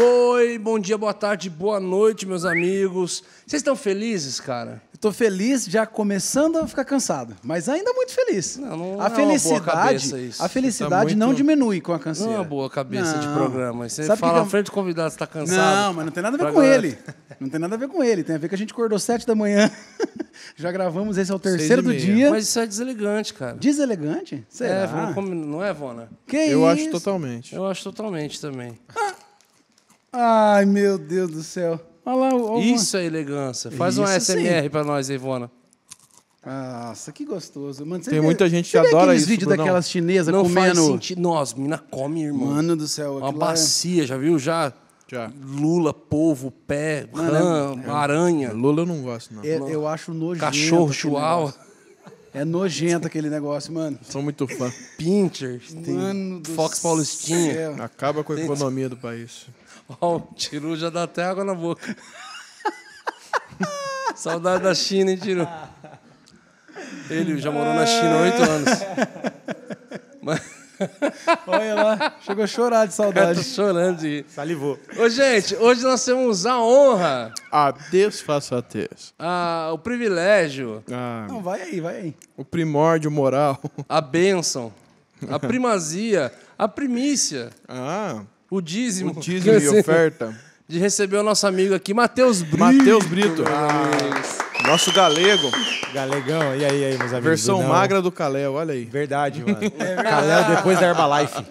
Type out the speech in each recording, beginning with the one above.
foi? Bom dia, boa tarde, boa noite, meus amigos. Vocês estão felizes, cara? Estou feliz, já começando a ficar cansado, mas ainda muito feliz. Não, não a, não é felicidade, é a tá felicidade tá muito... não diminui com a canseira. Não é uma boa cabeça não. de programa. Você Sabe fala que... à frente do convidado, está tá cansado. Não, mas não tem nada a ver com ele. Não tem nada a ver com ele. Tem a ver que a gente acordou sete da manhã. já gravamos, esse é o terceiro do dia. Mas isso é deselegante, cara. Deselegante? Será? É, não é, Vona? Que Eu isso? acho totalmente. Eu acho totalmente também. Ah. Ai, meu Deus do céu. Olha lá, olha Isso é elegância. Faz Isso uma SMR sim. pra nós, Ivona. Nossa, que gostoso. Mano, Tem vê, muita gente que adora isso. vídeos daquelas chinesas não comendo... Não faz sentido. Nossa, come, irmão. Mano do céu. Uma é bacia, é... já viu? Já... Já. Lula, povo, pé, Mano, rã, é-, é... aranha. Lula eu não gosto, não. É, eu acho nojento. Cachorro, chual. É nojento aquele negócio, mano. Sou muito fã. Pinchers, Mano Fox Paulistinha. Acaba com a economia do país. Ó, o Tiru já dá até água na boca. Saudade da China, hein, Tiru? Ele já morou na China há oito anos. Mas... Olha lá, chegou a chorar de saudade. Tô chorando de... Salivou. Ô, gente, hoje nós temos a honra. A Deus faça a Deus. o privilégio. Ah. Não, vai aí, vai aí. O primórdio moral. A bênção. A primazia. A primícia. Ah o dízimo. O dízimo e oferta. De receber o nosso amigo aqui, Matheus Brito. Matheus Brito. nosso galego. Galegão, e aí, aí, meus amigos? Versão Não. magra do Calé, olha aí. Verdade, mano. É depois da Herbalife.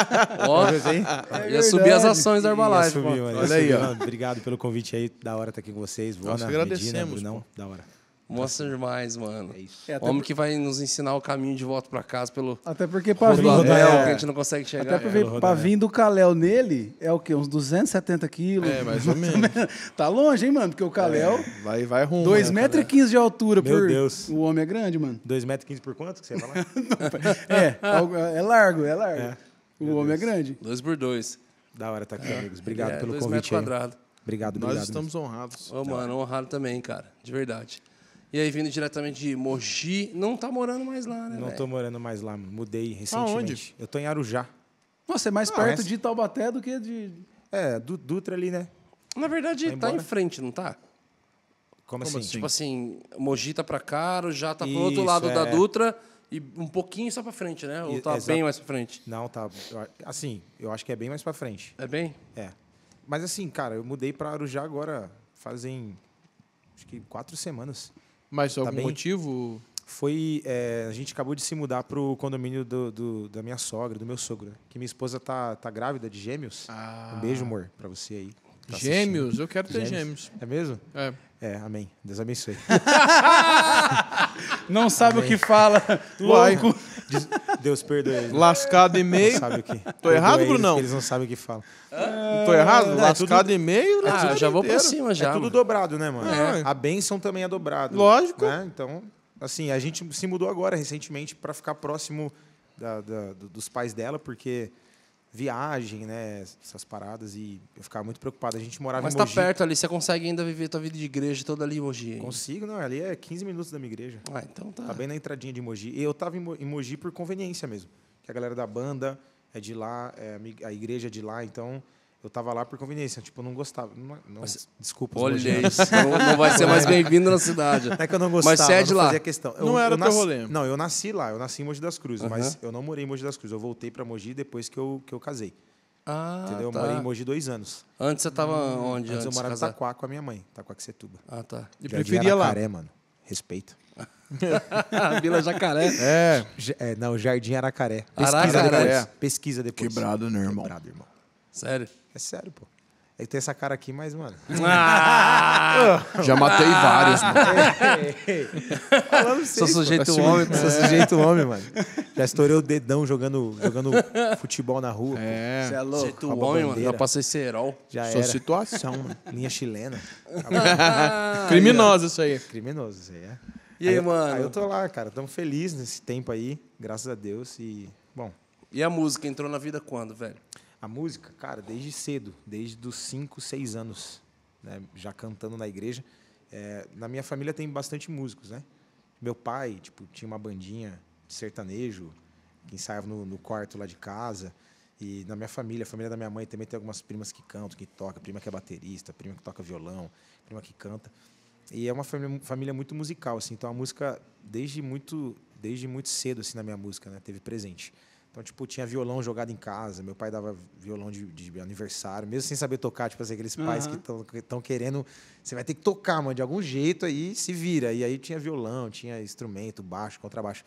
Ó, é ia subir as ações da Herbalife. Ia subir, mano. Olha ia subir, aí, mano. Obrigado pelo convite aí, da hora estar aqui com vocês. Vou Nós agradecemos. Medina, Brunão, da hora. Mostra demais, mano. É isso. É, Homem por... que vai nos ensinar o caminho de volta para casa pelo. Até porque para vir. do é. que a gente não consegue chegar. Até porque né? para vir do Caléu nele é o quê? Uns 270 quilos. É, mais ou menos. tá longe, hein, mano? Porque o Caléu. É. Vai, vai rumo. 2,15 né, de altura. Meu por... Deus. O homem é grande, mano. 2,15 por quanto que você vai lá? é, é, é largo, é largo. É. O Meu homem é Deus. é grande. 2 por 2 Da hora tá aqui, é. amigos. Obrigado pelo dois convite. Metros quadrado. Obrigado, obrigado. Nós estamos mesmo. honrados. Ô, oh, mano, honrado também, cara. De verdade. E aí vindo diretamente de Mogi, não tá morando mais lá, né? Não véio? tô morando mais lá, Mudei recentemente. Aonde? Eu tô em Arujá. Nossa, é mais ah, perto é... de Taubaté do que de. É, do Dutra ali, né? Na verdade, tá em frente, não tá? Como, Como assim? Tipo assim, Mogi tá pra cá, Arujá tá Isso, pro outro lado é... da Dutra e um pouquinho só pra frente, né? Ou tá bem mais pra frente? Não, tá. Assim, eu acho que é bem mais pra frente. É bem? É. Mas assim, cara, eu mudei pra Arujá agora fazem. Acho que quatro semanas. Mas tá algum bem? motivo? Foi. É, a gente acabou de se mudar para o condomínio do, do, da minha sogra, do meu sogro, né? que minha esposa tá, tá grávida de gêmeos. Ah. Um beijo, ah. amor, para você aí. Tá gêmeos? Assistindo. Eu quero ter gêmeos. gêmeos. É mesmo? É. É, amém. Deus abençoe. Não sabe amém. o que fala. Louco. Deus perdoe. Né? Lascado e meio. Sabe o que. Tô errado, Brunão? Eles não sabem o que falam. Tô errado? Não, Lascado é tudo... e meio. Né? Ah, já vou para pra cima é já. É tudo dobrado, né, mano? É. A bênção também é dobrada. Lógico. Né? Então, assim, a gente se mudou agora recentemente para ficar próximo da, da, dos pais dela, porque viagem, né? Essas paradas. E eu ficava muito preocupado. A gente morava Mas em Moji. Mas tá perto ali, você consegue ainda viver tua vida de igreja toda ali em Mogi? Consigo, não. Ali é 15 minutos da minha igreja. Ah, então tá. Tá bem na entradinha de Mogi. E eu tava em Mogi por conveniência mesmo. Que a galera da banda é de lá, é a igreja é de lá, então eu tava lá por conveniência, tipo, eu não gostava. Não, não, Mas, desculpa. Olha isso, não, não, vai ser mais bem-vindo na cidade. Não é que eu não gostava, mas sede lá. fazia questão. Eu, não era eu nasci, rolê. Não, eu nasci lá, eu nasci em Mogi das Cruzes, uh -huh. mas eu não morei em Mogi das Cruzes, eu voltei para Mogi depois que eu, que eu casei. Ah, Entendeu? Tá. Eu morei em Mogi dois anos. Antes você tava hum, onde? Antes, antes eu morava em Taquá com a minha mãe, Taquaquecetuba. Ah, tá. E Jardim preferia Aracaré, lá? mano. Respeito. Vila Jacaré. É. é. Não, Jardim Aracaré. Pesquisa Aracaré. Depois. Pesquisa depois. Quebrado, né, irmão? Quebrado, irmão. Sério? É sério, pô. Ele é tem essa cara aqui, mas, mano. Ah! Já matei vários, mano. Ei, sou sujeito tá homem, Sou sujeito homem, mano. Já estourei o dedão jogando, jogando futebol na rua. É. Você é louco. Sujeito é homem, mano. Já passei herói, Já Sua era. situação, mano. Linha chilena. Ah! Criminoso isso aí. Criminoso isso aí, é. E aí, aí mano? Aí eu tô lá, cara. Tamo feliz nesse tempo aí, graças a Deus. E, bom. E a música entrou na vida quando, velho? A música, cara, desde cedo, desde os 5, 6 anos, né, já cantando na igreja. É, na minha família tem bastante músicos, né? Meu pai, tipo, tinha uma bandinha de sertanejo, que ensaiava no, no quarto lá de casa. E na minha família, a família da minha mãe também tem algumas primas que cantam, que tocam, prima que é baterista, prima que toca violão, prima que canta. E é uma família, família muito musical, assim, então a música desde muito, desde muito cedo assim na minha música, né, teve presente. Então, tipo, tinha violão jogado em casa. Meu pai dava violão de, de aniversário, mesmo sem saber tocar. Tipo assim, aqueles pais uhum. que estão querendo. Você vai ter que tocar, mano, de algum jeito aí se vira. E aí tinha violão, tinha instrumento, baixo, contrabaixo.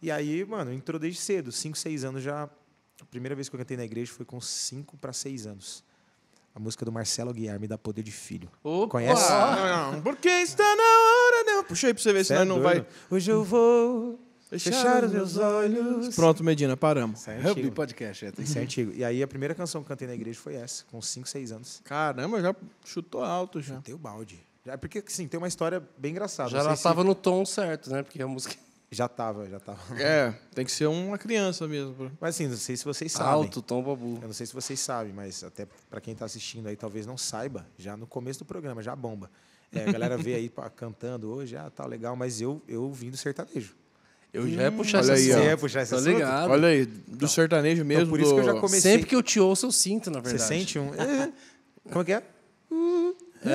E aí, mano, entrou desde cedo. cinco, seis anos já. A primeira vez que eu cantei na igreja foi com cinco para seis anos. A música do Marcelo Guilherme da Poder de Filho. Opa! Conhece? Não, não. Porque está na hora, não. Puxei pra você ver, se senão é não vai. Hoje eu vou Fechar os meus olhos. Pronto, Medina, paramos. é Hub antigo. Podcast. É, Isso é antigo. E aí a primeira canção que cantei na igreja foi essa, com 5, 6 anos. Caramba, já chutou alto já. Chutei o balde. Já, é porque, sim, tem uma história bem engraçada. Já ela estava se... no tom certo, né? Porque a música... Já tava, já tava. É, tem que ser uma criança mesmo. Mas assim, não sei se vocês sabem. Alto, tom babu. Eu não sei se vocês sabem, mas até para quem está assistindo aí talvez não saiba, já no começo do programa, já bomba. É, a galera vê aí cantando hoje, ah, tá legal, mas eu, eu vim do sertanejo. Eu já ia hum. puxar Olha essa aí, Você ia puxar esse Tô assunto? ligado. Olha aí, do então, sertanejo mesmo. Então, por isso do- que eu já comecei. Sempre que eu te ouço, eu sinto, na verdade. Você sente um. É. Como é que é? É.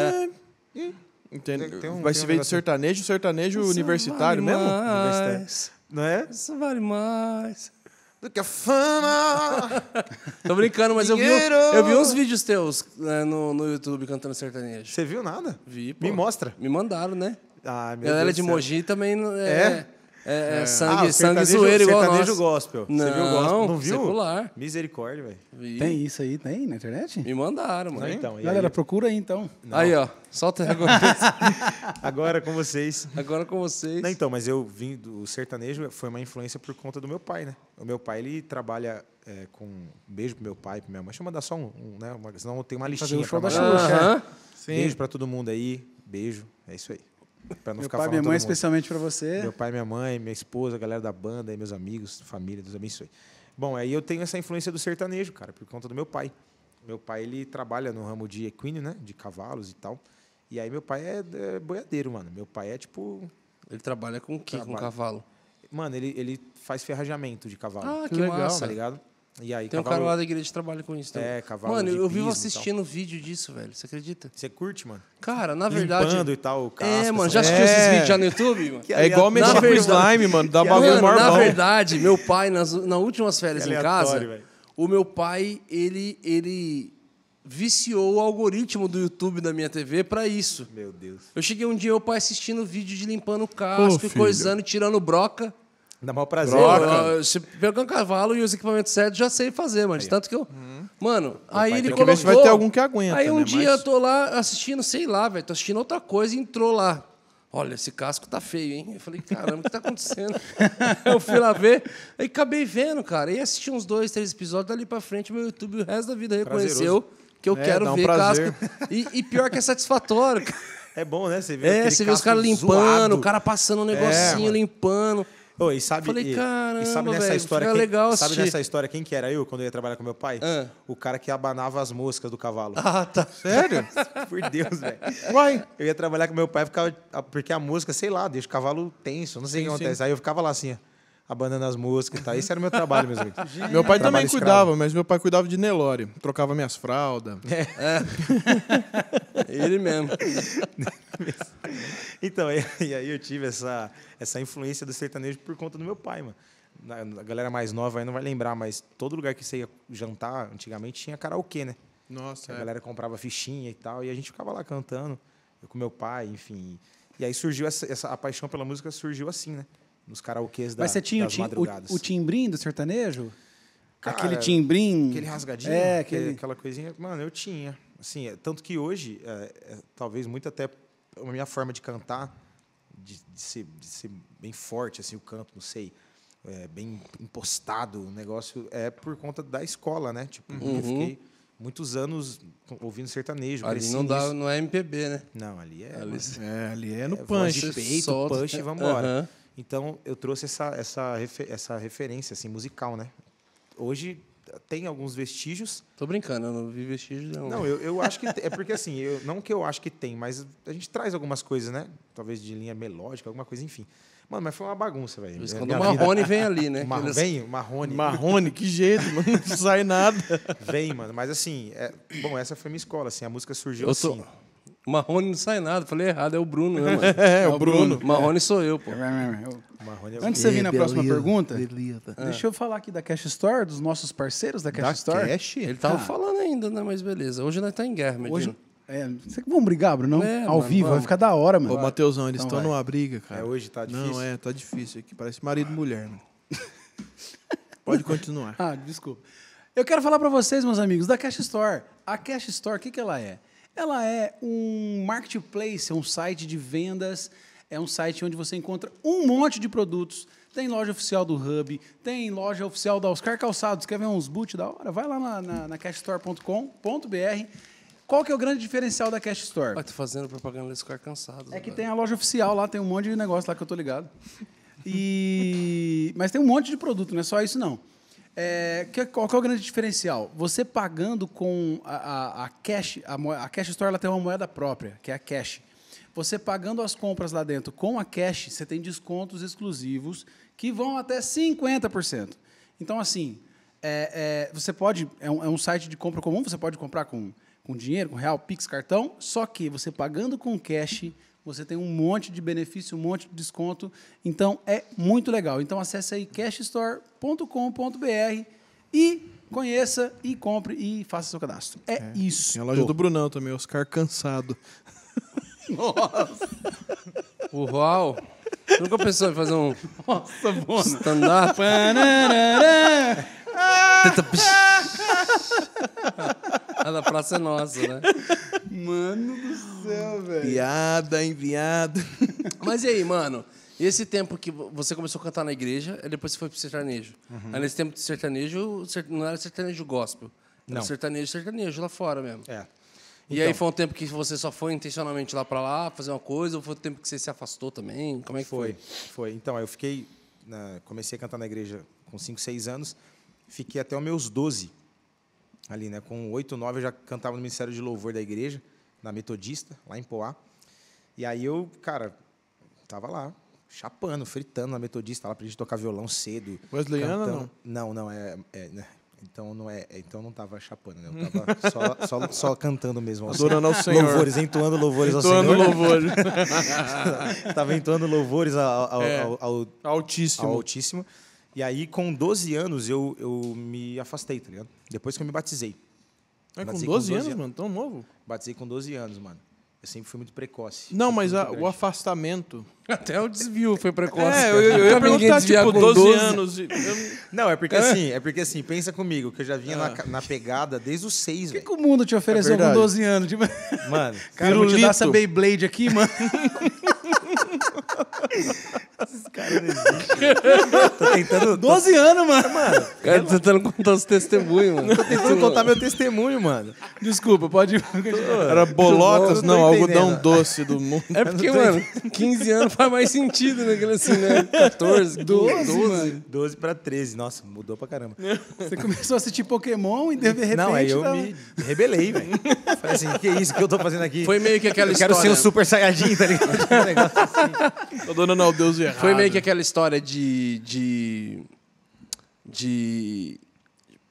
é? Entende? Tem- tem um- Vai tem se um ver de negócio- sertanejo, sertanejo universitário vale mesmo? Mais, Não é? isso vale mais. Do que a fama! Tô brincando, mas eu vi, eu vi uns vídeos teus né, no, no YouTube cantando sertanejo. Você viu nada? Vi, pô. Me mostra. Me mandaram, né? Ah, meu Galera é Deus de do céu. Mogi também. É? É. É, é, é sangue, ah, sangue zoeiro igual sertanejo gospel. Não, você viu gospel? Não viu? Secular. Misericórdia, velho. Tem isso aí, tem na internet? Me mandaram, mano. Não, então, Galera, aí? procura aí então. Não. Aí, ó. Solta agora. agora com vocês. Agora com vocês. Não, então, mas eu vim do sertanejo, foi uma influência por conta do meu pai, né? O meu pai, ele trabalha é, com. Um beijo pro meu pai, pra minha mãe. Deixa eu mandar só um, um né? Uma, senão tem uma listinha. Fazer um show da Xuxa. Beijo pra todo mundo aí. Beijo. É isso aí. Pra não meu pai e minha mãe, especialmente para você. Meu pai, minha mãe, minha esposa, a galera da banda, meus amigos, família, Deus abençoe. Bom, aí eu tenho essa influência do sertanejo, cara, por conta do meu pai. Meu pai, ele trabalha no ramo de equino, né? De cavalos e tal. E aí meu pai é, é boiadeiro, mano. Meu pai é tipo... Ele trabalha com o quê? Com cavalo? Mano, ele, ele faz ferrajamento de cavalo. Ah, que, que legal, massa. Tá ligado? E aí, Tem um cavalo... cara lá da igreja que trabalha com isso. Também. É, cavalo Mano, eu vivo assistindo vídeo disso, velho. Você acredita? Você curte, mano? Cara, na verdade... Limpando e tal, o casco, É, mano. Assim. Já assistiu é. esses vídeos já no YouTube, mano? é igual mexer com slime, mano. Dá bagulho maior Na verdade, meu pai, nas, nas últimas férias em casa, véio. o meu pai, ele... ele viciou o algoritmo do YouTube da minha TV para isso. Meu Deus. Eu cheguei um dia, meu pai assistindo vídeo de limpando o casco, oh, coisando, tirando broca. Dá maior prazer. Troca. Né? Ah, se pegar um cavalo e os equipamentos certos já sei fazer, mano. tanto que eu. Uhum. Mano, aí ele colocou. Vai ter algum que aguenta. Aí um né? dia Mas... eu tô lá assistindo, sei lá, velho. Tô assistindo outra coisa e entrou lá. Olha, esse casco tá feio, hein? Eu falei, caramba, o que tá acontecendo? eu fui lá ver, aí acabei vendo, cara. E assisti uns dois, três episódios, dali pra frente, meu YouTube o resto da vida reconheceu Prazeroso. que eu É, quero um ver prazer. casco. E, e pior que é satisfatório. cara. É bom, né? Você vê, É, vê os caras limpando, zoado. o cara passando um negocinho, é, limpando. Oh, e sabe, Falei, e, caramba, e sabe nessa véio, história. legal sabe assistir. nessa história quem que era eu quando eu ia trabalhar com meu pai? Ah. O cara que abanava as moscas do cavalo. Ah, tá. Sério? Por Deus, velho. Uai. Eu ia trabalhar com meu pai, ficava, porque a mosca, sei lá, deixa o cavalo tenso, não sei o que acontece. Aí eu ficava lá assim, a banda nas músicas, tá? Esse era o meu trabalho, meus meu pai também escravo. cuidava, mas meu pai cuidava de Nelore, trocava minhas fraldas. É. é. Ele mesmo. então, e, e, aí eu tive essa, essa influência do sertanejo por conta do meu pai, mano. A galera mais nova aí não vai lembrar, mas todo lugar que você ia jantar, antigamente, tinha karaokê, né? Nossa. É. A galera comprava fichinha e tal, e a gente ficava lá cantando, eu com meu pai, enfim. E aí surgiu essa, essa a paixão pela música surgiu assim, né? nos karaokês da, Mas você tinha das o, madrugadas. O, o timbrim do sertanejo? Cara, aquele timbrim. Aquele rasgadinho, é, aquele... aquela coisinha. Mano, eu tinha. Assim, é, tanto que hoje, é, é, talvez muito até a minha forma de cantar, de, de, ser, de ser, bem forte, assim, o canto, não sei, é, bem impostado, o negócio é por conta da escola, né? Tipo, uhum. eu fiquei muitos anos ouvindo sertanejo. Ali não, dá, não é MPB, né? Não, ali é. Ali, é, ali é no é punch. Peito, solta. punch, né? vamos embora. Uhum. Então eu trouxe essa, essa, essa referência assim, musical, né? Hoje tem alguns vestígios. Tô brincando, eu não vi vestígios não. Não, eu, eu acho que é porque assim, eu, não que eu acho que tem, mas a gente traz algumas coisas, né? Talvez de linha melódica, alguma coisa, enfim. Mano, mas foi uma bagunça, velho. É, quando o Marrone vida... vem ali, né? Mar... Eles... Vem, Marrone. Marrone, que jeito, mano. Não sai nada. Vem, mano. Mas assim, é... bom, essa foi minha escola, assim. A música surgiu eu tô... assim. Marrone não sai nada. Falei errado, é o Bruno, né, é, é, é, o Bruno. Bruno. Marrone sou eu, pô. É, é, Marrone é Antes de você vir na próxima beleza, pergunta, beleza. Ah. deixa eu falar aqui da Cash Store, dos nossos parceiros da Cash da Store. Cash? Ele tava ah. falando ainda, né? Mas beleza. Hoje nós tá em guerra, Medina. Hoje... É, vão brigar, Bruno? Não? É, Ao mano, vivo, mano. vai ficar da hora, mano. Ô, Matheusão, eles estão numa briga, cara. É, hoje tá difícil. Não, é, tá difícil aqui. Parece marido e ah. mulher, mano. Né? Pode continuar. ah, desculpa. Eu quero falar para vocês, meus amigos, da Cash Store. A Cash Store, o que, que ela é? Ela é um marketplace, é um site de vendas, é um site onde você encontra um monte de produtos. Tem loja oficial do Hub, tem loja oficial da Oscar Calçados. Quer ver uns boot da hora? Vai lá na, na, na cashstore.com.br. Qual que é o grande diferencial da Cash Store? estou fazendo propaganda desse Oscar Calçados É que velho. tem a loja oficial lá, tem um monte de negócio lá que eu tô ligado. E... Mas tem um monte de produto, não é só isso não. É, que, qual, é o grande diferencial? Você pagando com a, a, a Cash, a, a, Cash Store ela tem uma moeda própria, que é a Cash. Você pagando as compras lá dentro com a Cash, você tem descontos exclusivos que vão até 50%. Então, assim, é, é, você pode. É um, é um site de compra comum, você pode comprar com, com dinheiro, com real, Pix, cartão, só que você pagando com cash você tem um monte de benefício, um monte de desconto. Então é muito legal. Então acesse aí cashstore.com.br e conheça e compre e faça seu cadastro. É, é isso. Tem a loja do Brunão também, Oscar cansado. Nossa. Uau. Você nunca pensou em fazer um stand-up? A da Praça é Nossa, né? Mano do céu, velho. Piada enviada. Mas e aí, mano? Esse tempo que você começou a cantar na igreja, e depois você foi pro sertanejo. Uhum. Aí nesse tempo de sertanejo, não era sertanejo gospel. Era não. sertanejo, sertanejo, lá fora mesmo. É. E aí então- foi um tempo que você só foi intencionalmente lá para lá fazer uma coisa, ou foi um tempo que você se afastou também? Como é que foi? Foi, foi. Então, eu fiquei... Né, comecei a cantar na igreja com 5, 6 anos. Fiquei até os meus 12 ali, né? Com oito, nove eu já cantava no Ministério de Louvor da igreja, na Metodista, lá em Poá. E aí eu, cara, tava lá, chapando, fritando na Metodista, lá para a tocar violão cedo. Wesleyana cantando. não? Não, não, é, é né? Então não é, é então não tava chapando, né? Eu tava só, só, só cantando mesmo. Ao assim. Adorando ao Senhor. Louvores, entoando louvores entoando ao Senhor. Louvores. tava entoando louvores ao, ao, é, ao, ao, Altíssimo. Ao Altíssimo. E aí, com 12 anos, eu, eu me afastei, tá ligado? Depois que eu me batizei. É, com, 12 com 12 anos, anos, mano? Tão novo? Batizei com 12 anos, mano. Eu sempre fui muito precoce. Não, mas a, o afastamento. Até o desvio foi precoce. É, eu, eu, eu ia perguntar, tipo, 12, 12, anos. Eu... Não, é porque é. assim, é porque assim, pensa comigo, que eu já vinha ah. na, na, pegada desde os seis. O que, que, o mundo te é ofereceu é com 12 anos? Tipo... Mano, cara, eu vou te dar essa Beyblade aqui, mano. Esses caras não existem. Tô tentando. 12 anos, mano. mano cara, tô tentando contar os testemunhos, mano. Tô tentando contar meu testemunho, mano. Desculpa, pode ir. Era bolocas, não, não algodão doce do mundo. É porque, mano, 15 anos faz mais sentido, né? Assim, né? 14, 12. 12, 12 pra 13. Nossa, mudou pra caramba. Você começou a assistir Pokémon e de repente. Não, aí eu tava... Tá- me rebelei, velho. Falei assim, que isso que eu tô fazendo aqui? Foi meio que aquela eu história. Quero ser um Super Saiyajin, tá ligado? Um negócio assim. Tô dando não, Deus errado. É foi meio que aquela história de. de. de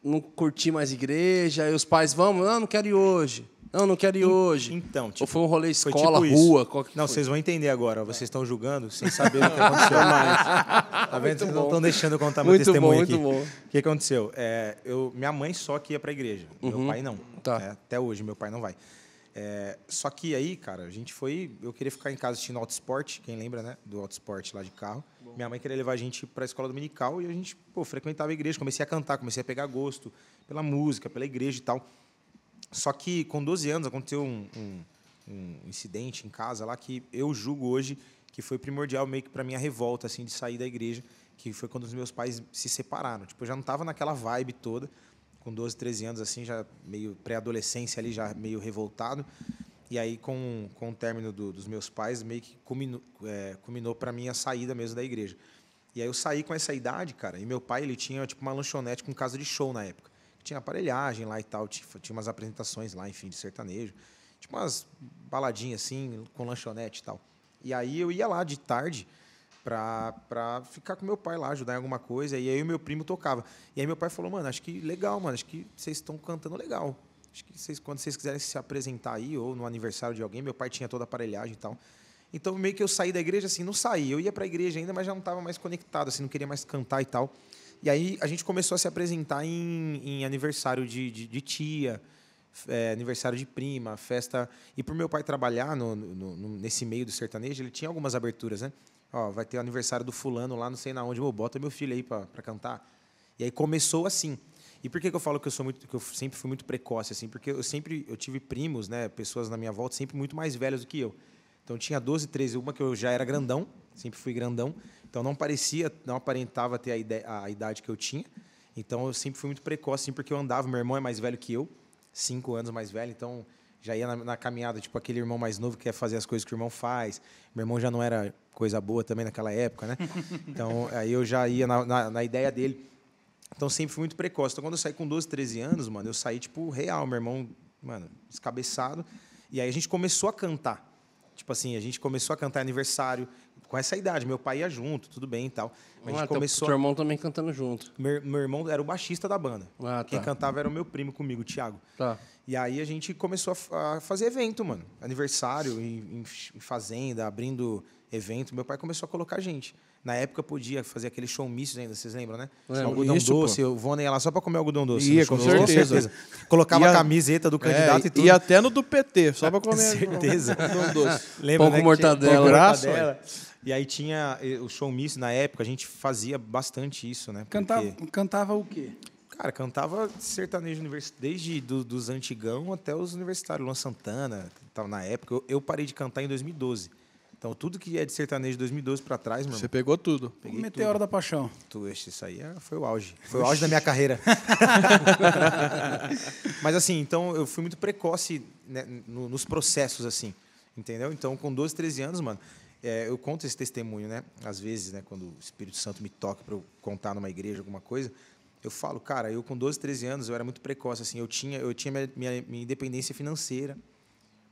não curtir mais igreja, e os pais vão, ah, não quero ir hoje. Não, não quero ir hoje. Então, tipo, Ou foi um rolê escola, tipo rua, qual que Não, foi? vocês vão entender agora. Vocês estão julgando sem saber o que aconteceu mais. Tá vendo? Vocês não estão deixando eu contar meu muito testemunho bom, aqui. bom. O que aconteceu? É, eu, minha mãe só que ia para a igreja. Uhum. Meu pai não. Tá. É, até hoje, meu pai não vai. É, só que aí, cara, a gente foi. Eu queria ficar em casa assistindo Auto Esporte, quem lembra, né? Do Auto lá de carro. Bom. Minha mãe queria levar a gente para a escola dominical e a gente, pô, frequentava a igreja. Comecei a cantar, comecei a pegar gosto pela música, pela igreja e tal. Só que com 12 anos aconteceu um, um, um incidente em casa lá que eu julgo hoje que foi primordial meio que para minha revolta, assim, de sair da igreja, que foi quando os meus pais se separaram. Tipo, eu já não tava naquela vibe toda com 12, 13 anos, assim, já meio pré-adolescência ali, já meio revoltado. E aí, com, com o término do, dos meus pais, meio que culminou, é, culminou para mim a saída mesmo da igreja. E aí eu saí com essa idade, cara, e meu pai, ele tinha, tipo, uma lanchonete com casa de show na época. Tinha aparelhagem lá e tal, tinha tinha umas apresentações lá, enfim, de sertanejo. Tipo, umas baladinhas, assim, com lanchonete e tal. E aí eu ia lá de tarde pra ficar com meu pai lá, ajudar em alguma coisa. E aí o meu primo tocava. E aí meu pai falou, mano, acho que legal, mano, acho que vocês estão cantando legal. Acho que vocês, quando vocês quiserem se apresentar aí, ou no aniversário de alguém, meu pai tinha toda a aparelhagem e tal. Então meio que eu saí da igreja assim, não saí. Eu ia para a igreja ainda, mas já não estava mais conectado, assim, não queria mais cantar e tal. E aí a gente começou a se apresentar em, em aniversário de, de, de tia, é, aniversário de prima, festa. E por meu pai trabalhar no, no, no, nesse meio do sertanejo, ele tinha algumas aberturas, né? Ó, vai ter o aniversário do fulano lá, não sei na onde, meu, bota meu filho aí para cantar. E aí começou assim. E por que, que, eu falo que eu sou muito, que eu sempre fui muito precoce assim? Porque eu sempre eu tive primos, né, pessoas na minha volta sempre muito mais velhas do que eu. Então eu tinha 12, 13, uma que eu já era grandão, sempre fui grandão, então não parecia, não aparentava ter a, ideia, a idade que eu tinha. Então eu sempre fui muito precoce, assim, porque eu andava, meu irmão é mais velho que eu, cinco anos mais velho, então já ia na, na, caminhada, tipo aquele irmão mais novo que quer fazer as coisas que o irmão faz. Meu irmão já não era coisa boa também naquela época, né? Então, aí eu já ia na, na, na ideia dele. Então, sempre fui muito precoce. Então, quando eu saí com 12, 13 anos, mano, eu saí, tipo, real. Meu irmão, mano, descabeçado. E aí a gente começou a cantar. Tipo assim, a gente começou a cantar aniversário, com essa idade. Meu pai ia junto, tudo bem e tal. Mas ah, a gente ah, começou. Teu irmão também cantando junto. Meu, meu irmão era o baixista da banda. Ah, tá. Quem cantava era o meu primo comigo, o Thiago. Tá. E aí a gente começou a, a fazer evento, mano. Aniversário em, em, fazenda, abrindo evento. Meu pai começou a colocar gente. Na época podia fazer aquele showmícios ainda, vocês lembram, né? Algodão Isso, doce, pô. eu vou ia lá só para comer algodão doce. Ia, né? com certeza. com certeza. Colocava a, a camiseta do candidato é, e tudo. E até no do PT, só para comer. Com certeza. algodão doce. Lembra, né, com mortadela. Tinha, pão com mortadela. E aí tinha eh, o miss na época, a gente fazia bastante isso, né? Cantava, Porque... cantava o quê? Cara, cantava sertanejo desde do, dos antigão até os universitários. Luan Santana, tava na época. Eu, eu, parei de cantar em 2012. Então, tudo que é de sertanejo de 2012 para trás, mano. Você pegou tudo. Peguei Meteoro tudo. da Paixão. Tu, isso aí é, foi o auge. Foi o auge da minha carreira. Mas, assim, então eu fui muito precoce né, nos processos, assim. Entendeu? Então, com 12, 13 anos, mano, é, eu conto esse testemunho, né? Às vezes, né, quando o Espírito Santo me toca para eu contar numa igreja alguma coisa, eu falo, cara, eu com 12, 13 anos, eu era muito precoce, assim, eu tinha, eu tinha minha, minha, minha independência financeira,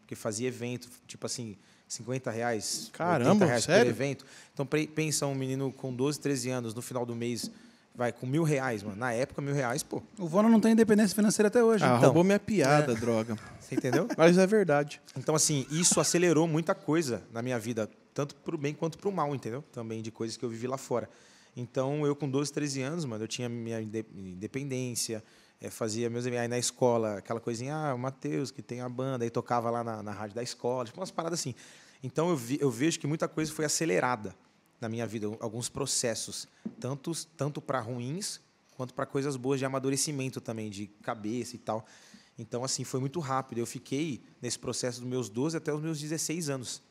porque fazia evento, tipo assim, 50 reais, Caramba, reais sério? por evento. Então, pensa um menino com 12, 13 anos, no final do mês, vai com mil reais, mano. Na época, mil reais, pô. O Vona não tem independência financeira até hoje. Ah, então. roubou minha piada, é. droga. Você entendeu? Mas é verdade. Então, assim, isso acelerou muita coisa na minha vida tanto para o bem quanto para o mal, entendeu? Também de coisas que eu vivi lá fora. Então, eu com 12, 13 anos, mano, eu tinha minha independência, é, fazia meus aí na escola, aquela coisinha, ah, o Matheus, que tem a banda, aí tocava lá na, na rádio da escola, tipo umas paradas assim. Então, eu, vi, eu vejo que muita coisa foi acelerada na minha vida, alguns processos, tantos, tanto para ruins quanto para coisas boas de amadurecimento também, de cabeça e tal. Então, assim, foi muito rápido. Eu fiquei nesse processo dos meus 12 até os meus 16 anos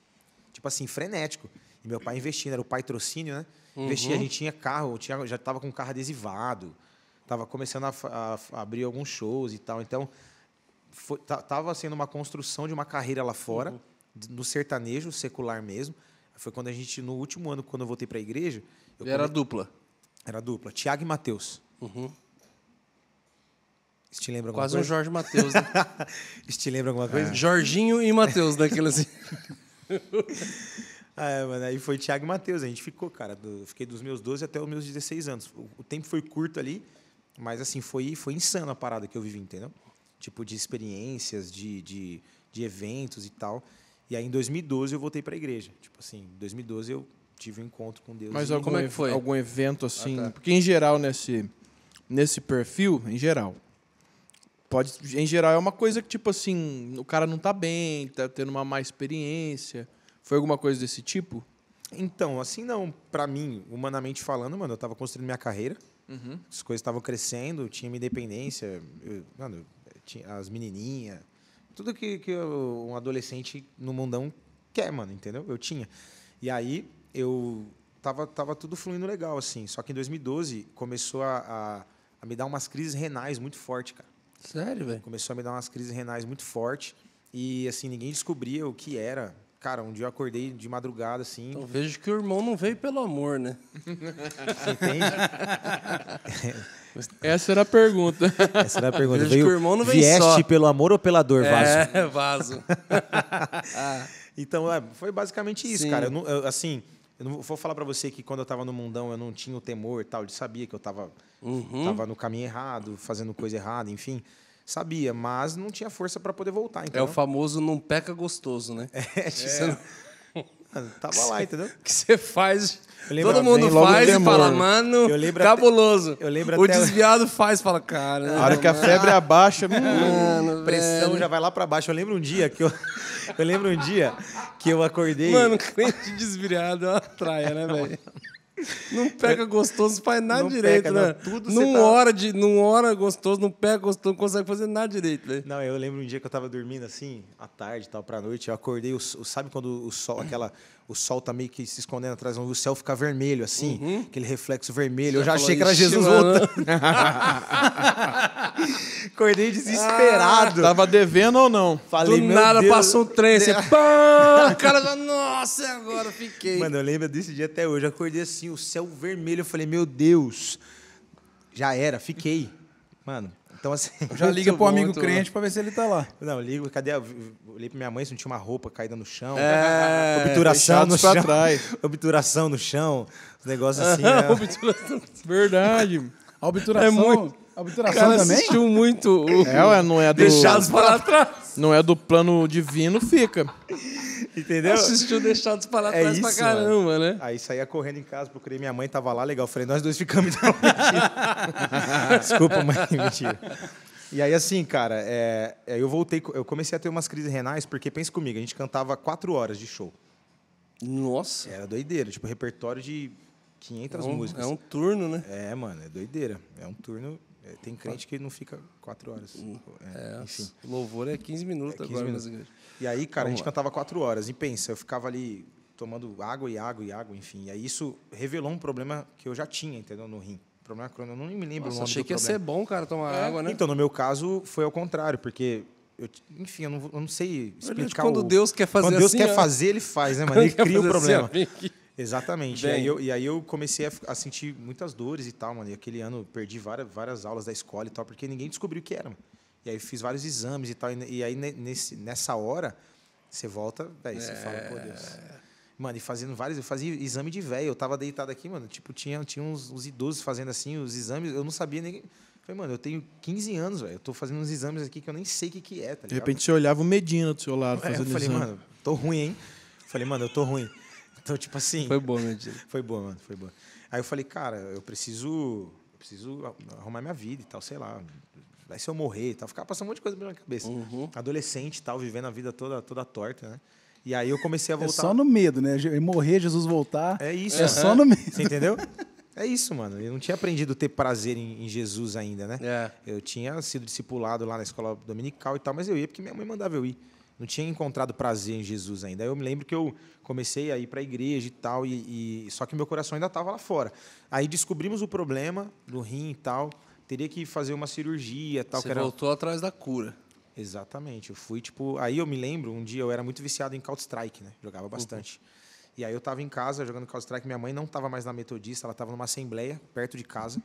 tipo assim, frenético. E meu pai investindo, era o pai trocínio, né? Uhum. a gente tinha carro, tinha, já estava com carro adesivado, estava começando a, a, a, abrir alguns shows e tal. Então, estava sendo uma construção de uma carreira lá fora, uhum. no sertanejo secular mesmo. Foi quando a gente, no último ano, quando eu voltei para a igreja. Eu era come... dupla? Era dupla. Tiago e Matheus. Uhum. te lembra alguma Quase coisa? um Jorge Matheus, né? Isso te lembra alguma coisa? É. Jorginho e Matheus, assim. ah, é, mano, aí foi Thiago e Matheus. A gente ficou, cara. Do, fiquei dos meus 12 até os meus 16 anos. O, o tempo foi curto ali, mas assim, foi, foi insano a parada que eu vivi, entendeu? Tipo, de experiências, de, de, de eventos e tal. E aí em 2012 eu voltei para a igreja. Tipo assim, em 2012 eu tive um encontro com Deus. Mas algum, como é que foi? algum evento assim, ah, tá. porque em geral nesse nesse perfil, em geral, pode, em geral, é uma coisa que, tipo assim, o cara não tá bem, tá tendo uma má experiência. Foi alguma coisa desse tipo? Então, assim não. para mim, humanamente falando, mano, eu tava construindo minha carreira. Uhum. As coisas estavam crescendo, eu tinha minha independência, eu, mano, tinha as menininhas. Tudo que, que eu, um adolescente no mundão quer, mano, entendeu? Eu tinha. E aí, eu tava, tava tudo fluindo legal, assim. Só que em 2012, começou a, a, a me dar umas crises renais muito forte, cara. Sério, velho? Começou a me dar umas crises renais muito forte. E, assim, ninguém descobria o que era. Cara, um dia eu acordei de madrugada, assim. Então vejo que o irmão não veio pelo amor, né? Você entende? Essa era a pergunta. Essa era a pergunta. Vejo veio, que o irmão não veio vieste só. pelo amor ou pela dor, é, Vaso? Então, é, Vaso. ah. Então, foi basicamente isso, Sim. cara. Eu, assim, eu não vou falar para você que quando eu estava no mundão eu não tinha o temor e tal. Ele sabia que eu estava uhum. Tava no caminho errado, fazendo coisa errada, enfim. Sabia, mas não tinha força para poder voltar. Então... É o famoso não peca gostoso, né? É, é. Você, não, mano, tava lá, entendeu? O que você faz Lembro, Todo mundo faz e fala, mano, eu cabuloso. Até, eu lembro o desviado faz fala, cara. A hora que a febre abaixa, mano, pressão velho. já vai lá para baixo. Eu lembro um dia que eu. Eu lembro um dia que eu acordei. Mano, crente desviado é uma traia, né, velho? Não pega é. gostoso, faz nada não direito, peca, né? Não, tudo não tá... hora de, não hora gostoso, não pega gostoso, não consegue fazer nada direito, né? Não, eu lembro um dia que eu tava dormindo assim, à tarde, tal, pra noite, eu acordei, o, sabe quando o sol, aquela o sol tá meio que se escondendo atrás, o céu fica vermelho, assim, uhum. aquele reflexo vermelho. eu já achei que era Jesus voltando. Acordei desesperado. Ah, tava devendo ou não? Falei, Do nada Deus. passou um trem, você... Assim, Pá! cara, nossa, agora fiquei. Mano, eu lembro desse dia até hoje. Acordei assim, o céu vermelho. Eu falei, meu Deus, já era, fiquei. Mano, então, assim. Já liga pro amigo muito... crente pra ver se ele tá lá. Não, ligo, cadê? A... Olhei pra minha mãe se não tinha uma roupa caída no chão. É, obturação no chão. Trás. Obturação no chão. Os negócios assim. é... obturação. Verdade. A obturação. É muito... A obturação cara também? assistiu muito. O... É, não é do. Deixados para trás. Não é do plano divino, fica. Entendeu? Assistiu Deixados para Trás é isso, pra caramba, mano. né? Aí saía correndo em casa, procurei minha mãe, tava lá, legal. Falei, nós dois ficamos então. Desculpa, mãe, mentira. E aí, assim, cara, é, é eu voltei, eu comecei a ter umas crises renais, porque pensa comigo, a gente cantava quatro horas de show. Nossa! Era doideira, tipo, repertório de 500 é um, músicas. É um turno, né? É, mano, é doideira. É um turno é, tem crente que não fica quatro horas. Hum, é, é, enfim. Louvor é 15 minutos é 15 agora. Minutos. E aí, cara, Vamos a gente lá. cantava quatro horas. E pensa, eu ficava ali tomando água e água e água, enfim. E aí isso revelou um problema que eu já tinha, entendeu, no rim. Problema crônico, é eu não me lembro Nossa, o nome achei que problema. ia ser bom, cara, tomar é. água, né? Então, no meu caso, foi ao contrário, porque... Eu, enfim, eu não, eu não sei explicar Olha, Quando o... Deus quer fazer Quando Deus assim, quer fazer, ele faz, né, mano? Ele cria o assim, problema. Assim, Exatamente. e, aí eu, e, aí eu, comecei a, a, sentir muitas dores e tal, mano. E aquele ano eu perdi várias, várias aulas da escola e tal, porque ninguém descobriu o que era. Mano. E aí fiz vários exames e tal. E, e aí nesse, nessa hora, você volta, daí você é... fala, pô, Deus. É. Mano, e fazendo vários. Eu fazia exame de velho. Eu tava deitado aqui, mano. Tipo, tinha, tinha uns, uns, idosos fazendo assim, os exames. Eu não sabia nem. Falei, mano, eu tenho 15 anos, velho. Eu tô fazendo uns exames aqui que eu nem sei o que, que é, tá ligado? De repente você olhava o Medina do seu lado é, fazendo eu falei, exame. mano, tô ruim, hein? Falei, mano, eu tô ruim. Então, tipo assim. Foi boa, meu dia. Foi boa, mano. Foi boa. Aí eu falei, cara, eu preciso. Eu preciso arrumar minha vida e tal, sei lá. Vai se eu morrer e tal. Ficava passando um monte de coisa na minha cabeça. Uhum. Adolescente e tal, vivendo a vida toda, toda torta, né? E aí eu comecei a é voltar. É só no medo, né? Morrer, Jesus voltar. É isso. É uhum. só no medo. Você entendeu? É isso, mano. Eu não tinha aprendido a ter prazer em, Jesus ainda, né? É. Eu tinha sido discipulado lá na escola dominical e tal, mas eu ia porque minha mãe mandava eu ir não tinha encontrado prazer em Jesus ainda. Aí eu me lembro que eu comecei a ir para a igreja e tal, e, e, só que meu coração ainda estava lá fora. Aí descobrimos o problema do rim e tal, teria que fazer uma cirurgia tal. Você que era... voltou atrás da cura. Exatamente, eu fui tipo. Aí eu me lembro, um dia eu era muito viciado em Counter-Strike, né? Jogava uhum. bastante. Uhum. E aí eu estava em casa jogando Counter-Strike, minha mãe não estava mais na Metodista, ela estava numa assembleia perto de casa.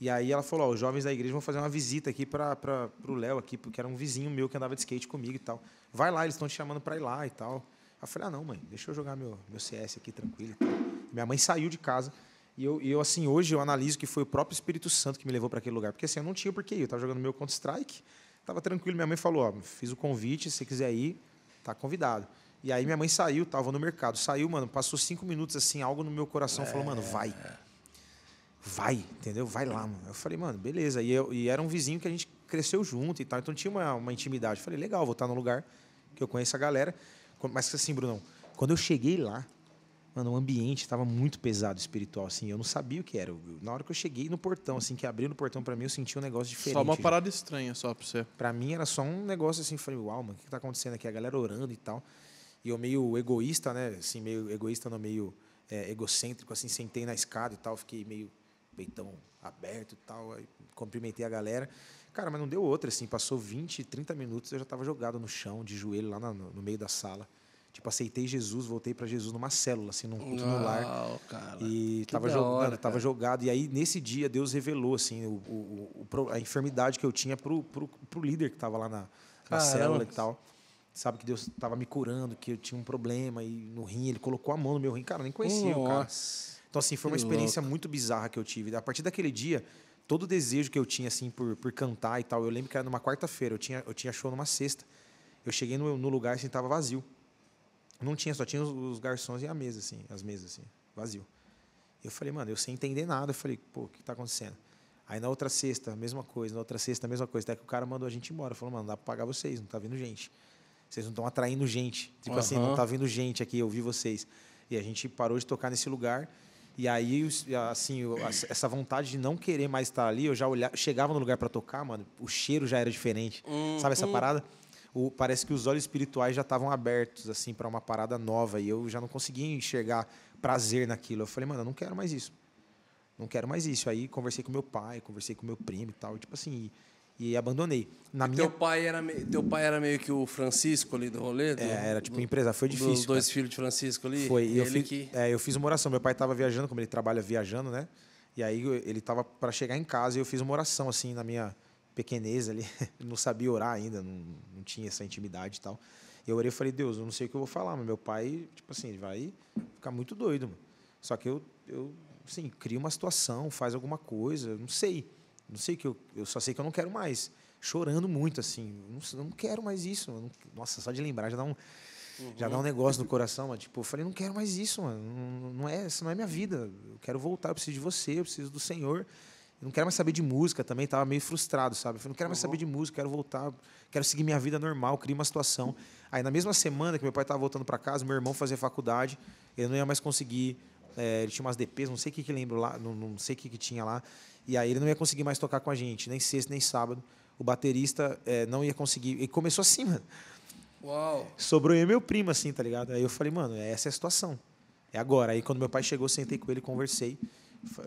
E aí ela falou, ó, os jovens da igreja vão fazer uma visita aqui para o Léo aqui, porque era um vizinho meu que andava de skate comigo e tal. Vai lá, eles estão te chamando para ir lá e tal. Eu falei, ah, não, mãe, deixa eu jogar meu, meu CS aqui tranquilo. Minha mãe saiu de casa. E eu, eu, assim, hoje eu analiso que foi o próprio Espírito Santo que me levou para aquele lugar. Porque, assim, eu não tinha porquê ir. Eu estava jogando meu Counter-Strike, estava tranquilo. Minha mãe falou, ó, fiz o convite, se você quiser ir, tá convidado. E aí minha mãe saiu, estava no mercado. Saiu, mano, passou cinco minutos, assim, algo no meu coração é, falou, mano, vai vai, entendeu? Vai lá, mano. Eu falei, mano, beleza. E, eu, e era um vizinho que a gente cresceu junto e tal, então tinha uma, uma intimidade. Eu falei, legal, vou estar num lugar que eu conheço a galera. Mas assim, Brunão, quando eu cheguei lá, mano, o ambiente estava muito pesado espiritual, assim. Eu não sabia o que era. na hora que eu cheguei no portão, assim, que abriu no portão para mim, eu senti um negócio diferente. Só uma parada já. estranha, só pra você. Pra mim era só um negócio assim, falei, uau, mano, o que, tá acontecendo aqui? A galera orando e tal. E eu meio egoísta, né? Assim, meio egoísta, não meio é, egocêntrico, assim, sentei na escada e tal, fiquei meio peitão aberto e tal. Aí cumprimentei a galera. Cara, mas não deu outra, assim. Passou 20, 30 minutos, eu já estava jogado no chão, de joelho, lá no, no meio da sala. Tipo, aceitei Jesus, voltei para Jesus numa célula, assim, num culto no lar. e tava jogado, hora, tava jogado. E aí, nesse dia, Deus revelou, assim, o, o, o, a enfermidade que eu tinha pro, pro, pro líder que tava lá na, na célula e tal. Sabe que Deus tava me curando, que eu tinha um problema e no rim, ele colocou a mão no meu rim. Cara, eu nem conhecia Nossa. o cara. Então, assim, foi uma que experiência louco. muito bizarra que eu tive. A partir daquele dia, todo o desejo que eu tinha, assim, por, por cantar e tal, eu lembro que era numa quarta-feira, eu tinha, eu tinha show numa sexta. Eu cheguei no, no lugar, assim, tava vazio. Não tinha, só tinha os, os, garçons e a mesa, assim, as mesas, assim, vazio. Eu falei, mano, eu sem entender nada. Eu falei, pô, o que tá acontecendo? Aí na outra sexta, mesma coisa, na outra sexta, mesma coisa. Até que o cara mandou a gente embora. Falou, mano, dá pra pagar vocês, não tá vindo gente. Vocês não estão atraindo gente. Tipo uhum. assim, não tá vindo gente aqui, eu vi vocês. E a gente parou de tocar nesse lugar e aí, assim, essa vontade de não querer mais estar ali, eu já olhava, chegava no lugar para tocar, mano, o cheiro já era diferente. Hum, Sabe essa hum. parada? O, parece que os olhos espirituais já estavam abertos, assim, para uma parada nova. E eu já não conseguia enxergar prazer naquilo. Eu falei, mano, eu não quero mais isso. Não quero mais isso. Aí conversei com meu pai, conversei com meu primo e tal. tipo assim, e abandonei. Na e minha... teu, pai era me... teu pai era meio que o Francisco ali do rolê? Do... É, era tipo empresa. Foi difícil. Os dois cara. filhos de Francisco ali? Foi. E eu, fiz, que... é, eu fiz uma oração. Meu pai estava viajando, como ele trabalha viajando, né? E aí ele estava para chegar em casa e eu fiz uma oração, assim, na minha pequenez ali. não sabia orar ainda, não, não tinha essa intimidade e tal. E eu orei e falei, Deus, eu não sei o que eu vou falar, mas meu pai, tipo assim, ele vai ficar muito doido, mano. Só que eu, eu assim, cria uma situação, faz alguma coisa, não sei. Não sei que eu, eu só sei que eu não quero mais. Chorando muito, assim. Não, não quero mais isso. nossa, só de lembrar já dá um. Uhum. Já dá um negócio no coração, mano tipo, eu falei, não quero mais isso, mano. Não, não é, isso não é minha vida. Eu quero voltar, eu preciso de você, eu preciso do Senhor. Eu não quero mais saber de música também, tava meio frustrado, sabe? Eu falei, não quero mais uhum. saber de uhum. música, quero voltar, quero seguir minha vida normal, criar uma situação. Aí, na mesma semana que meu pai estava voltando para casa, meu irmão fazia faculdade, ele não ia mais conseguir, é, ele tinha umas DPs, não sei o que, que lembro lá, não, não sei o que, que tinha lá. E aí ele não ia conseguir mais tocar com a gente, nem sexta, nem sábado. O baterista é, não ia conseguir. E começou assim, mano. Uau. Sobrou eu e meu primo, assim, tá ligado? Aí eu falei, mano, é essa é a situação. É agora. Aí quando meu pai chegou, sentei com ele, conversei.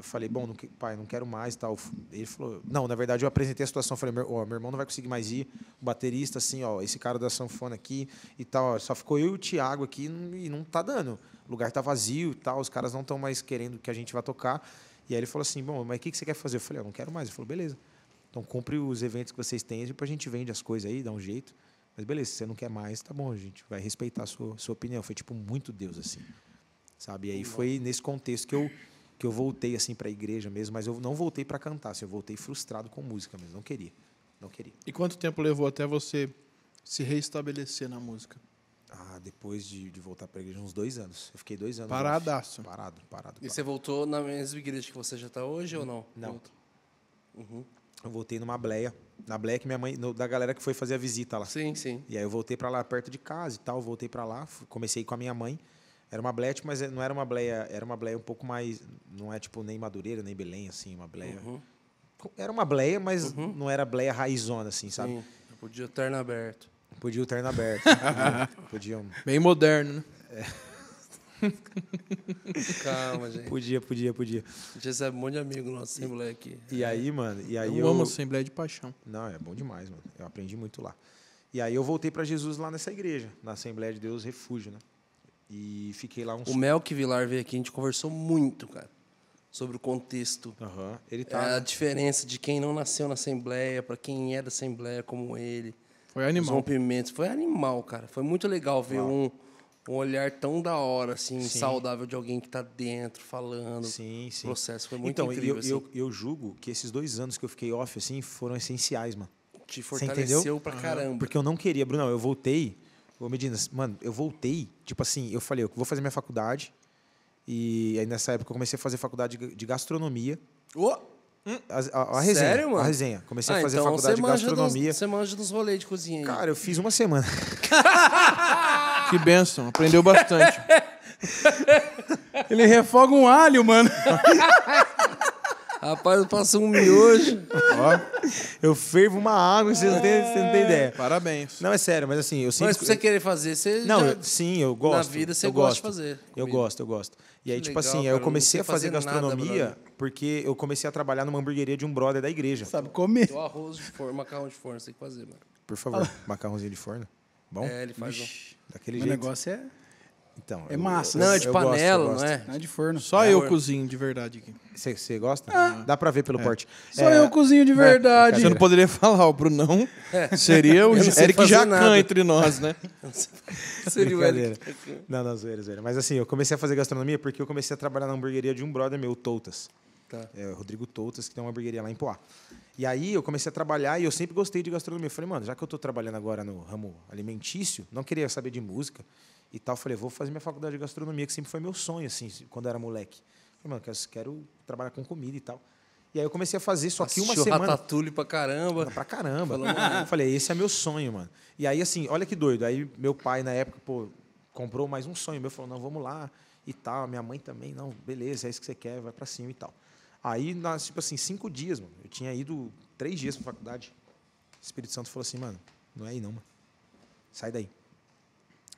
Falei, bom, não, pai, não quero mais e tal. Ele falou, não, na verdade eu apresentei a situação. Falei, ó, meu irmão não vai conseguir mais ir. O baterista, assim, ó, esse cara da sanfona aqui e tal. Ó, só ficou eu e o Thiago aqui e não tá dando. O lugar tá vazio e tal, os caras não estão mais querendo que a gente vá tocar. E aí ele falou assim: bom, mas o que você quer fazer? Eu falei: eu ah, não quero mais. Ele falou: beleza. Então cumpre os eventos que vocês têm, depois a gente vende as coisas aí, dá um jeito. Mas beleza, se você não quer mais, tá bom, a gente vai respeitar a sua, sua opinião. Foi tipo muito Deus assim. Sabe? E aí foi nesse contexto que eu que eu voltei assim para a igreja mesmo, mas eu não voltei para cantar, assim, eu voltei frustrado com música mesmo, não queria. Não queria. E quanto tempo levou até você se reestabelecer na música? Ah, depois de, de voltar para a igreja, uns dois anos. Eu fiquei dois anos. Paradaço. Parado, parado, parado. E você voltou na mesma igreja que você já está hoje ou não? Não. Uhum. Eu voltei numa bleia. Na bleia que minha mãe, no, da galera que foi fazer a visita lá. Sim, sim. E aí eu voltei para lá, perto de casa e tal. Voltei para lá, comecei com a minha mãe. Era uma bleia, tipo, mas é, não era uma bleia, era uma bleia um pouco mais. Não é tipo nem Madureira, nem Belém, assim, uma bleia. Uhum. Era uma bleia, mas uhum. não era bleia raizona, assim, sabe? Sim, eu podia estar aberto. Podia o terno aberto. Podiam. Bem moderno, né? É. Calma, gente. Podia, podia, podia. A gente recebe um monte de amigo nosso assembleia aqui. E aí, mano, e aí eu, eu amo assembleia de paixão. Não, é bom demais, mano. Eu aprendi muito lá. E aí eu voltei para Jesus lá nessa igreja, na Assembleia de Deus Refúgio, né? E fiquei lá uns O Melk Vilar veio aqui, a gente conversou muito, cara, sobre o contexto. Uhum. Ele tá, é a diferença de quem não nasceu na Assembleia para quem é da Assembleia como ele. Foi animal. Os rompimentos. Foi animal, cara. Foi muito legal ver um, um, olhar tão da hora, assim, sim. saudável de alguém que está dentro, falando. Sim, sim. O processo foi muito então, incrível. Então, eu, assim. eu, eu julgo que esses dois anos que eu fiquei off, assim, foram essenciais, mano. Te fortaleceu pra caramba. Porque eu não queria, Bruno, eu voltei. Ô, Medinas, mano, eu voltei. Tipo assim, eu falei, eu vou fazer minha faculdade. E aí nessa época eu comecei a fazer faculdade de gastronomia. Oh! Hum, a, a, resenha. Sério, mano? A resenha. Comecei ah, a fazer então faculdade de gastronomia. Você manja dos rolês de cozinha aí. Cara, eu fiz uma semana. que benção. Aprendeu bastante. Ele refoga um alho, mano. Rapaz, eu passo um miojo. Ó, eu fervo uma água, vocês não têm, não têm ideia. Parabéns. Não, é sério, mas assim, eu sempre... Mas pra você querer fazer, você Não, já... eu, sim, eu gosto. Na vida, você gosta de fazer. Eu gosto, eu gosto. E aí, que tipo assim, legal, assim, cara, eu comecei a fazer, fazer gastronomia... Nada, porque eu comecei a trabalhar numa hamburgueria de um brother da igreja. Sabe comer? O arroz de forno, macarrão de forno, sei fazer, mano. Por favor, macarrãozinho de forno. Bom? É, ele faz Daquele jeito. O negócio é então, é massa. Eu, não, é de panela, gosto, não é? Não é de forno. Só é eu cozinho de verdade aqui. Você gosta? Ah. Dá pra ver pelo é. porte. Só é, eu cozinho de né? verdade. Você não poderia falar, o Brunão é. né? seria o Eric Jacan entre nós, né? seria o Eric. Não, não, zoeira, zoeira. Mas assim, eu comecei a fazer gastronomia porque eu comecei a trabalhar na hamburgueria de um brother meu, Toutas. Tá. É, Rodrigo Toutas, que tem uma hamburgueria lá em Poá. E aí eu comecei a trabalhar e eu sempre gostei de gastronomia. Eu falei, mano, já que eu estou trabalhando agora no ramo alimentício, não queria saber de música e tal. falei, vou fazer minha faculdade de gastronomia, que sempre foi meu sonho, assim, quando eu era moleque. falei, mano, quero, quero trabalhar com comida e tal. E aí eu comecei a fazer, só que uma semana. Ratatouille pra caramba. pra caramba. falei, esse é meu sonho, mano. E aí, assim, olha que doido. Aí meu pai, na época, pô, comprou mais um sonho. Meu falou, não, vamos lá e tal. Minha mãe também, não, beleza, é isso que você quer, vai pra cima e tal. Aí, nas, tipo assim, cinco dias, mano, eu tinha ido três dias para faculdade. O Espírito Santo falou assim, mano, não é aí não, mano. Sai daí.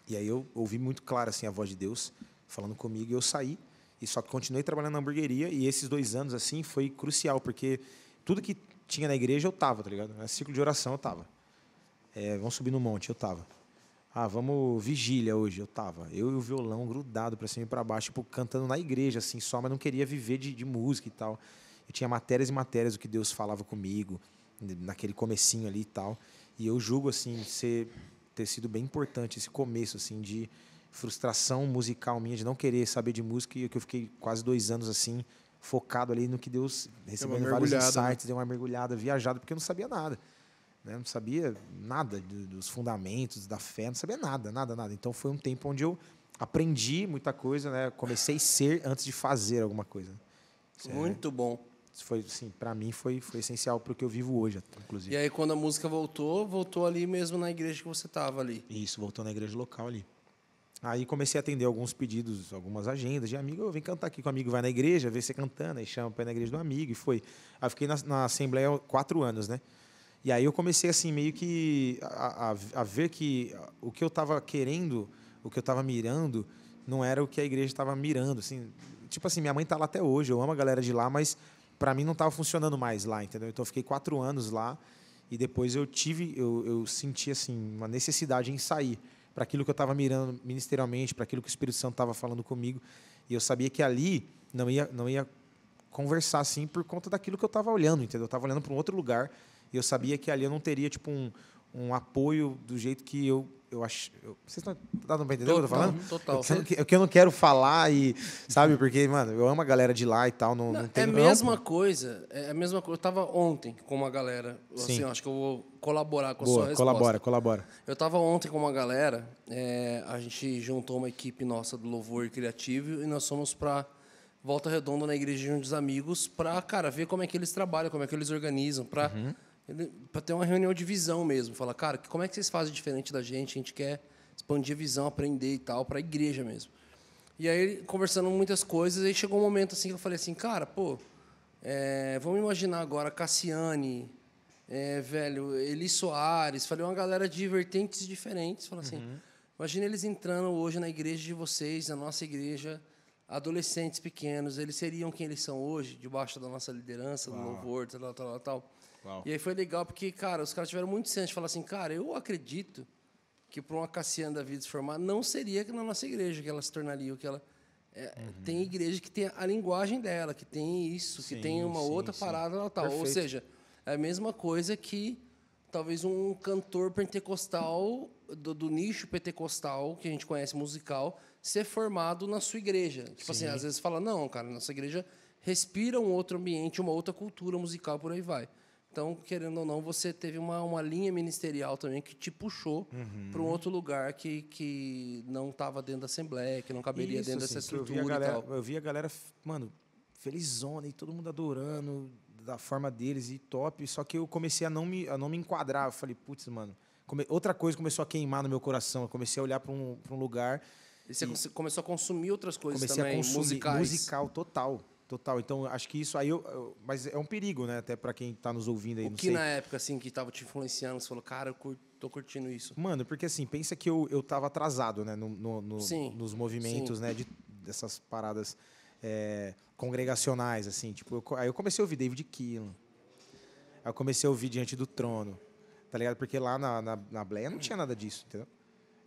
E aí eu ouvi muito claro assim a voz de Deus falando comigo e eu saí. E só que continuei trabalhando na hamburgueria e esses dois anos assim foi crucial porque tudo que tinha na igreja eu tava, tá ligado? ciclo de oração eu tava. É, vamos subir no monte, eu tava. Ah, vamos vigília hoje. Eu tava, eu e o violão grudado para cima e para baixo, tipo, cantando na igreja, assim, só, mas não queria viver de, de música e tal. Eu tinha matérias e matérias do que Deus falava comigo, naquele comecinho ali e tal. E eu julgo, assim, ser, ter sido bem importante esse começo, assim, de frustração musical minha, de não querer saber de música, e que eu fiquei quase dois anos, assim, focado ali no que Deus, recebendo vários né? insights, né? deu uma mergulhada, viajado, porque eu não sabia nada. Né? Não sabia nada dos fundamentos da fé, não sabia nada, nada, nada. Então foi um tempo onde eu aprendi muita coisa, né? Comecei a ser antes de fazer alguma coisa. Isso é Muito é... bom. Isso foi, sim para mim foi, foi essencial para o que eu vivo hoje, inclusive. E aí quando a música voltou, voltou ali mesmo na igreja que você estava ali. Isso, voltou na igreja local ali. Aí comecei a atender alguns pedidos, algumas agendas de amigo. Eu vim cantar aqui com o amigo, vai na igreja, vê você cantando, aí chama para ir na igreja do amigo. E foi. Aí fiquei na, na Assembleia quatro anos, né? E aí eu comecei assim meio que a, a, a ver que o que eu estava querendo, o que eu estava mirando, não era o que a igreja estava mirando. Assim, tipo assim, minha mãe está lá até hoje, eu amo a galera de lá, mas para mim não estava funcionando mais lá, entendeu? Então eu fiquei quatro anos lá e depois eu tive, eu, eu senti assim uma necessidade em sair para aquilo que eu estava mirando ministerialmente, para aquilo que o Espírito Santo estava falando comigo e eu sabia que ali não ia, não ia conversar assim por conta daquilo que eu estava olhando, entendeu? Eu estava olhando para um outro lugar e eu sabia que ali eu não teria tipo um, um apoio do jeito que eu eu acho. Eu, vocês estão dando para entender o que eu tô falando? Total. Eu, que, eu, eu não quero falar e. Sabe, porque, mano, eu amo a galera de lá e tal. Não, não, não tem, é a mesma coisa. É a mesma coisa. Eu tava ontem com uma galera. Assim, acho que eu vou colaborar com Boa, a sua resposta. Colabora, colabora. Eu tava ontem com uma galera. É, a gente juntou uma equipe nossa do Louvor Criativo e nós fomos para Volta Redonda na igreja de dos amigos para cara ver como é que eles trabalham, como é que eles organizam, para uhum para ter uma reunião de visão mesmo. Falar, cara, como é que vocês fazem diferente da gente? A gente quer expandir a visão, aprender e tal, para a igreja mesmo. E aí, conversando muitas coisas, aí chegou um momento assim que eu falei assim, cara, pô, é, vamos imaginar agora Cassiane, é, velho, Eli Soares, falei uma galera de vertentes diferentes. Falei assim, uhum. imagina eles entrando hoje na igreja de vocês, na nossa igreja, adolescentes pequenos, eles seriam quem eles são hoje, debaixo da nossa liderança, do louvor, tal, tal, tal. tal Uau. E aí foi legal porque, cara, os caras tiveram muito senso de falar assim, cara, eu acredito que para uma Cassiana da vida se formar não seria na nossa igreja que ela se tornaria o que ela é, é uhum. tem igreja que tem a linguagem dela, que tem isso, sim, que tem uma sim, outra sim. parada tal. Perfeito. Ou seja, é a mesma coisa que talvez um cantor pentecostal do, do, nicho pentecostal que a gente conhece musical ser formado na sua igreja. Tipo assim, às vezes fala não, cara, nossa igreja respira um outro ambiente, uma outra cultura musical por aí vai. Então, querendo ou não, você teve uma, uma linha ministerial também que te puxou uhum. para um outro lugar que, que não estava dentro da Assembleia, que não caberia Isso, dentro assim, dessa estrutura eu vi, galera, eu vi a galera, mano, felizona e todo mundo adorando da forma deles e top. Só que eu comecei a não me, a não me enquadrar. Eu falei, putz, mano. Come... Outra coisa começou a queimar no meu coração. Eu comecei a olhar para um, um lugar. E você e... começou a consumir outras coisas comecei também, a consumir musicais. musical total. Total. Então, acho que isso aí. Eu, eu, mas é um perigo, né? Até para quem está nos ouvindo aí. O que sei. na época, assim, que estava te influenciando, você falou, cara, eu curto, tô curtindo isso. Mano, porque assim, pensa que eu, eu tava atrasado, né? No, no, no nos movimentos, sim. né? De, dessas paradas é, congregacionais, assim. Tipo, eu, aí eu comecei a ouvir David Keelan. Aí eu comecei a ouvir Diante do Trono. Tá ligado? Porque lá na, na, na Bleia não tinha nada disso, entendeu?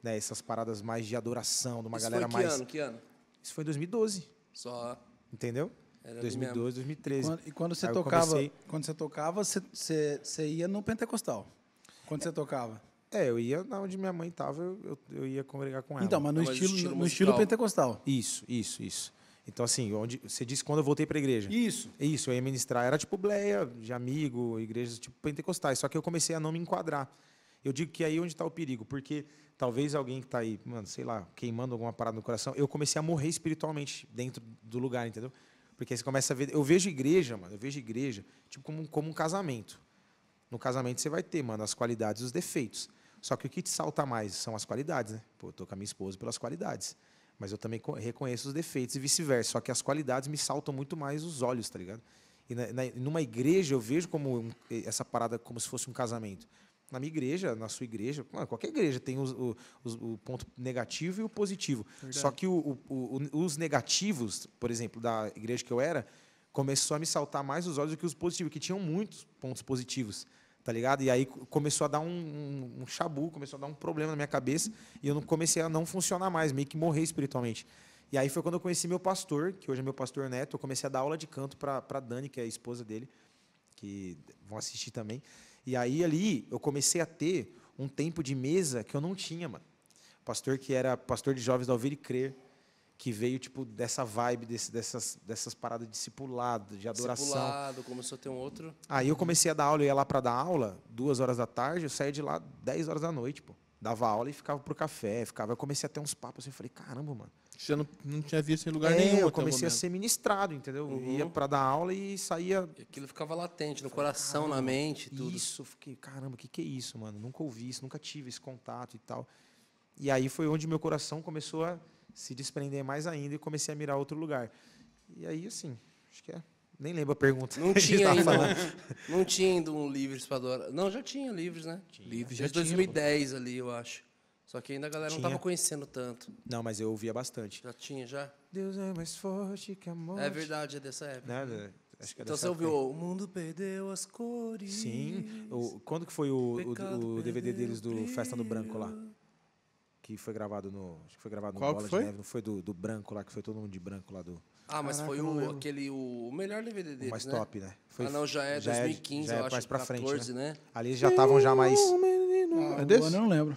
Né, essas paradas mais de adoração, de uma isso galera foi que mais. Ano? Que ano? Isso foi em 2012. Só. Entendeu? Era 2012, 2013. E quando, e quando você Aí tocava, comecei... quando você tocava, você, você, você ia no pentecostal. Quando é. você tocava? É, eu ia na onde minha mãe estava, eu, eu, eu, ia congregar com então, ela. Então, mas no, é, estilo, estilo no estilo pentecostal. Isso, isso, isso. Então, assim, onde você disse quando eu voltei para a igreja. Isso. Isso, eu ia ministrar. Era tipo bleia, de amigo, igrejas tipo pentecostais. Só que eu comecei a não me enquadrar. Eu digo que é aí onde está o perigo, porque talvez alguém que está aí, mano, sei lá, queimando alguma parada no coração, eu comecei a morrer espiritualmente dentro do lugar, entendeu? Porque aí você começa a ver. Eu vejo igreja, mano, eu vejo igreja, tipo, como, como um casamento. No casamento você vai ter, mano, as qualidades e os defeitos. Só que o que te salta mais são as qualidades, né? Pô, eu tô com a minha esposa pelas qualidades. Mas eu também reconheço os defeitos e vice-versa. Só que as qualidades me saltam muito mais os olhos, tá ligado? E na, na, numa igreja eu vejo como um, essa parada como se fosse um casamento na minha igreja, na sua igreja, qualquer igreja tem o ponto negativo e o positivo. Verdade. Só que o, o, o, os negativos, por exemplo, da igreja que eu era, começou a me saltar mais os olhos do que os positivos, que tinham muitos pontos positivos, tá ligado? E aí começou a dar um, um, um chabu, começou a dar um problema na minha cabeça e eu não comecei a não funcionar mais, meio que morrer espiritualmente. E aí foi quando eu conheci meu pastor, que hoje é meu pastor neto, eu comecei a dar aula de canto para Dani, que é a esposa dele, que vão assistir também. E aí ali eu comecei a ter um tempo de mesa que eu não tinha, mano. Pastor que era pastor de jovens da Ouvir e Crer, que veio tipo dessa vibe desse, dessas dessas paradas de discipulado, de adoração. Discipulado, começou a ter um outro. Aí eu comecei a dar aula, eu ia lá para dar aula, duas horas da tarde, eu saía de lá 10 horas da noite, pô. Dava aula e ficava pro café, ficava, eu comecei a ter uns papos, assim, eu falei, caramba, mano você não, não tinha visto em lugar é, nenhum. Eu comecei a ser ministrado, entendeu? Uhum. Eu ia uhum. para dar aula e saía. E aquilo ficava latente, no coração, caramba, na mente, tudo. Isso, fiquei, caramba, o que, que é isso, mano? Nunca ouvi isso, nunca tive esse contato e tal. E aí foi onde meu coração começou a se desprender mais ainda e comecei a mirar outro lugar. E aí, assim, acho que é. Nem lembro a pergunta. Não tinha ainda. Não tinha ainda um livro para Não, já tinha livros né? Tinha. Livres já, tinha 2010 ali, eu acho. Só que ainda a galera tinha. não estava conhecendo tanto. Não, mas eu ouvia bastante. Já tinha, já? Deus é mais forte que a morte. É verdade, é dessa época. Nada. Né, né? Acho que é então você ouviu O Mundo Perdeu as Cores. Sim. O, quando que foi o, o, o DVD deles do Festa no Branco lá? Que foi gravado no. Acho que foi gravado Qual no Bola foi? de Neve. Não foi do, do branco lá, que foi todo mundo de branco lá do. Ah, mas Caraca, foi o, aquele, o melhor DVD deles, o mais né? top, né? Foi, ah, não, já é já 2015, é, já é acho, mais pra 14, frente, né? né? Ali já estavam já mais... Ah, é eu não lembro.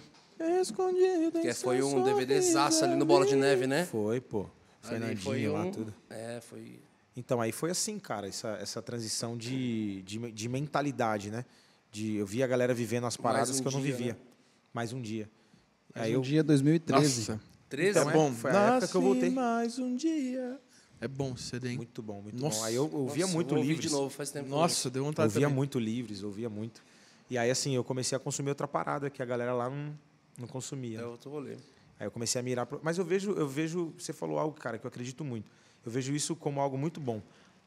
Escondido que foi um DVD zaço ali no Bola de Neve, né? Foi, pô. Fernandinho foi um... lá, tudo. É, foi. Então, aí foi assim, cara, essa, essa transição de, de, de mentalidade, né? De, eu vi a galera vivendo as paradas um que eu não dia, vivia. Né? Mais um dia. Mais aí um eu... dia, 2013. Nossa. 13, então, é bom, foi Nasce a época que eu voltei. mais um dia. É bom esse CD, hein? Muito bom, muito Nossa. bom. Aí eu ouvia Nossa, muito eu livres. de novo, faz tempo. Nossa, deu vontade Ouvia também. muito livres, ouvia muito. E aí, assim, eu comecei a consumir outra parada que a galera lá não... Não consumia. É outro rolê. Aí eu comecei a mirar. Pro... Mas eu vejo, eu vejo. Você falou algo, cara, que eu acredito muito. Eu vejo isso como algo muito bom.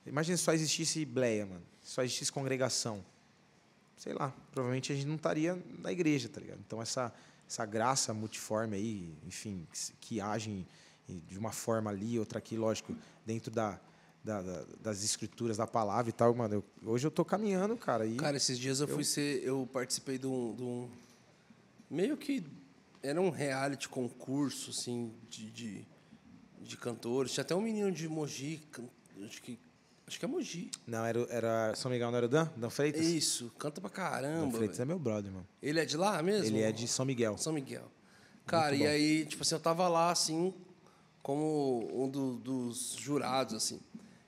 Imagina se só existisse bleia, mano. Se só existisse congregação. Sei lá, provavelmente a gente não estaria na igreja, tá ligado? Então essa, essa graça multiforme aí, enfim, que, que age de uma forma ali, outra aqui, lógico, dentro da, da, da, das escrituras, da palavra e tal, mano. Eu, hoje eu tô caminhando, cara. cara, esses dias eu, eu, fui ser. Eu participei de um. De um meio que era um reality concurso, assim, de, de, de cantores. Tinha até um menino de Mogi, acho que Acho que é Mogi. Não, era, era São Miguel, não era o Dan? Dan Freitas? Isso, canta pra caramba. Dan Freitas véio. é meu brother, mano. Ele é de lá mesmo? Ele é de São Miguel. São Miguel. Cara, e aí, tipo assim, eu tava lá, assim, como um do, dos jurados, assim.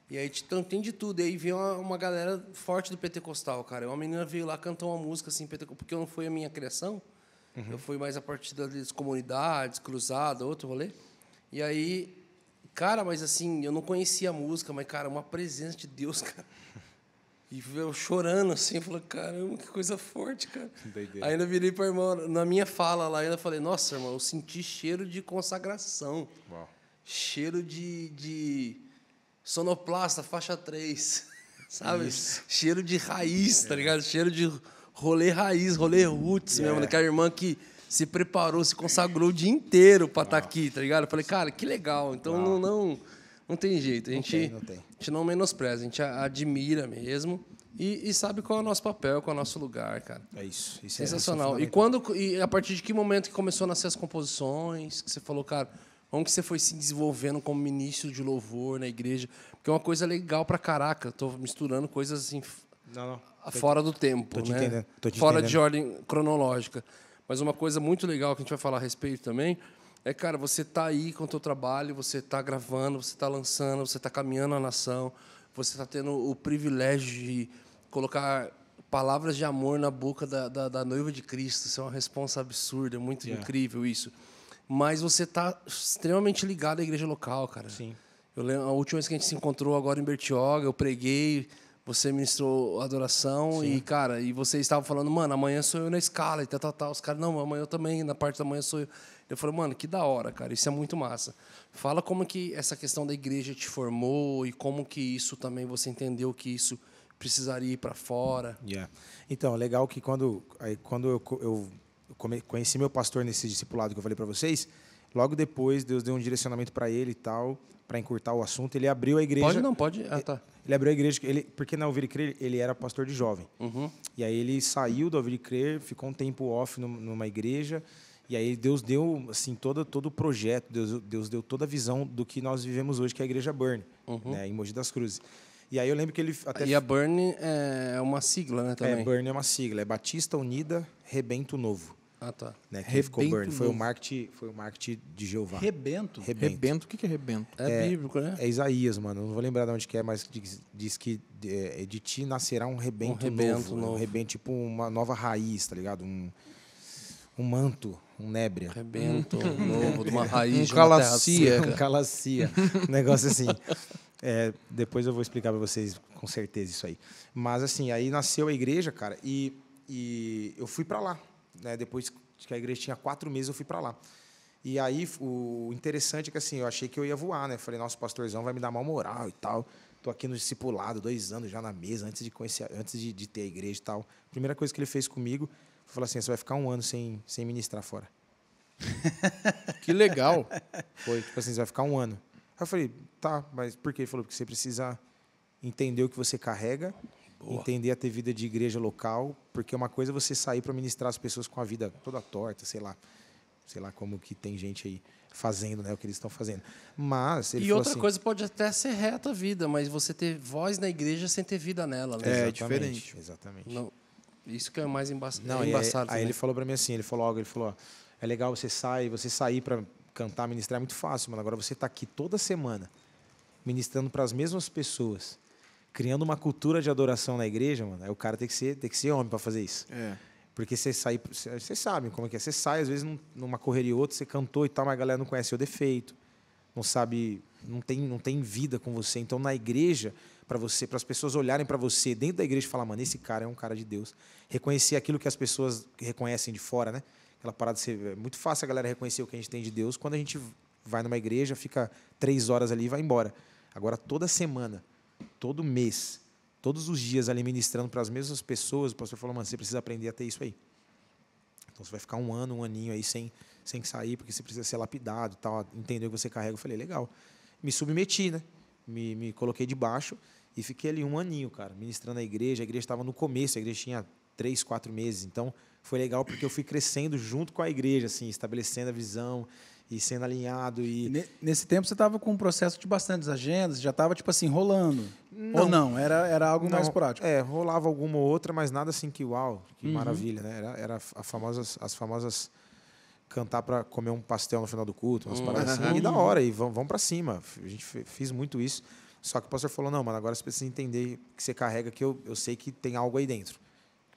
E aí então, tem de tudo. E aí veio uma, uma, galera forte do pentecostal, cara. Uma menina veio lá cantar uma música, assim, porque não foi a minha criação. Uhum. Eu fui mais a partir das comunidades, cruzada, outro rolê. E aí, cara, mas assim, eu não conhecia a música, mas, cara, uma presença de Deus, cara. E eu chorando assim, falando, caramba, que coisa forte, cara. Doideira. Ainda virei para irmão na minha fala lá, ainda falei, nossa, irmão, eu senti cheiro de consagração. Uau. Cheiro de, de sonoplasta, faixa 3. Sabe? Isso. Cheiro de raiz, é. tá ligado? Cheiro de rolê raiz, rolê roots yeah. mesmo, né? é. que a irmã que se preparou, se consagrou o dia inteiro para estar tá aqui, tá ligado? Eu falei, cara, que legal. Então não, não, não tem jeito. A gente não, tem, não tem. A gente não menospreza, a gente admira mesmo. E, e, sabe qual é o nosso papel, qual é o nosso lugar, cara. É isso. isso é é Sensacional. É e quando e a partir de que momento que começou a nascer as composições, que você falou, cara, como que você foi se desenvolvendo como ministro de louvor na igreja? Porque é uma coisa legal pra caraca. Eu tô misturando coisas assim. Não, não fora do tempo, te né? Te fora entendendo. de ordem cronológica. Mas uma coisa muito legal que a gente vai falar a respeito também é, cara, você está aí com o teu trabalho, você está gravando, você está lançando, você está caminhando a nação, você está tendo o privilégio de colocar palavras de amor na boca da, da, da noiva de Cristo. Isso é uma responsa absurda, é muito yeah. incrível isso. Mas você está extremamente ligado à igreja local, cara. Sim. Eu lembro, a última vez que a gente se encontrou agora em Bertioga, eu preguei, você ministrou adoração Sim. e, cara, e você estava falando, mano, amanhã sou eu na escala e tal, tal, tal. Os caras, não, amanhã eu também, na parte da manhã sou eu. Eu falei, mano, que da hora, cara, isso é muito massa. Fala como que essa questão da igreja te formou e como que isso também você entendeu que isso precisaria ir para fora. Yeah. Então, é legal que quando, aí, quando eu, eu conheci meu pastor nesse discipulado que eu falei para vocês, logo depois Deus deu um direcionamento para ele e tal, para encurtar o assunto, ele abriu a igreja. Pode não, pode. Ah, é, tá. Ele abriu a igreja, ele, porque na Ouvir e Crer ele era pastor de jovem. Uhum. E aí ele saiu da Ouvir e Crer, ficou um tempo off numa igreja. E aí Deus deu assim todo todo o projeto, Deus, Deus deu toda a visão do que nós vivemos hoje, que é a igreja Burn, uhum. né, em Mogi das Cruzes. E aí eu lembro que ele até E a Burn é, é uma sigla, né, é, também. É, Burn é uma sigla, é Batista Unida Rebento Novo. Ah, tá. Né, que ficou Burn. Foi o, marketing, foi o marketing de Jeová. Rebento? Rebento. rebento. O que é rebento? É, é, bíblico, né? É Isaías, mano. Não vou lembrar de onde que é, mas diz, diz que de, é, de, ti nascerá um rebento, um rebento novo, novo. Um rebento, tipo uma nova raiz, tá ligado? Um, um manto, um nébria. Rebento um novo, de uma raiz. Um calacia. Um calacia. um negócio assim. É, depois eu vou explicar para vocês com certeza isso aí. Mas assim, aí nasceu a igreja, cara, e, e eu fui para lá né, depois que a igreja tinha quatro meses, eu fui para lá. E aí, o interessante é que assim, eu achei que eu ia voar, né? Falei, nosso pastorzão vai me dar mal moral e tal. Tô aqui no discipulado, dois anos já na mesa, antes de conhecer, antes de, de ter a igreja e tal. Primeira coisa que ele fez comigo, foi falar assim, você vai ficar um ano sem, sem ministrar fora. que legal. Foi, tipo assim, você vai ficar um ano. Aí eu falei, tá, mas por quê? Ele falou, porque você precisa entender o que você carrega Boa. entender a ter vida de igreja local, porque é uma coisa é você sair para ministrar as pessoas com a vida toda torta, sei lá, sei lá como que tem gente aí fazendo, né, o que eles estão fazendo. Mas e outra assim, coisa pode até ser reta a vida, mas você ter voz na igreja sem ter vida nela, né? é diferente, exatamente. Não, isso que é mais emba é Não, é embaçado. Aí, aí, ele falou para mim assim, ele falou algo, ele falou, ó, é legal você sair, você sair para cantar, ministrar é muito fácil, mas agora você está aqui toda semana ministrando para as mesmas pessoas criando uma cultura de adoração na igreja, mano, aí o cara tem que ser, tem que ser homem para fazer isso. É. Porque você sai, você sabe como é que é. Você sai, às vezes, numa correria ou outra, você cantou e tal, mas a galera não conhece o defeito, não sabe, não tem, não tem vida com você. Então, na igreja, para você, para as pessoas olharem para você dentro da igreja e falar, mano, esse cara é um cara de Deus. Reconhecer aquilo que as pessoas reconhecem de fora, né? Aquela parada de ser. É muito fácil a galera reconhecer o que a gente tem de Deus quando a gente vai numa igreja, fica três horas ali e vai embora. Agora, toda semana todo mês, todos os dias ali ministrando para as mesmas pessoas, o pastor falou, mano, você precisa aprender a ter isso aí. Então você vai ficar um ano, um aninho aí sem, sem sair, porque você precisa ser lapidado, tal, entendeu o que você carrega. Eu falei, legal. Me submeti, né? Me, me coloquei debaixo e fiquei ali um aninho, cara, ministrando a igreja. A igreja estava no começo, a igreja tinha três, quatro meses. Então foi legal porque eu fui crescendo junto com a igreja, assim, estabelecendo a visão, e sendo alinhado e nesse tempo você estava com um processo de bastantes agendas já estava tipo assim rolando não, ou não era era algo não, mais prático é rolava alguma outra mas nada assim que uau que uhum. maravilha né era, era a famosas as famosas cantar para comer um pastel no final do culto umas uhum. paradas assim, e da uhum. hora e vamos para cima a gente fez muito isso só que o pastor falou não mano agora você precisa entender que você carrega que eu, eu sei que tem algo aí dentro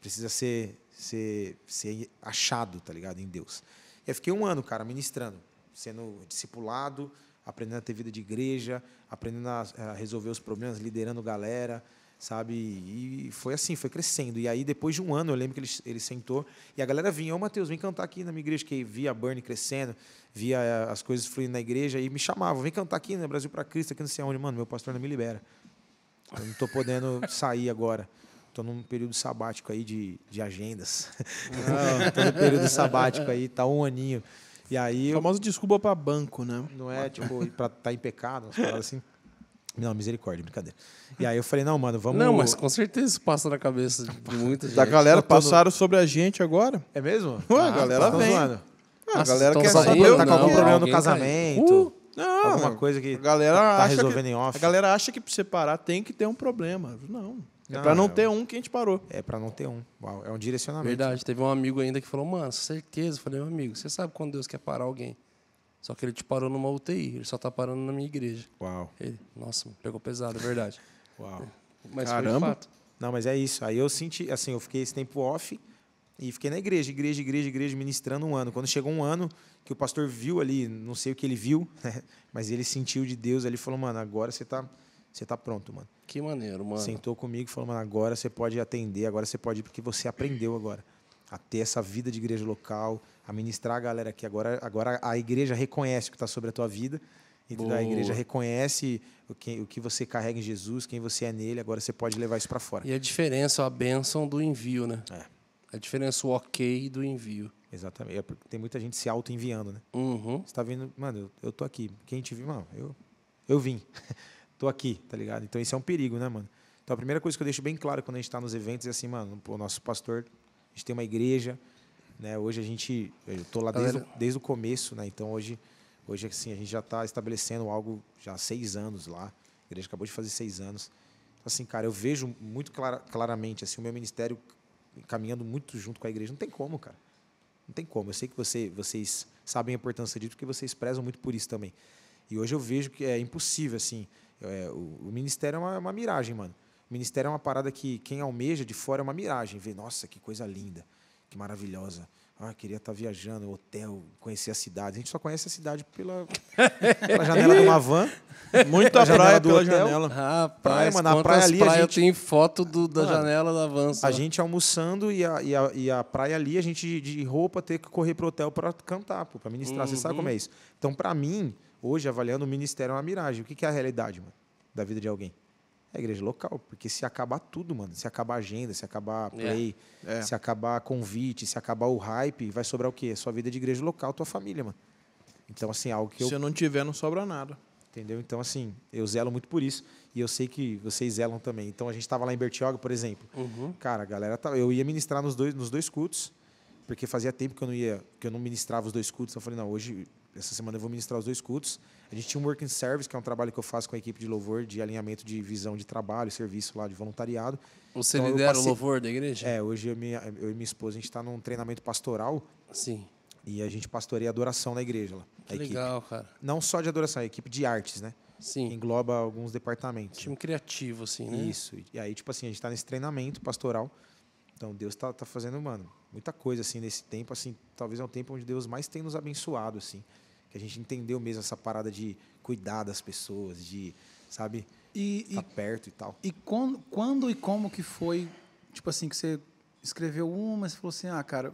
precisa ser ser ser achado tá ligado em Deus eu fiquei um ano cara ministrando sendo discipulado, aprendendo a ter vida de igreja, aprendendo a, resolver os problemas, liderando galera, sabe? E foi assim, foi crescendo. E aí, depois de um ano, eu lembro que ele, ele sentou e a galera vinha, ô oh, Matheus, vem cantar aqui na minha igreja, que via a Bernie crescendo, via eh, as coisas fluindo na igreja, e me chamavam, vem cantar aqui no né, Brasil para Cristo, aqui não sei onde. Mano, meu pastor não me libera. Eu não estou podendo sair agora. Estou num período sabático aí de, de agendas. Estou num período sabático aí, tá um aninho. E aí. O famoso desculpa para banco, né? Não é, tipo, para estar tá em pecado, umas palavras assim. Não, misericórdia, brincadeira. E aí eu falei, não, mano, vamos. Não, mas com certeza isso passa na cabeça de muita gente. Da galera passaram sobre a gente agora. É mesmo? Ué, ah, ah, a galera vem. Zoando. a galera quer saber. Tá com algum problema no tá casamento. Uh. Não, alguma coisa que a galera tá resolvendo que, em off. A galera acha que para separar tem que ter um problema. Não. É para ah, não é ter um que a gente parou. É para não ter um. Uau, é um direcionamento. Verdade. Teve um amigo ainda que falou, mano, certeza. Eu falei, meu amigo, você sabe quando Deus quer parar alguém. Só que ele te parou numa UTI, ele só tá parando na minha igreja. Uau. Ele, nossa, pegou pesado, é verdade. Uau. Mas Caramba. Não, mas é isso. Aí eu senti, assim, eu fiquei esse tempo off e fiquei na igreja, igreja, igreja, igreja, ministrando um ano. Quando chegou um ano, que o pastor viu ali, não sei o que ele viu, né? mas ele sentiu de Deus ali, falou, mano, agora você tá você tá pronto, mano. Que maneiro, mano. Sentou comigo e falou, mano, agora você pode atender, agora você pode ir porque você aprendeu agora a ter essa vida de igreja local, a ministrar a galera aqui. Agora, agora a igreja reconhece o que está sobre a tua vida. a igreja reconhece o que, o que você carrega em Jesus, quem você é nele, agora você pode levar isso para fora. E a diferença, a bênção do envio, né? É. A diferença, o ok do envio. Exatamente. É, tem muita gente se auto-enviando, né? Uhum. Você está vendo, mano, eu, eu tô aqui. Quem te viu, mano, eu, eu vim. tô aqui, tá ligado? Então isso é um perigo, né, mano? Então a primeira coisa que eu deixo bem claro quando a gente está nos eventos é assim, mano, o nosso pastor, a gente tem uma igreja, né? Hoje a gente, eu tô lá desde, desde o começo, né? Então hoje, hoje assim, a gente já está estabelecendo algo já há seis anos lá. A igreja acabou de fazer seis anos. Então, assim, cara, eu vejo muito clara, claramente assim o meu ministério caminhando muito junto com a igreja. Não tem como, cara. Não tem como. Eu sei que você, vocês sabem a importância disso, porque vocês prezam muito por isso também. E hoje eu vejo que é impossível, assim, é, o, o, ministério é uma, uma, miragem, mano. O ministério é uma parada que quem almeja de fora é uma miragem. Vê, nossa, que coisa linda, que maravilhosa. Ah, queria estar tá viajando, hotel, conhecer a cidade. A gente só conhece a cidade pela, pela janela de uma van. Muita praia do pela hotel. janela. Rapaz, praia, mano, a praia ali. Praia a gente... tem foto do, da mano, janela da van. Só. A gente almoçando e a, e, a, e a praia ali, a gente de roupa ter que correr pro hotel para cantar, para ministrar. Uhum. Você sabe uhum. como é isso? Então, para mim, hoje avaliando o ministério é uma miragem. O que é a realidade, mano, da vida de alguém? É a igreja local, porque se acabar tudo, mano, se acabar agenda, se acabar é, play, é, é. se acabar convite, se acabar o hype, vai sobrar o quê? Sua vida de igreja local, tua família, mano. Então, assim, algo que se eu. Se não tiver, não sobra nada. Entendeu? Então, assim, eu zelo muito por isso. E eu sei que vocês zelam também. Então, a gente estava lá em Bertioga, por exemplo. Uhum. Cara, a galera. tava. Eu ia ministrar nos dois, nos dois cultos, porque fazia tempo que eu não ia, que eu não ministrava os dois cultos. Então, eu falei, não, hoje essa semana eu vou ministrar os dois cultos. A gente tinha um working service, que é um trabalho que eu faço com a equipe de louvor, de alinhamento de visão de trabalho, serviço lá de voluntariado. Você então, lidera passei... o louvor da igreja? É, hoje eu, minha, eu e minha esposa, a gente está num treinamento pastoral. Sim. E a gente pastoreia adoração na igreja lá. Que legal, equipe. cara. Não só de adoração, a equipe de artes, né? Sim. Engloba alguns departamentos. Time né? criativo, assim, né? Isso. E aí, tipo assim, a gente está nesse treinamento pastoral. Então, Deus está tá fazendo, mano, muita coisa assim nesse tempo, assim, talvez é um tempo onde Deus mais tem nos abençoado assim, que a gente entendeu mesmo essa parada de cuidar das pessoas, de, sabe, e, e, perto e tal. E quando, quando e como que foi, tipo assim, que você escreveu uma, você falou assim, ah, cara,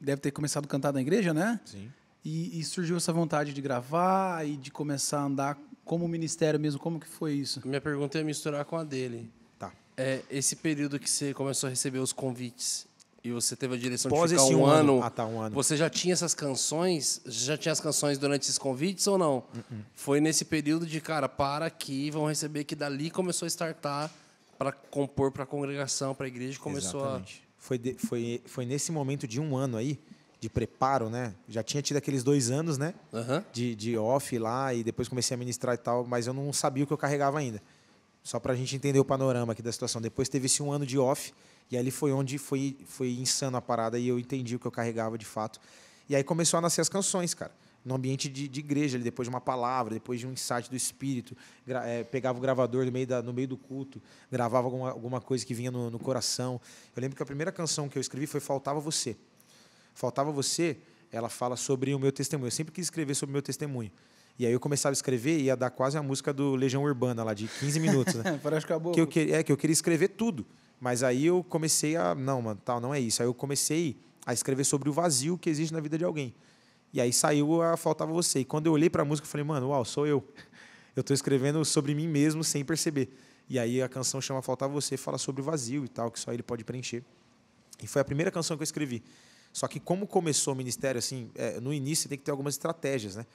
deve ter começado a cantar na igreja, né? Sim. E, e, surgiu essa vontade de gravar e de começar a andar como ministério mesmo. Como que foi isso? Minha pergunta é misturar com a dele. Tá. É, esse período que você começou a receber os convites, e você teve a direção Pós de ficar esse um, um ano, ano. Ah, tá, um ano, você já tinha essas canções, já tinha as canções durante esses convites ou não? Uh -uh. Foi nesse período de, cara, para aqui, vão receber que dali começou a startar para compor para a congregação, para a igreja, começou Exatamente. a... Foi, de, foi, foi nesse momento de um ano aí, de preparo, né? Já tinha tido aqueles dois anos, né? De, de off lá e depois comecei a ministrar e tal, mas eu não sabia o que eu carregava ainda. Só para a gente entender o panorama aqui da situação. Depois teve esse um ano de off e ali foi onde foi, foi insano a parada e eu entendi o que eu carregava de fato. E aí começou a nascer as canções, cara. No ambiente de, de igreja, ali, depois de uma palavra, depois de um insight do espírito, é, pegava o gravador no meio, da, no meio do culto, gravava alguma, alguma coisa que vinha no, no coração. Eu lembro que a primeira canção que eu escrevi foi Faltava Você. Faltava Você, ela fala sobre o meu testemunho. Eu sempre quis escrever sobre o meu testemunho. E aí eu começava a escrever e ia dar quase a música do Legião Urbana lá, de 15 minutos, né? Parece acabou. Que eu queria, é, que eu queria escrever tudo. Mas aí eu comecei a. Não, mano, tal, não é isso. Aí eu comecei a escrever sobre o vazio que existe na vida de alguém. E aí saiu a Faltava Você. E quando eu olhei para a música, eu falei, mano, uau, sou eu. Eu estou escrevendo sobre mim mesmo sem perceber. E aí a canção chama Faltava Você, fala sobre o vazio e tal, que só ele pode preencher. E foi a primeira canção que eu escrevi. Só que como começou o ministério, assim, é, no início tem que ter algumas estratégias, né?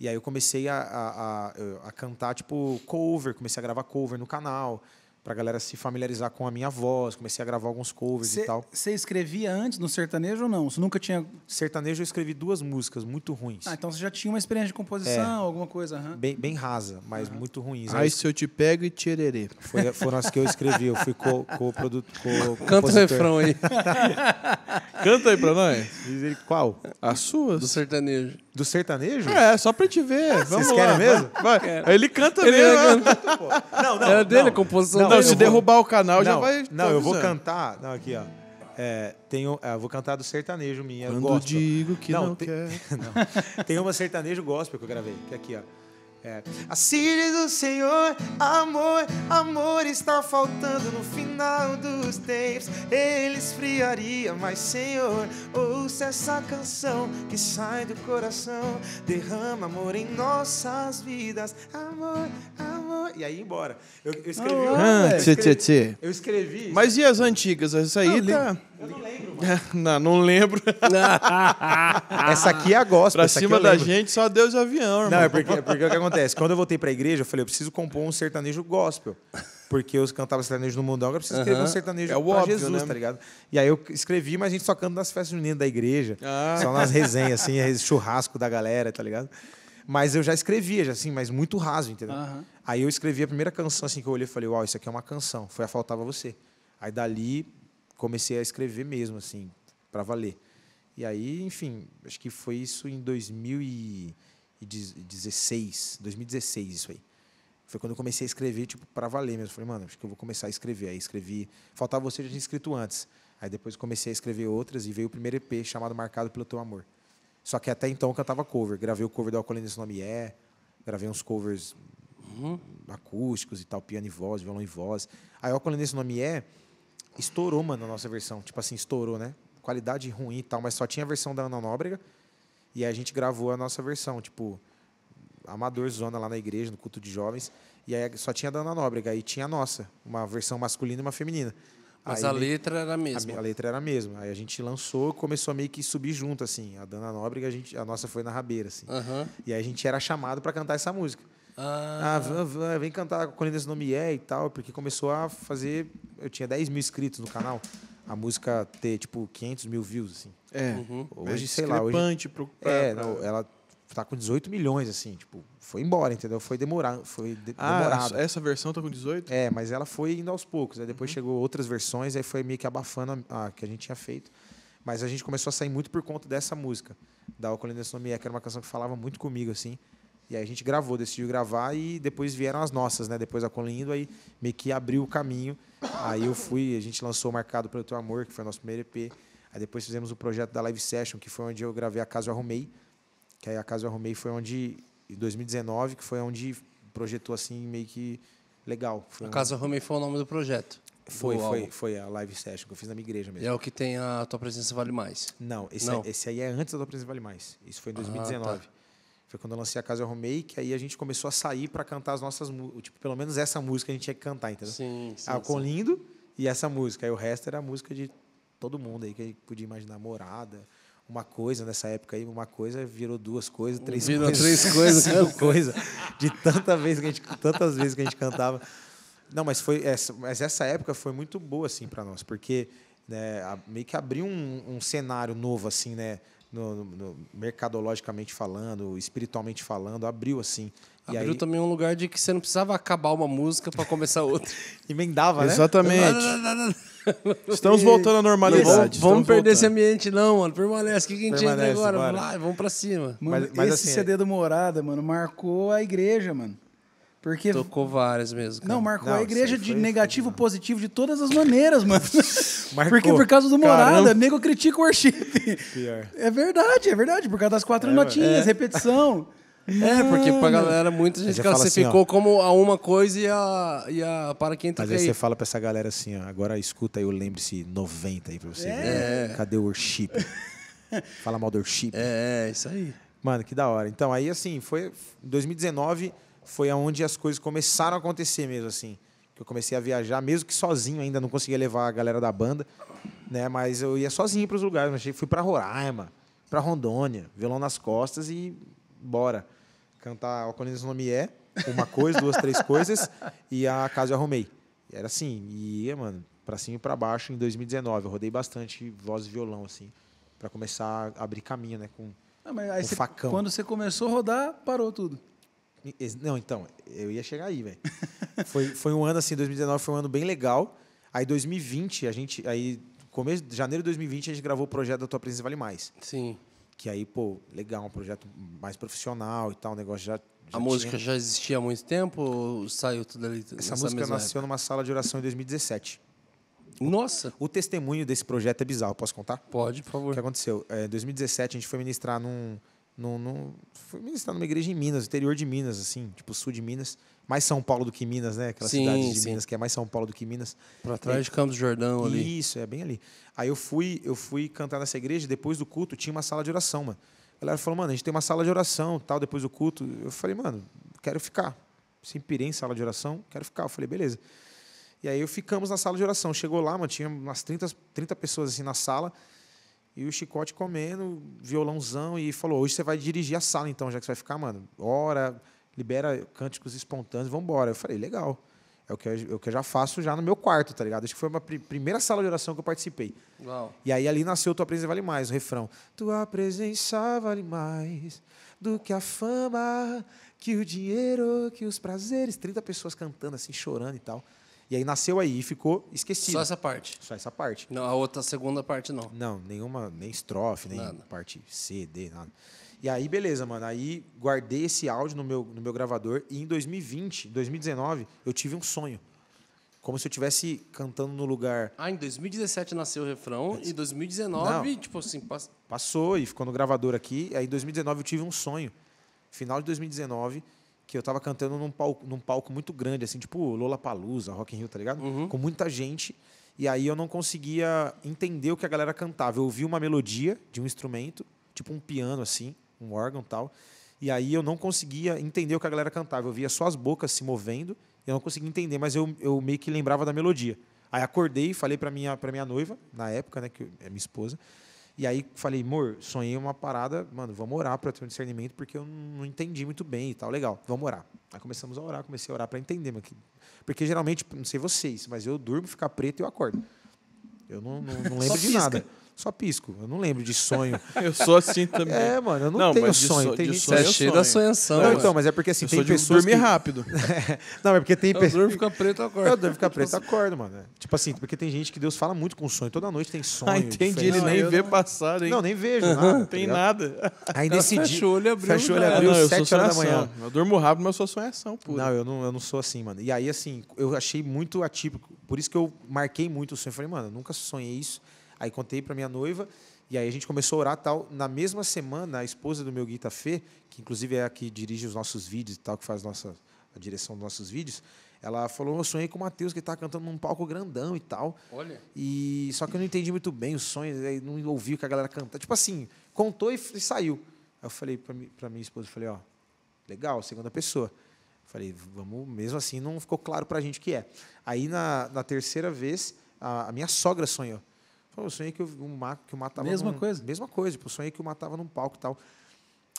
E aí eu comecei a, a, a, a cantar, tipo, cover, comecei a gravar cover no canal pra galera se familiarizar com a minha voz, comecei a gravar alguns covers cê, e tal. Você escrevia antes no sertanejo ou não? Você nunca tinha. Sertanejo eu escrevi duas músicas muito ruins. Ah, então você já tinha uma experiência de composição, é, alguma coisa, uhum. bem, bem rasa, mas uhum. muito ruins. Aí, Aí se eu te pego e tirerê. Foi, foram as que eu escrevi, eu fui co-produtor. Co, co Canta o refrão aí. Canta aí pra nós. Qual? As suas. Do sertanejo. Do sertanejo? É, só pra gente ver. Ah, Vamos vocês querem lá. mesmo? Vai. Ele canta ele mesmo. Canta, né? pô. Não, não. É dele, não. a composição não, dele. se derrubar o canal não, já vai. Não, eu vou cantar. Não, aqui, ó. É, tenho, é, vou cantar do sertanejo minha. Quando gospel. digo que não, não, tem, não. Tem uma sertanejo gospel que eu gravei, que é aqui, ó. É. A Síria do Senhor, amor, amor está faltando no final dos tempos. Ele esfriaria, mas Senhor, ouça essa canção que sai do coração. Derrama amor em nossas vidas. Amor, amor. E aí, embora. Eu, eu escrevi. Ah, eu, escrevi, eu escrevi. Mas e as antigas? Essa aí Não, tá. tá eu não lembro. não, não lembro. essa aqui é a gospel. Pra cima da gente, só Deus e avião, irmão. Não, é porque, é porque o que acontece? Quando eu voltei pra igreja, eu falei, eu preciso compor um sertanejo gospel. Porque eu cantava sertanejo no mundão, eu preciso escrever um sertanejo é o óbvio, Jesus, né? tá ligado? E aí eu escrevi, mas a gente só canta nas festas juninas da igreja. Ah. Só nas resenhas, assim, é churrasco da galera, tá ligado? Mas eu já escrevia, assim, mas muito raso, entendeu? Aí eu escrevi a primeira canção, assim, que eu olhei e falei, uau, isso aqui é uma canção. Foi a Faltava Você. Aí dali comecei a escrever mesmo, assim, para valer. E aí, enfim, acho que foi isso em 2016, 2016 isso aí. Foi quando eu comecei a escrever, tipo, para valer mesmo. Falei, mano, acho que eu vou começar a escrever. Aí escrevi, faltava você, já tinha escrito antes. Aí depois comecei a escrever outras e veio o primeiro EP chamado Marcado pelo Teu Amor. Só que até então eu cantava cover. Gravei o cover do Alcolina Esse Nome É, gravei uns covers uhum. acústicos e tal, piano e voz, violão e voz. Aí o Alcolina Nome É, estourou, mano, a nossa versão. Tipo assim, estourou, né? Qualidade ruim e tal, mas só tinha a versão da Ana Nóbrega. E aí a gente gravou a nossa versão, tipo, amador zona lá na igreja, no culto de jovens. E aí só tinha a da Ana Nóbrega, aí tinha a nossa, uma versão masculina e uma feminina. Mas aí, a letra era a mesma. A, a, letra era a mesma. Aí a gente lançou, começou a meio que subir junto, assim. A Dana Nóbrega, a, gente, a nossa foi na rabeira, assim. Uhum. E aí a gente era chamado para cantar essa música. Ah, ah é, vem cantar com a esse nome é e tal, porque começou a fazer. Eu tinha 10 mil inscritos no canal. A música ter, tipo, 500 mil views, assim. É. Uhum. Hoje, é sei lá. Hoje, pro, pra, é, pra... Não, ela tá com 18 milhões, assim, tipo, foi embora, entendeu? Foi demorar, foi de ah, demorado. Essa versão tá com 18? É, mas ela foi indo aos poucos. Aí depois uhum. chegou outras versões, aí foi meio que abafando a, a, que a gente tinha feito. Mas a gente começou a sair muito por conta dessa música, da Alcolina Sonomia, que era uma canção que falava muito comigo, assim. E aí a gente gravou, decidiu gravar e depois vieram as nossas, né? Depois a Colindo, aí meio que abriu o caminho. Aí eu fui, a gente lançou o Marcado pelo Teu Amor, que foi o nosso primeiro EP. Aí depois fizemos o projeto da Live Session, que foi onde eu gravei A Casa Eu Arrumei. Que aí A Casa Eu Arrumei foi onde, em 2019, que foi onde projetou assim, meio que legal. Foi a Casa Eu Arrumei foi o nome do projeto. Foi, do foi, foi a live session que eu fiz na minha igreja mesmo. E é o que tem a Tua Presença Vale Mais? Não, esse, é, Não. É, esse aí é antes da Tua Presença Vale Mais. Isso foi em 2019. Ah, tá. Foi quando eu lancei a casa eu arrumei, que aí a gente começou a sair para cantar as nossas músicas. Tipo, pelo menos essa música a gente tinha que cantar, entendeu? Sim, sim. Ah, com lindo e essa música. Aí o resto era a música de todo mundo aí, que a gente podia imaginar morada. Uma coisa nessa época aí, uma coisa virou duas coisas, três virou coisas. três coisas, cinco né? coisas. De tanta vez que a gente, tantas vezes que a gente cantava. Não, mas foi essa, mas essa época foi muito boa assim para nós, porque né, meio que abriu um, um cenário novo assim, né? no, no, no, mercadologicamente falando, espiritualmente falando, abriu assim. Abriu aí... também um lugar de que você não precisava acabar uma música para começar outra. Emendava, né? Exatamente. Estamos voltando à normalidade. vamos perder voltando. esse ambiente, não, mano. Permanece. O que, a gente tem agora? Vamos lá, vamos pra cima. Mano, mas, mas esse assim, CD do Morada, mano, marcou a igreja, mano. Porque... Tocou várias mesmo. Cara. Não, marcou não, a igreja de negativo, positivo, de todas as maneiras, mano. Marcou. Porque por causa do Morada, nego critica o worship. Pior. É verdade, é verdade. Por causa das quatro é, notinhas, é. repetição. É, porque pra ah. galera, muita gente classificou assim, assim como a uma coisa e a, e a para quem tá Às vezes você fala pra essa galera assim, ó, agora escuta aí o Lembre-se 90 aí pra você é. Cadê o worship? fala mal do worship. É, é, isso aí. Mano, que da hora. Então, aí assim, foi 2019 foi aonde as coisas começaram a acontecer mesmo, assim. Que eu comecei a viajar, mesmo que sozinho ainda, não conseguia levar a galera da banda, né? Mas eu ia sozinho para os lugares. Mas fui para Roraima, para Rondônia, violão nas costas e bora. Cantar o nome é uma coisa, duas, três coisas, e a Casa Eu Arrumei. Era assim, e ia, mano, para cima e para baixo em 2019. Eu rodei bastante voz e violão, assim, para começar a abrir caminho, né? Com, ah, mas aí com facão. Quando você começou a rodar, parou tudo. Não, então, eu ia chegar aí, velho. foi, foi um ano assim, 2019 foi um ano bem legal. Aí 2020, a gente. Aí, começo de janeiro de 2020, a gente gravou o projeto da Tua Presença Vale Mais. Sim. Que aí, pô, legal, um projeto mais profissional e tal, o negócio já. já a música tinha... já existia há muito tempo ou saiu tudo ali? Essa música nasceu época? numa sala de oração em 2017. Nossa! O testemunho desse projeto é bizarro, posso contar? Pode, por favor. O que aconteceu? É, em é, 2017, a gente foi ministrar num não, não, fui ministrar numa igreja em Minas, interior de Minas, assim, tipo sul de Minas. Mais São Paulo do que Minas, né? Aquela sim, cidade de sim. Minas que é mais São Paulo do que Minas. Pra trás é, de Campos do Jordão ali. Isso, é bem ali. Aí eu fui, eu fui cantar nessa igreja, depois do culto tinha uma sala de oração, mano. A galera falou, mano, a gente tem uma sala de oração, tal, depois do culto. Eu falei, mano, quero ficar. Sem pirei em sala de oração, quero ficar. Eu falei, beleza. E aí eu ficamos na sala de oração. Chegou lá, mano, tinha umas 30, 30 pessoas assim na sala. E o chicote comendo, violãozão, e falou: hoje você vai dirigir a sala, então, já que você vai ficar, mano. Ora, libera cânticos espontâneos, vambora. Eu falei: legal. É o que eu, é o que eu já faço já no meu quarto, tá ligado? Acho que foi a pr primeira sala de oração que eu participei. Uau. E aí ali nasceu Tua Presença Vale Mais, o refrão. Tua presença vale mais do que a fama, que o dinheiro, que os prazeres. 30 pessoas cantando assim, chorando e tal. E aí nasceu aí e ficou esquecido. Só essa parte? Só essa parte. Não, a outra, segunda parte não. Não, nenhuma, nem estrofe, nem nada. parte C, D, nada. E aí, beleza, mano. Aí guardei esse áudio no meu, no meu gravador e em 2020, 2019, eu tive um sonho. Como se eu estivesse cantando no lugar. Ah, em 2017 nasceu o refrão e 2019, Não. tipo assim, pass... passou e ficou no gravador aqui. Aí em 2019 eu tive um sonho. Final de 2019, que eu tava cantando num palco, num palco muito grande, assim, tipo Lollapalooza, Rock in Rio, tá ligado? Uhum. Com muita gente. E aí eu não conseguia entender o que a galera cantava. Eu ouvi uma melodia de um instrumento, tipo um piano, assim, um órgão tal. E aí eu não conseguia entender o que a galera cantava. Eu via só as bocas se movendo, eu não conseguia entender, mas eu, eu meio que lembrava da melodia. Aí acordei, e falei pra minha, pra minha noiva, na época, né, que é minha esposa, e aí falei, amor, sonhei uma parada, mano, vamos orar para ter um discernimento, porque eu não entendi muito bem e tal. Legal, vamos orar. Aí começamos a orar, comecei a orar para entender. Porque geralmente, não sei vocês, mas eu durmo, fica preto e eu acordo. Eu não, não, não lembro de nada. Só pisco. Eu não lembro de sonho. eu sou assim também. É, mano, eu não, não tenho sonho. So, tem gente é cheio da sonhação. Não, né? então, mas é porque assim, eu tem pessoas. Dormir que... rápido. não, é porque tem pessoas. Eu durmo fica preto, eu acordo. Eu durmo ficar preto, eu acordo, mano. Tipo assim, porque tem gente que Deus fala muito com sonho. Toda noite tem sonho. Ah, entendi. Ele nem vê não... Né? passar, hein? Não, nem vejo. Nada, tá tem nada. Aí decidi. Fechou o olho abriu. Fechou olho né? abriu, não, 7 horas da manhã. Eu durmo rápido, mas eu sou sonhação, pô. Não, eu não, eu não sou assim, mano. E aí, assim, eu achei muito atípico. Por isso que eu marquei muito o sonho. Eu falei, mano, eu nunca sonhei isso. Aí contei para minha noiva e aí a gente começou a orar tal. Na mesma semana, a esposa do meu Guita Fê, que inclusive é a que dirige os nossos vídeos e tal, que faz nossa, a direção dos nossos vídeos, ela falou: Eu sonhei com o Matheus, que tá cantando num palco grandão e tal. Olha. E só que eu não entendi muito bem os sonhos, não ouvi o que a galera canta. Tipo assim, contou e, saiu. Aí eu falei para minha esposa: falei, Ó, legal, segunda pessoa. Falei, vamos, mesmo assim, não ficou claro para a gente o que é. Aí na, na terceira vez, a, a minha sogra sonhou eu sonhei que eu, um, que eu matava. Mesma num, coisa? Mesma coisa. Tipo, eu sonhei que eu matava num palco e tal.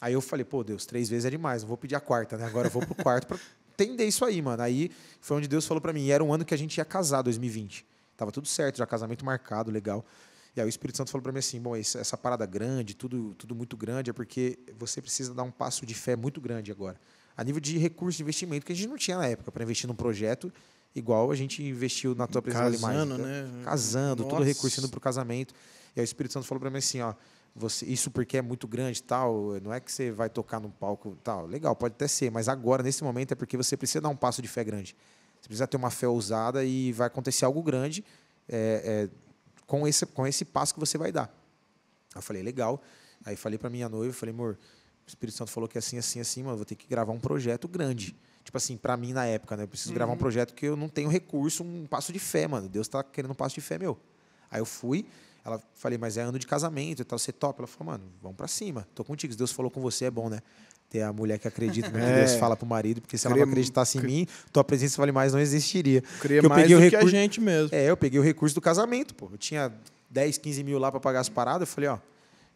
Aí eu falei, pô, Deus, três vezes é demais, não vou pedir a quarta, né? Agora eu vou pro quarto para entender isso aí, mano. Aí foi onde Deus falou para mim. E era um ano que a gente ia casar, 2020. Tava tudo certo, já casamento marcado, legal. E aí o Espírito Santo falou para mim assim: bom, essa parada grande, tudo, tudo muito grande, é porque você precisa dar um passo de fé muito grande agora. A nível de recursos de investimento, que a gente não tinha na época, para investir num projeto igual a gente investiu na tua presença Casando, né? Casando, Nossa. todo recurso indo para o casamento. E aí o Espírito Santo falou para mim assim, ó, você, isso porque é muito grande tal, não é que você vai tocar no palco tal. Legal, pode até ser, mas agora, nesse momento, é porque você precisa dar um passo de fé grande. Você precisa ter uma fé ousada e vai acontecer algo grande é, é, com, esse, com esse passo que você vai dar. Eu falei, legal. Aí falei para minha noiva, falei, amor, o Espírito Santo falou que é assim, assim, assim, mano, vou ter que gravar um projeto grande tipo assim, para mim na época, né? Eu preciso uhum. gravar um uhum. projeto que eu não tenho recurso, um passo de fé, mano. Deus tá querendo um passo de fé meu. Aí eu fui, ela falei, mas é ano de casamento e tal, você top. Ela falou, mano, vamos para cima, tô contigo. Se Deus falou com você, é bom, né? Ter a mulher que acredita no né? que é. Deus fala pro marido, porque se Cria, ela não acreditasse em mim, tua presença vale mais, não existiria. Cria eu mais peguei o recurso, que a gente mesmo. É, eu peguei o recurso do casamento, pô. Eu tinha 10, 15 mil lá para pagar as paradas, eu falei, ó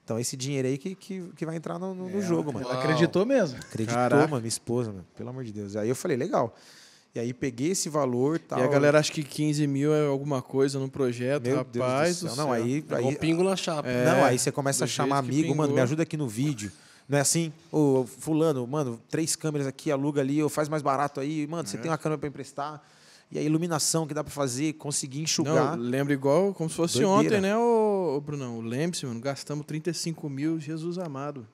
então, esse dinheiro aí que, que, que vai entrar no, no é, jogo, mano. acreditou mesmo. Acreditou, Caraca. mano, minha esposa, mano. Pelo amor de Deus. Aí eu falei, legal. E aí peguei esse valor tal. E a galera acha que 15 mil é alguma coisa no projeto, Meu rapaz. Deus do céu. Não, aí. É aí pingo na chapa. É, não, aí você começa a chamar amigo, mano, me ajuda aqui no vídeo. Não é assim? Ô, fulano, mano, três câmeras aqui, aluga ali, ou faz mais barato aí, mano, você é. tem uma câmera para emprestar e a iluminação que dá para fazer, conseguir enxugar. Não, lembra igual como se fosse Doideira. ontem, né, o Brunão? Lembre-se, mano, gastamos 35 mil, Jesus amado.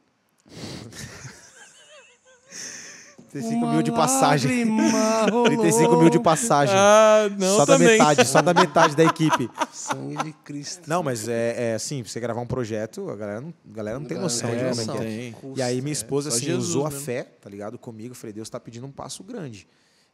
35 Uma mil de passagem. 35 mil de passagem. Ah, não, só também. da metade, só da metade da equipe. Sangue de Cristo. Não, mas é, é assim, você gravar um projeto, a galera não, a galera não tem noção de como é que é. E aí minha é. esposa é. assim, usou a fé, tá ligado? Comigo, eu falei, Deus está pedindo um passo grande.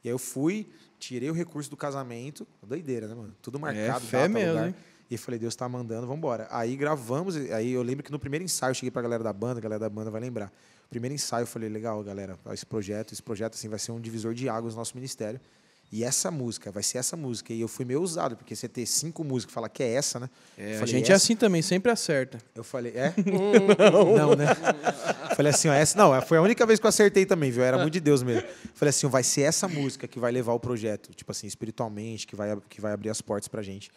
E aí eu fui, Tirei o recurso do casamento. Doideira, né, mano? Tudo é marcado. É, fé data, mesmo, lugar. Hein? E falei, Deus tá mandando, vamos embora. Aí gravamos, aí eu lembro que no primeiro ensaio eu cheguei pra galera da banda, a galera da banda vai lembrar. Primeiro ensaio eu falei, legal, galera, esse projeto, esse projeto assim vai ser um divisor de águas no nosso ministério. E essa música, vai ser essa música. E eu fui meio usado, porque você ter cinco músicas e falar que é essa, né? É, falei, a gente é essa? é assim também, sempre acerta. Eu falei, é? não. não, né? né? falei assim, ó, essa. Não, foi a única vez que eu acertei também, viu? Era muito de Deus mesmo. Falei assim, vai ser essa música que vai levar o projeto, tipo assim, espiritualmente, que vai, que vai abrir as portas pra gente.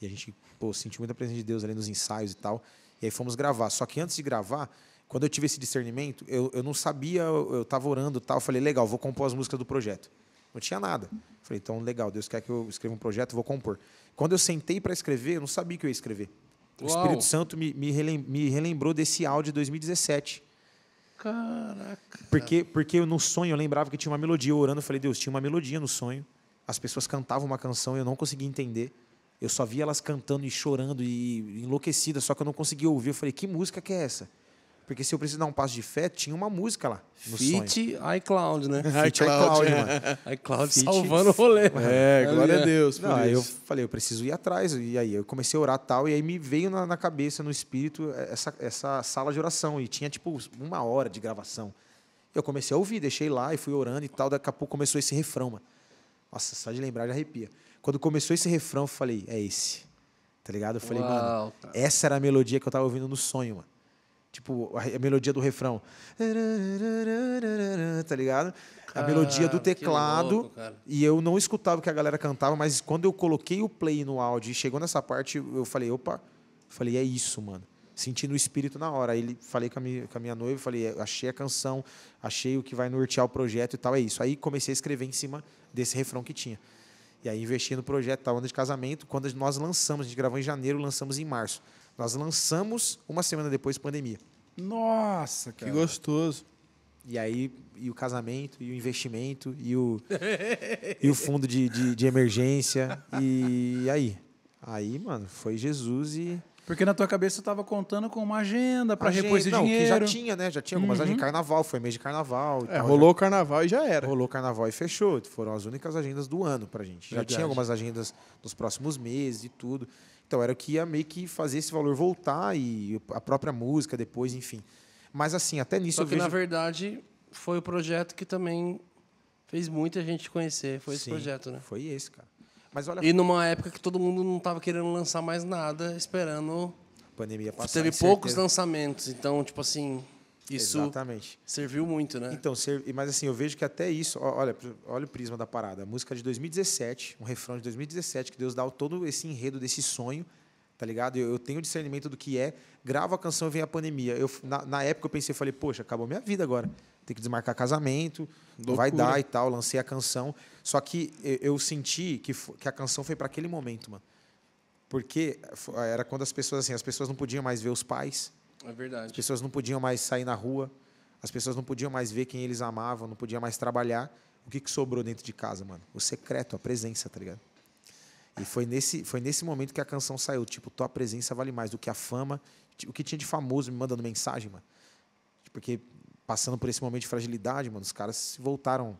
E a gente, pô, sentiu muita presença de Deus ali nos ensaios e tal. E aí fomos gravar. Só que antes de gravar, quando eu tive esse discernimento, eu, eu não sabia, eu, eu tava orando e tal. Eu falei, legal, vou compor as músicas do projeto. Não tinha nada. Falei, então, legal, Deus quer que eu escreva um projeto, vou compor. Quando eu sentei para escrever, eu não sabia que eu ia escrever. O Uau. Espírito Santo me, me, relem, me relembrou desse áudio de 2017. Caraca. Porque, porque no sonho eu lembrava que tinha uma melodia. Eu orando, eu falei, Deus, tinha uma melodia no sonho. As pessoas cantavam uma canção e eu não conseguia entender. Eu só via elas cantando e chorando e enlouquecidas, só que eu não conseguia ouvir. Eu falei, que música que é essa? Porque se eu preciso dar um passo de fé, tinha uma música lá. No Fit sonho. iCloud, né? Fit iCloud, mano. Né? Né? iCloud Fit, salvando o rolê. É, glória a Deus. Não, aí eu falei, eu preciso ir atrás. E aí eu comecei a orar tal, e aí me veio na, na cabeça, no espírito, é, essa, essa sala de oração. E tinha tipo uma hora de gravação. Eu comecei a ouvir, deixei lá e fui orando e tal. Daqui a pouco começou esse refrão, mano. Nossa, só de lembrar já arrepia. Quando começou esse refrão, eu falei, é esse. Tá ligado? Eu falei, Uau, mano, tá. essa era a melodia que eu tava ouvindo no sonho, mano. Tipo, a melodia do refrão. Tá ligado? Cara, a melodia do teclado. Louco, e eu não escutava o que a galera cantava, mas quando eu coloquei o play no áudio e chegou nessa parte, eu falei, opa. falei, é isso, mano. Sentindo o espírito na hora. Aí ele, falei com a, minha, com a minha noiva, falei, é, achei a canção, achei o que vai nortear o projeto e tal, é isso. Aí comecei a escrever em cima desse refrão que tinha. E aí investi no projeto, tal, ano de casamento. Quando nós lançamos, a gente gravou em janeiro, lançamos em março. Nós lançamos uma semana depois pandemia. Nossa, cara. Que gostoso. E aí, e o casamento, e o investimento, e o, e o fundo de, de, de emergência. E, aí? Aí, mano, foi Jesus e. Porque na tua cabeça eu tava contando com uma agenda para repor esse não, dinheiro. Que já tinha, né? Já tinha algumas uhum. agendas carnaval, foi mês de carnaval. É, tal, rolou já... carnaval e já era. Rolou carnaval e fechou. Foram as únicas agendas do ano pra gente. Já tinha algumas agendas dos próximos meses e tudo. Então, era o que ia meio que fazer esse valor voltar e a própria música depois, enfim. Mas, assim, até nisso Só que, vejo... na verdade, foi o projeto que também fez muita gente conhecer. Foi Sim, esse projeto, né? Foi esse, cara. Mas olha... E numa época que todo mundo não estava querendo lançar mais nada, esperando... A pandemia passar, Teve poucos lançamentos, então, tipo assim... Isso Exatamente. serviu muito, né? Então, mas assim, eu vejo que até isso, olha, olha o prisma da parada. A música de 2017, um refrão de 2017, que Deus dá todo esse enredo desse sonho, tá ligado? Eu, eu tenho discernimento do que é, gravo a canção e vem a pandemia. Eu, na, na, época eu pensei, falei, poxa, acabou minha vida agora. Tem que desmarcar casamento, Loucura. vai dar e tal. Lancei a canção. Só que eu, eu senti que, que a canção foi para aquele momento, mano. Porque era quando as pessoas, assim, as pessoas não podiam mais ver os pais é verdade. As pessoas não podiam mais sair na rua, as pessoas não podiam mais ver quem eles amavam, não podiam mais trabalhar. O que, que sobrou dentro de casa, mano? O secreto, a presença, tá ligado? E foi nesse, foi nesse momento que a canção saiu. Tipo, tua presença vale mais do que a fama. O que tinha de famoso me mandando mensagem, mano? Porque passando por esse momento de fragilidade, mano, os caras se voltaram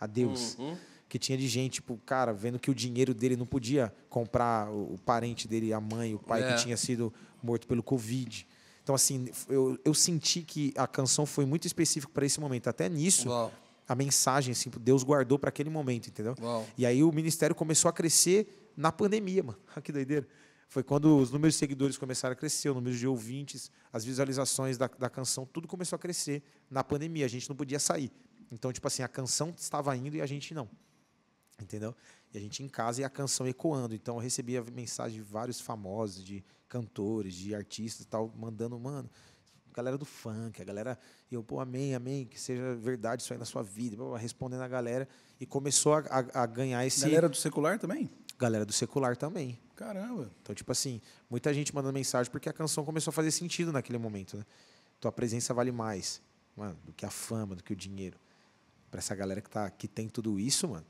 a Deus. Uhum. Que tinha de gente, tipo, cara, vendo que o dinheiro dele não podia comprar o, o parente dele, a mãe, o pai é. que tinha sido morto pelo Covid. Então, assim, eu, eu senti que a canção foi muito específica para esse momento. Até nisso, Uau. a mensagem, assim, Deus guardou para aquele momento, entendeu? Uau. E aí o ministério começou a crescer na pandemia, mano. que doideira. Foi quando os números de seguidores começaram a crescer, o número de ouvintes, as visualizações da, da canção, tudo começou a crescer na pandemia. A gente não podia sair. Então, tipo assim, a canção estava indo e a gente não. Entendeu? E a gente em casa e a canção ecoando. Então, eu recebia mensagem de vários famosos, de cantores, de artistas e tal, mandando, mano, galera do funk, a galera. E eu, pô, amém, amém, que seja verdade isso aí na sua vida, respondendo a galera. E começou a, a, a ganhar esse. Galera do secular também? Galera do secular também. Caramba. Então, tipo assim, muita gente mandando mensagem porque a canção começou a fazer sentido naquele momento, né? Tua presença vale mais, mano, do que a fama, do que o dinheiro. Pra essa galera que, tá, que tem tudo isso, mano,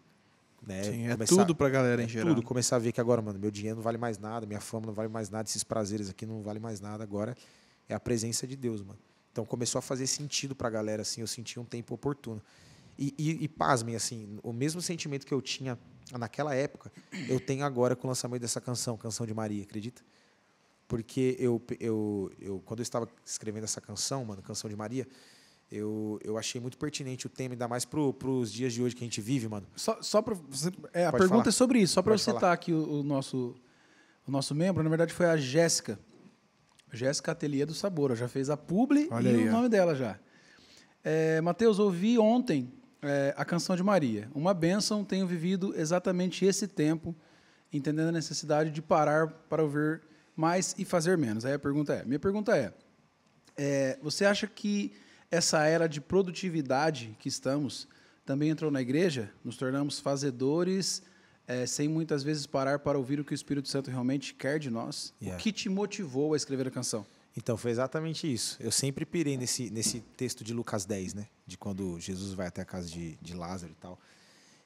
né? Sim, é começar, tudo pra galera em é geral. Tudo, começar a ver que agora, mano, meu dinheiro não vale mais nada, minha fama não vale mais nada, esses prazeres aqui não vale mais nada. Agora é a presença de Deus, mano. Então começou a fazer sentido pra galera, assim, eu senti um tempo oportuno. E, e, e pasmem, assim, o mesmo sentimento que eu tinha naquela época, eu tenho agora com o lançamento dessa canção, Canção de Maria, acredita? Porque eu, eu, eu quando eu estava escrevendo essa canção, mano, Canção de Maria, eu, eu achei muito pertinente o tema, ainda mais para os dias de hoje que a gente vive, mano. Só, só pra, é, a pergunta falar. é sobre isso, só para eu citar falar. aqui o, o, nosso, o nosso membro, na verdade foi a Jéssica. Jéssica Ateliê do Sabor, já fez a publi Olha e aí, o nome dela já. É, Matheus, ouvi ontem é, a canção de Maria. Uma bênção, tenho vivido exatamente esse tempo, entendendo a necessidade de parar para ouvir mais e fazer menos. Aí a pergunta é, minha pergunta é, é você acha que essa era de produtividade que estamos também entrou na igreja, nos tornamos fazedores, é, sem muitas vezes parar para ouvir o que o Espírito Santo realmente quer de nós. Yeah. O que te motivou a escrever a canção? Então, foi exatamente isso. Eu sempre pirei nesse, nesse texto de Lucas 10, né? De quando Jesus vai até a casa de, de Lázaro e tal.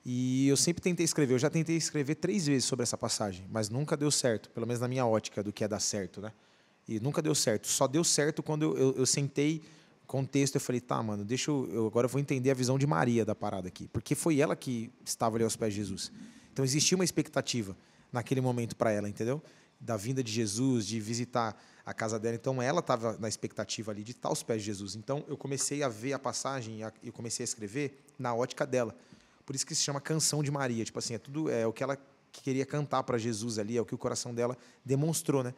E eu sempre tentei escrever, eu já tentei escrever três vezes sobre essa passagem, mas nunca deu certo, pelo menos na minha ótica do que é dar certo, né? E nunca deu certo. Só deu certo quando eu, eu, eu sentei contexto, eu falei, tá, mano, deixa eu, eu, agora eu vou entender a visão de Maria da parada aqui, porque foi ela que estava ali aos pés de Jesus. Então existia uma expectativa naquele momento para ela, entendeu? Da vinda de Jesus, de visitar a casa dela. Então ela estava na expectativa ali de estar aos pés de Jesus. Então eu comecei a ver a passagem, e eu comecei a escrever na ótica dela. Por isso que se chama Canção de Maria, tipo assim, é tudo é o que ela queria cantar para Jesus ali, é o que o coração dela demonstrou, né?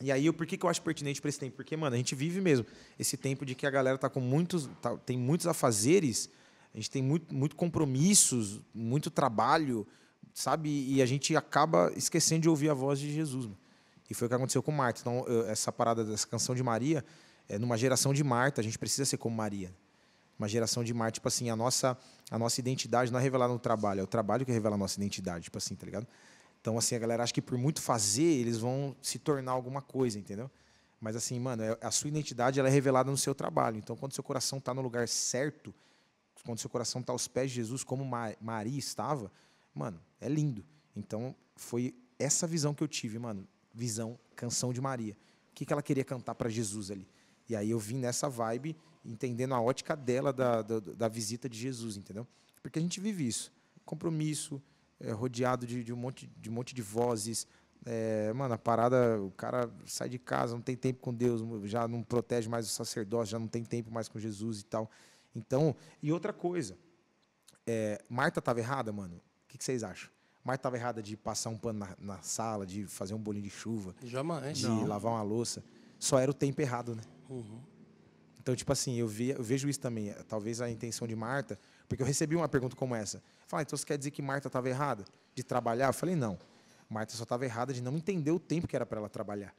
E aí, por que, que eu acho pertinente para esse tempo? Porque, mano, a gente vive mesmo esse tempo de que a galera tá com muitos. Tá, tem muitos afazeres, a gente tem muito, muito compromissos, muito trabalho, sabe? E a gente acaba esquecendo de ouvir a voz de Jesus. Mano. E foi o que aconteceu com Marta. Então, essa parada dessa canção de Maria, é, numa geração de Marta, a gente precisa ser como Maria. Uma geração de Marta, tipo assim, a nossa, a nossa identidade não é revelada no trabalho, é o trabalho que revela a nossa identidade, tipo assim, tá ligado? Então, assim, a galera acha que por muito fazer, eles vão se tornar alguma coisa, entendeu? Mas, assim, mano, é, a sua identidade ela é revelada no seu trabalho. Então, quando seu coração está no lugar certo, quando seu coração está aos pés de Jesus, como Maria estava, mano, é lindo. Então, foi essa visão que eu tive, mano. Visão, canção de Maria. O que, que ela queria cantar para Jesus ali? E aí eu vim nessa vibe, entendendo a ótica dela da, da, da visita de Jesus, entendeu? Porque a gente vive isso. Compromisso, é, rodeado de, de, um monte, de um monte de vozes. É, mano, a parada, o cara sai de casa, não tem tempo com Deus, já não protege mais o sacerdócio, já não tem tempo mais com Jesus e tal. Então, e outra coisa, é, Marta estava errada, mano? O que, que vocês acham? Marta estava errada de passar um pano na, na, sala, de fazer um bolinho de chuva. Jamais. De não. lavar uma louça. Só era o tempo errado, né? Uhum. Então, tipo assim, eu, eu vejo isso também. Talvez a intenção de Marta. Porque eu recebi uma pergunta como essa. Falei, então você quer dizer que Marta estava errada de trabalhar? Eu falei, não. Marta só estava errada de não entender o tempo que era para ela trabalhar.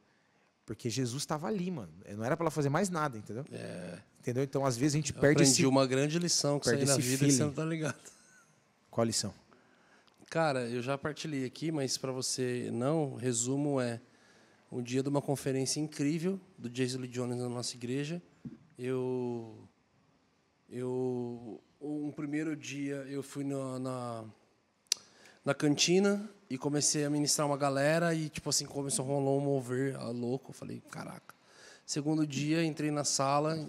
Porque Jesus estava ali, mano. Não era para ela fazer mais nada, entendeu? É. Entendeu? Então, às vezes, a gente Eu perde aprendi esse... uma grande lição que perde você na vida feeling. e você não tá ligado. Qual a lição? Cara, eu já partilhei aqui, mas para você não, resumo é um dia de uma conferência incrível do Jason Lee Jones na nossa igreja. Eu eu um primeiro dia eu fui na, na, na, cantina e comecei a ministrar uma galera e, tipo assim, começou a rolar um mover a ah, louco. Eu falei, caraca. Segundo dia, entrei na sala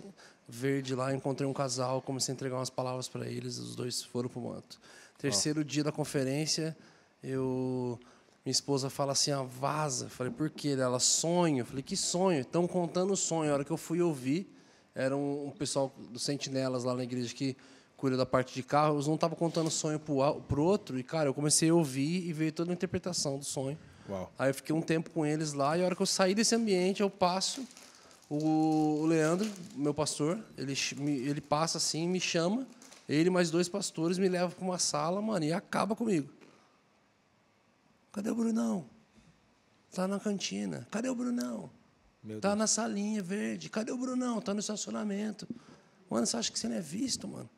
verde lá, encontrei um casal, comecei a entregar umas palavras para eles, os dois foram pro manto. Terceiro oh. dia da conferência, eu minha esposa fala assim, ah, vaza. Falei, por quê? Ela, sonho. Falei, que sonho? Estão contando o sonho. A hora que eu fui ouvir, era um, um pessoal dos sentinelas lá na igreja que cuida da parte de carros, não tava contando sonho pro, pro outro. E, cara, eu comecei a ouvir e veio toda a interpretação do sonho. Uau. Aí eu fiquei um tempo com eles lá e a hora que eu saí desse ambiente, eu passo. O Leandro, meu pastor, ele, ele passa assim, me chama. Ele mais dois pastores me levam para uma sala, mano, e acaba comigo. Cadê o Brunão? Tá na cantina. Cadê o Brunão? Meu tá Deus. na salinha verde. Cadê o Brunão? Tá no estacionamento. Mano, você acha que você não é visto, mano?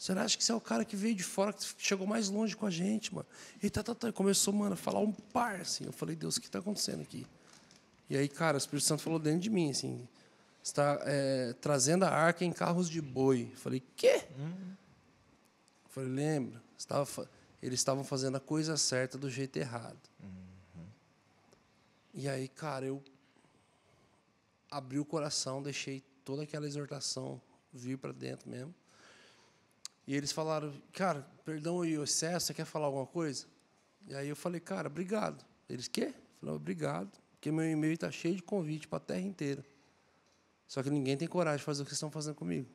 Você acha que você é o cara que veio de fora, que chegou mais longe com a gente, mano? E tá, tá, tá. começou, mano, a falar um par, assim. Eu falei, Deus, o que está acontecendo aqui? E aí, cara, o Espírito Santo falou dentro de mim, assim, está é, trazendo a arca em carros de boi. Eu falei, quê? Uhum. Eu falei, lembra? Estava, eles estavam fazendo a coisa certa do jeito errado. Uhum. E aí, cara, eu abri o coração, deixei toda aquela exortação vir para dentro mesmo. E eles falaram, cara, perdão e o excesso, você quer falar alguma coisa? E aí eu falei, cara, obrigado. Eles, quê? Eu falei, obrigado, porque meu e-mail está cheio de convite para a terra inteira. Só que ninguém tem coragem de fazer o que vocês estão fazendo comigo.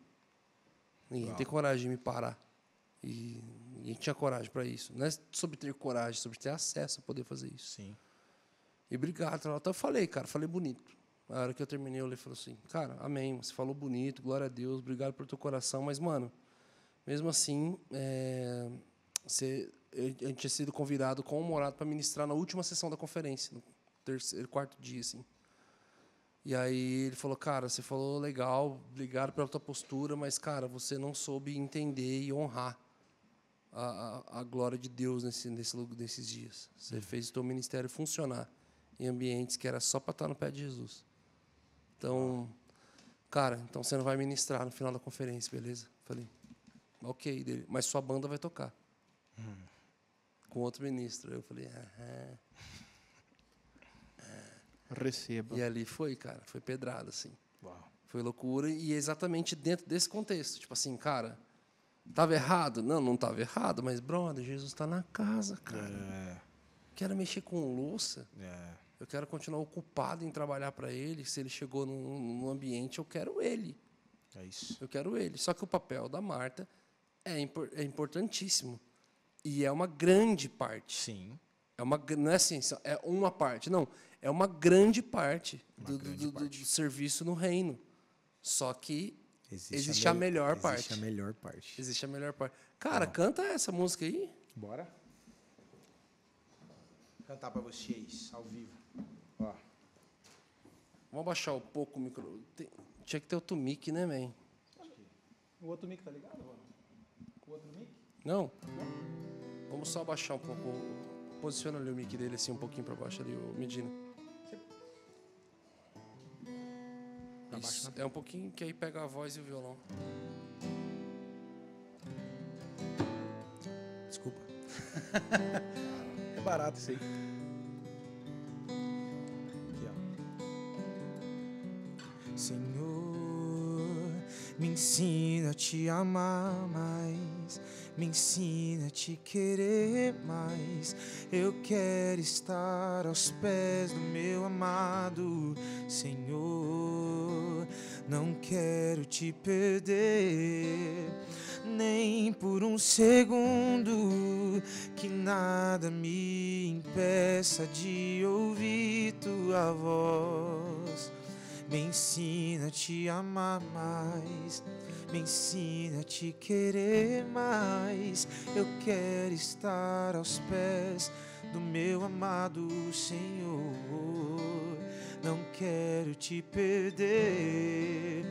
Ninguém tem coragem de me parar. E ninguém tinha coragem para isso. Não é sobre ter coragem, é sobre ter acesso a poder fazer isso. Sim. E obrigado. Então eu falei, cara, falei bonito. Na hora que eu terminei, eu falei assim, cara, amém, você falou bonito, glória a Deus, obrigado pelo teu coração, mas, mano, mesmo assim, é, você, eu, eu tinha sido convidado com o morado para ministrar na última sessão da conferência, no terceiro, quarto dia, assim. E aí ele falou, cara, você falou legal, obrigado pela tua postura, mas, cara, você não soube entender e honrar a, a, a glória de Deus nesse, nesse, nesses dias. Você hum. fez o teu ministério funcionar em ambientes que era só para estar no pé de Jesus. Então, cara, então você não vai ministrar no final da conferência, beleza? Falei, Ok, dele, mas sua banda vai tocar. Hum. Com outro ministro. Eu falei, aham. É. É. Receba. E ali foi, cara, foi pedrada, assim. Uau. Foi loucura e é exatamente dentro desse contexto. Tipo assim, cara, tava errado? Não, não tava errado, mas, brother, Jesus está na casa, cara. É. Quero mexer com louça. É. Eu quero continuar ocupado em trabalhar para ele. Se ele chegou num, num ambiente, eu quero ele. É isso. Eu quero ele. Só que o papel da Marta é, é importantíssimo. E é uma grande parte. Sim. É uma, não é assim, é uma parte. Não, é uma grande parte, uma do, grande do, do, parte. do, serviço no reino. Só que existe, existe a, me a, melhor existe parte. Existe a melhor parte. Existe a melhor parte. Cara, tá canta essa música aí. Bora. cantar para vocês, ao vivo. Ó. Vamos baixar um pouco o micro... Tem... Tinha que ter outro mic, né, man? O outro mic tá ligado, mano? O outro mic? Não. Não. Vamos só abaixar um pouco. Posiciona ali o mic dele assim um pouquinho para baixo ali, o Medina. Tá né? É um pouquinho que aí pega a voz e o violão. Desculpa. é barato isso aí. Aqui, ó. Sim. Me ensina a te amar mais, me ensina a te querer mais. Eu quero estar aos pés do meu amado Senhor. Não quero te perder, nem por um segundo, que nada me impeça de ouvir tua voz. Me ensina a te amar mais, me ensina a te querer mais. Eu quero estar aos pés do meu amado Senhor. Não quero te perder,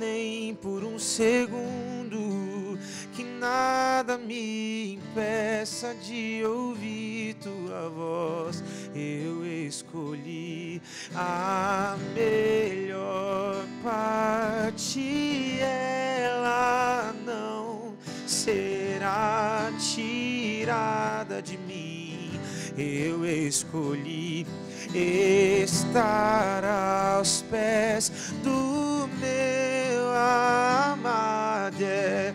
nem por um segundo, que nada me impeça de ouvir tua voz. Eu escolhi a melhor parte, ela não será tirada de mim. Eu escolhi estar aos pés do meu amado. É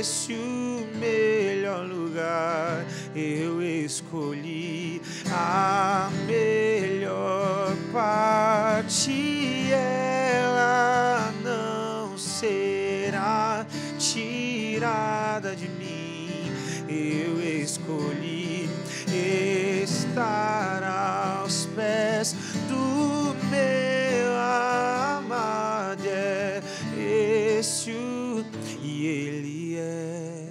esse o melhor lugar eu escolhi. A melhor parte ela não será tirada de mim. Eu escolhi estar pés do meu amado. É esse e ele é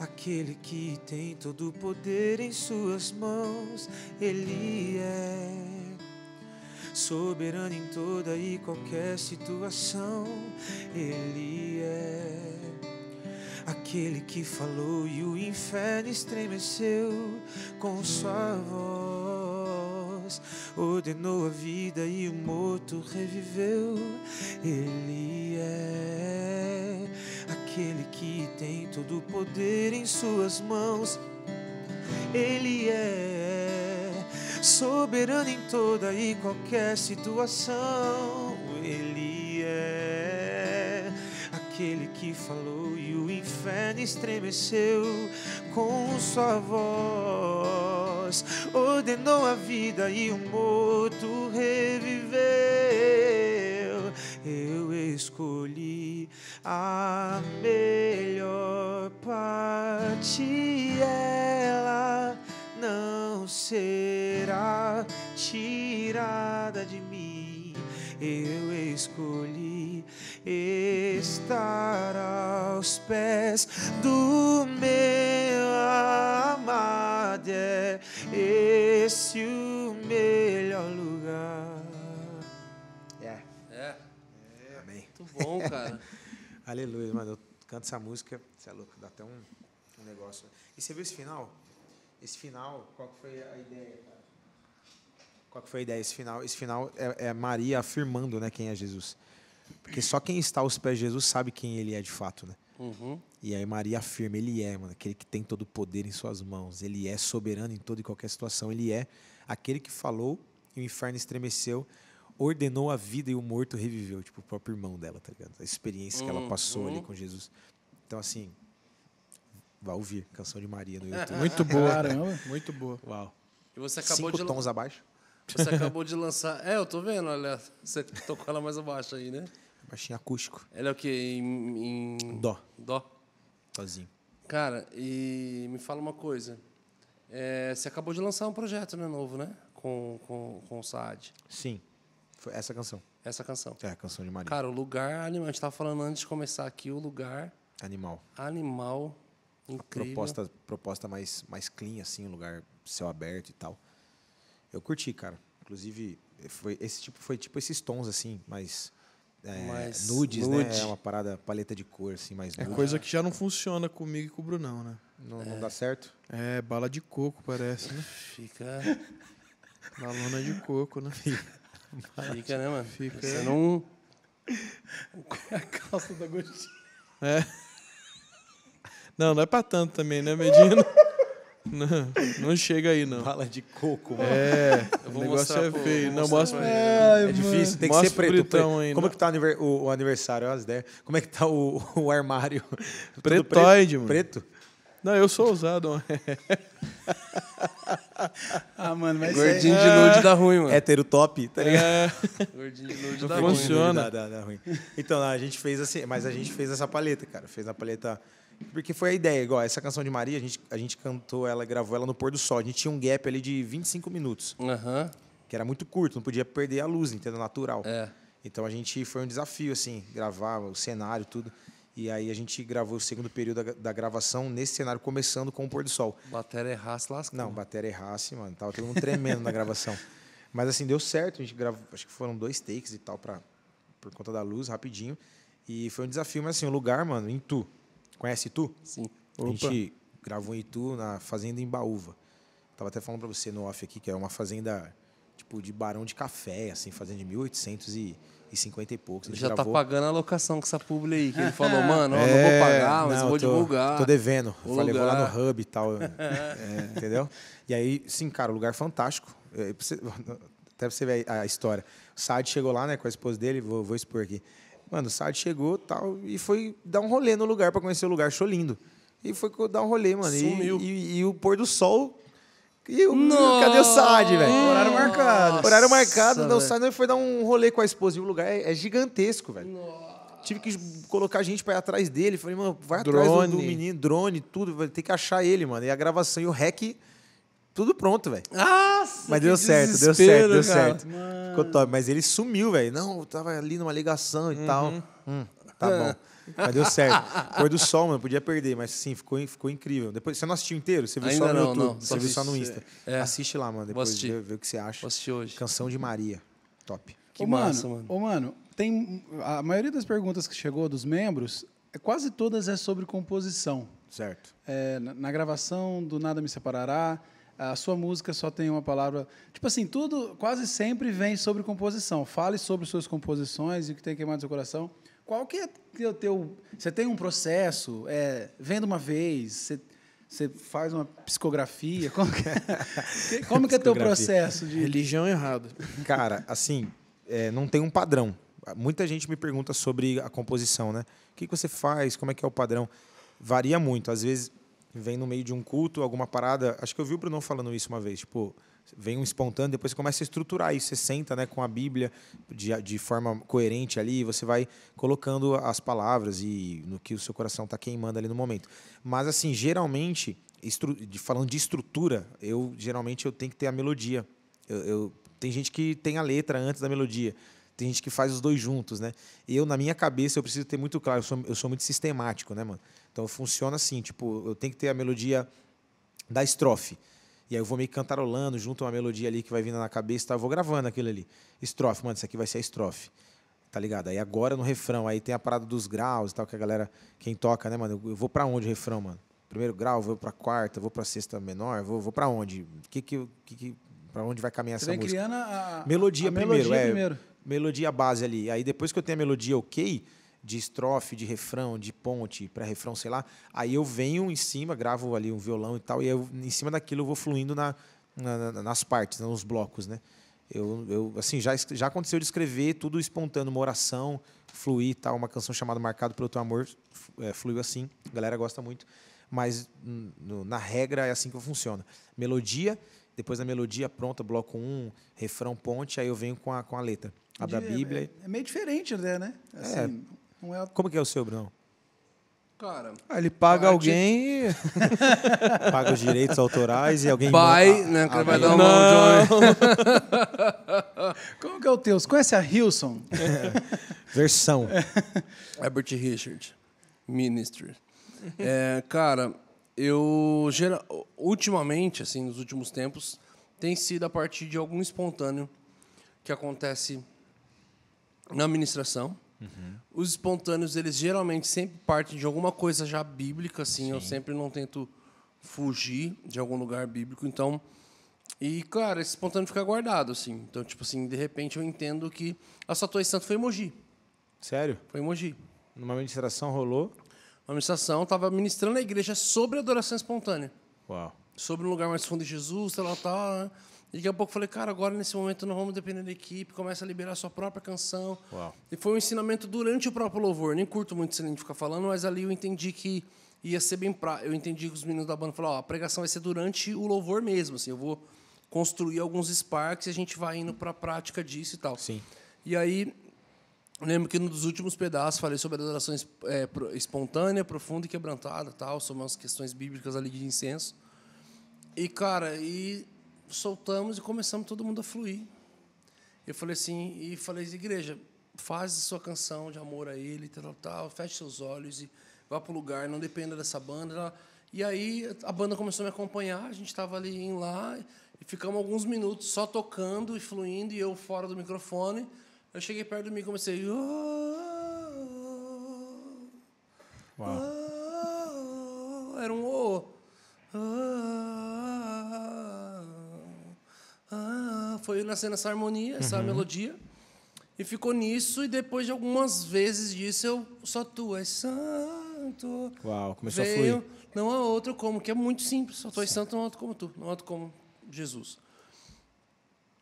aquele que tem todo o poder em suas mãos. Ele é soberano em toda e qualquer situação. Ele é aquele que falou e o inferno estremeceu com sua voz ordenou a vida e o morto reviveu. Ele é aquele que tem todo o poder em suas mãos. Ele é soberano em toda e qualquer situação. Ele é aquele que falou inferno estremeceu com sua voz, ordenou a vida e o morto reviveu. Eu escolhi a melhor parte, ela não será tirada de mim. Eu escolhi estar aos pés do meu amado. É esse o melhor lugar. É. É. é. Amém. Muito bom, cara. Aleluia, mano. Eu canto essa música. Você é louco, dá até um, um negócio. E você viu esse final? Esse final, qual que foi a ideia, cara? Qual que foi a ideia? Esse final, esse final é, é Maria afirmando né, quem é Jesus. Porque só quem está aos pés de Jesus sabe quem ele é de fato, né? Uhum. E aí Maria afirma, ele é, mano, aquele que tem todo o poder em suas mãos. Ele é soberano em toda e qualquer situação. Ele é aquele que falou e o inferno estremeceu, ordenou a vida e o morto reviveu. Tipo, o próprio irmão dela, tá ligado? A experiência uhum. que ela passou ali uhum. com Jesus. Então, assim, vai ouvir. Canção de Maria no YouTube. Muito boa. Caramba. Muito boa. Uau. E você acabou Cinco de... tons abaixo. Você acabou de lançar... É, eu tô vendo, olha. Você tocou ela mais abaixo aí, né? Baixinho acústico. Ela é o quê? Em, em... Dó. Dó? Sozinho. Cara, e me fala uma coisa. É, você acabou de lançar um projeto né, novo, né? Com, com, com o Saad. Sim. Foi essa canção. Essa canção. É, a canção de Maria. Cara, o lugar animal. A gente estava falando antes de começar aqui, o lugar. Animal. Animal. Incrível. A proposta, proposta mais, mais clean, assim, um lugar céu aberto e tal. Eu curti, cara. Inclusive, foi, esse tipo foi tipo esses tons, assim, mais é, mais nudes, né? nude. né? É uma parada paleta de cor, assim, mais é nude. É coisa que já não funciona comigo e com o Brunão, né? Não, é. não dá certo? É, bala de coco, parece, né? Fica. Balona de coco, né? Fica, né, mano? Fica. Você não. A calça da gotinha. É. Não, não é pra tanto também, né, Medina? Não, não chega aí, não. Bala de coco, mano. É, o negócio é feio. Pro, não, mostra. É, é, difícil, tem que ser preto. Pretão aí Como é que tá o, aniversário? as ideias. Como é que tá o, o armário? Pretoide, preto? mano. Preto? Não, eu sou ousado. ah, mano, mas Gordinho é... de nude é. dá ruim, mano. Hétero top, tá é. ligado? É... Gordinho de nude dá ruim. Funciona. Dá, dá, dá ruim. Então, a gente fez assim, mas a gente fez essa paleta, cara. Fez a paleta porque foi a ideia, igual essa canção de Maria, a gente, a gente cantou ela, gravou ela no pôr do sol. A gente tinha um gap ali de 25 minutos. Uhum. Que era muito curto, não podia perder a luz, entendeu? Natural. É. Então a gente foi um desafio, assim, gravar o cenário, tudo. E aí a gente gravou o segundo período da, da gravação nesse cenário, começando com o pôr do sol. Batera errasse lascou. Não, batera errasse, mano. Tava todo mundo tremendo na gravação. Mas assim, deu certo. A gente gravou, acho que foram dois takes e tal, pra, por conta da luz, rapidinho. E foi um desafio, mas assim, o lugar, mano, em tu. Conhece Itu? Sim. Opa. A gente gravou em Itu, na fazenda em Baúva. Tava até falando para você no off aqui, que é uma fazenda tipo de barão de café, assim, fazenda de 1800 e e 50 e poucos. Ele já tá gravou... tá pagando a locação com essa publi aí, que ele falou, é. mano, é, não vou é. pagar, mas não, vou tô, divulgar. Tô devendo. Vou falei, lugar. vou lá no hub e tal. é, entendeu? E aí, sim, cara, o lugar fantástico. É, até pra você ver a história. O Saad chegou lá, né, com a esposa dele, vou, vou expor aqui. Mano, o Sade chegou tal, e foi dar um rolê no lugar para conhecer o lugar, achou lindo. E foi dar um rolê, mano. Sumiu. E, e, e o pôr do sol. E o, Nossa. cadê o Sad, velho? Horário marcado. Horário marcado, não, o Sade foi dar um rolê com a esposa. E o lugar é, é gigantesco, velho. Tive que colocar gente para ir atrás dele. Falei, mano, vai drone. atrás do, do menino, drone, tudo, vai ter que achar ele, mano. E a gravação e o hack tudo pronto, velho. Nossa! Mas deu certo, deu certo, deu certo. Mano. Ficou top. Mas ele sumiu, velho. Não, tava ali numa ligação e uhum. tal. Hum, tá é. bom. Mas deu certo. Cor do sol, mano, podia perder, mas sim, ficou, ficou incrível. Depois, você não assistiu inteiro? Você viu Ainda só no não, YouTube? Não. Você viu só no Insta. É. Assiste lá, mano. Depois vê, vê, o que você acha. Vou hoje. Canção de Maria. Top. Que ô, massa, mano. Ô, mano, tem. A maioria das perguntas que chegou dos membros, é, quase todas é sobre composição. Certo. É, na, na gravação do Nada Me Separará a sua música só tem uma palavra. Tipo assim, tudo quase sempre vem sobre composição. Fale sobre suas composições e o que tem queimado no seu coração. Qual que é o teu. Você tem um processo? É, vendo uma vez? Você, você faz uma psicografia? Como que é, como que é teu processo? De... Religião errado. Cara, assim, é, não tem um padrão. Muita gente me pergunta sobre a composição, né? O que, que você faz? Como é que é o padrão? Varia muito. Às vezes vem no meio de um culto, alguma parada. Acho que eu vi o Bruno falando isso uma vez. Tipo, vem um espontâneo, depois você começa a estruturar isso. Você senta né, com a Bíblia de, de forma coerente ali, você vai colocando as palavras e no que o seu coração está queimando ali no momento. Mas, assim, geralmente, estru, falando de estrutura, eu geralmente eu tenho que ter a melodia. Eu, eu, tem gente que tem a letra antes da melodia. Tem gente que faz os dois juntos, né? Eu, na minha cabeça, eu preciso ter muito claro. Eu sou, eu sou muito sistemático, né, mano? Então funciona assim, tipo, eu tenho que ter a melodia da estrofe. E aí eu vou meio cantarolando junto a uma melodia ali que vai vindo na cabeça, tá? eu vou gravando aquilo ali. Estrofe, mano, isso aqui vai ser a estrofe. Tá ligado? Aí agora no refrão, aí tem a parada dos graus e tal, que a galera, quem toca, né, mano? Eu vou para onde o refrão, mano? Primeiro grau, vou para quarta, vou para sexta menor, vou, vou para onde? Que que, que, que para onde vai caminhar Você essa música? criando a, melodia, a primeiro, melodia é, primeiro. Melodia base ali. Aí depois que eu tenho a melodia OK, de estrofe, de refrão, de ponte para refrão, sei lá. Aí eu venho em cima, gravo ali um violão e tal, e eu, em cima daquilo eu vou fluindo na, na, nas partes, né, nos blocos, né? Eu, eu assim, já, já aconteceu de escrever tudo espontâneo, uma oração, fluir tal. Uma canção chamada Marcado pelo Teu Amor é, fluiu assim, a galera gosta muito. Mas no, na regra é assim que funciona. Melodia, depois da melodia pronta, bloco 1, um, refrão, ponte, aí eu venho com a, com a letra. abra a é Bíblia. É, é meio diferente, né? É, assim, é não é... Como que é o seu, Bruno? Cara, ah, ele paga parte... alguém e... paga os direitos autorais e alguém... Vai, né? Que vai ah, dar uma não. Como que é o teu? Você conhece a Hilson? Versão. É Herbert Richard, Ministry. É, cara, eu... gera, Ultimamente, assim, nos últimos tempos, tem sido a partir de algum espontâneo que acontece na administração Uhum. Os espontâneos, eles geralmente sempre partem de alguma coisa já bíblica, assim. Sim. Eu sempre não tento fugir de algum lugar bíblico, então... E, cara, esse espontâneo fica guardado, assim. Então, tipo assim, de repente eu entendo que a Satoshi Santo foi emoji. Sério? Foi emoji. Numa ministração rolou? Uma ministração, estava ministrando a igreja sobre adoração espontânea. Uau. Sobre o um lugar mais fundo de Jesus, sei lá, tal. Tá, né? E daqui a pouco falei, cara, agora nesse momento não vamos depender da equipe, começa a liberar a sua própria canção. Uau. E foi um ensinamento durante o próprio louvor. Nem curto muito esse de ficar falando, mas ali eu entendi que ia ser bem prático. Eu entendi que os meninos da banda falaram, ó, a pregação vai ser durante o louvor mesmo, assim, eu vou construir alguns sparks e a gente vai indo para a prática disso e tal. Sim. E aí, lembro que nos últimos pedaços falei sobre a adoração é, espontânea, profunda e quebrantada, tal, sobre umas questões bíblicas ali de incenso. E, cara, e soltamos e começamos todo mundo a fluir. Eu falei assim, e falei, igreja, faz sua canção de amor a ele, tal, tal, feche seus olhos e vá para o lugar, não dependa dessa banda. E aí a banda começou a me acompanhar, a gente estava ali em lá, e ficamos alguns minutos só tocando e fluindo, e eu fora do microfone. Eu cheguei perto de mim e comecei. Oh, oh, oh, oh, oh. Era um oh, oh, oh ah, foi nascendo essa harmonia, essa uhum. melodia. E ficou nisso, e depois de algumas vezes disso, eu só tu és santo. Uau, começou veio, a fluir. Não há outro como, que é muito simples. Só tu és santo, não há outro como tu, não há outro como Jesus.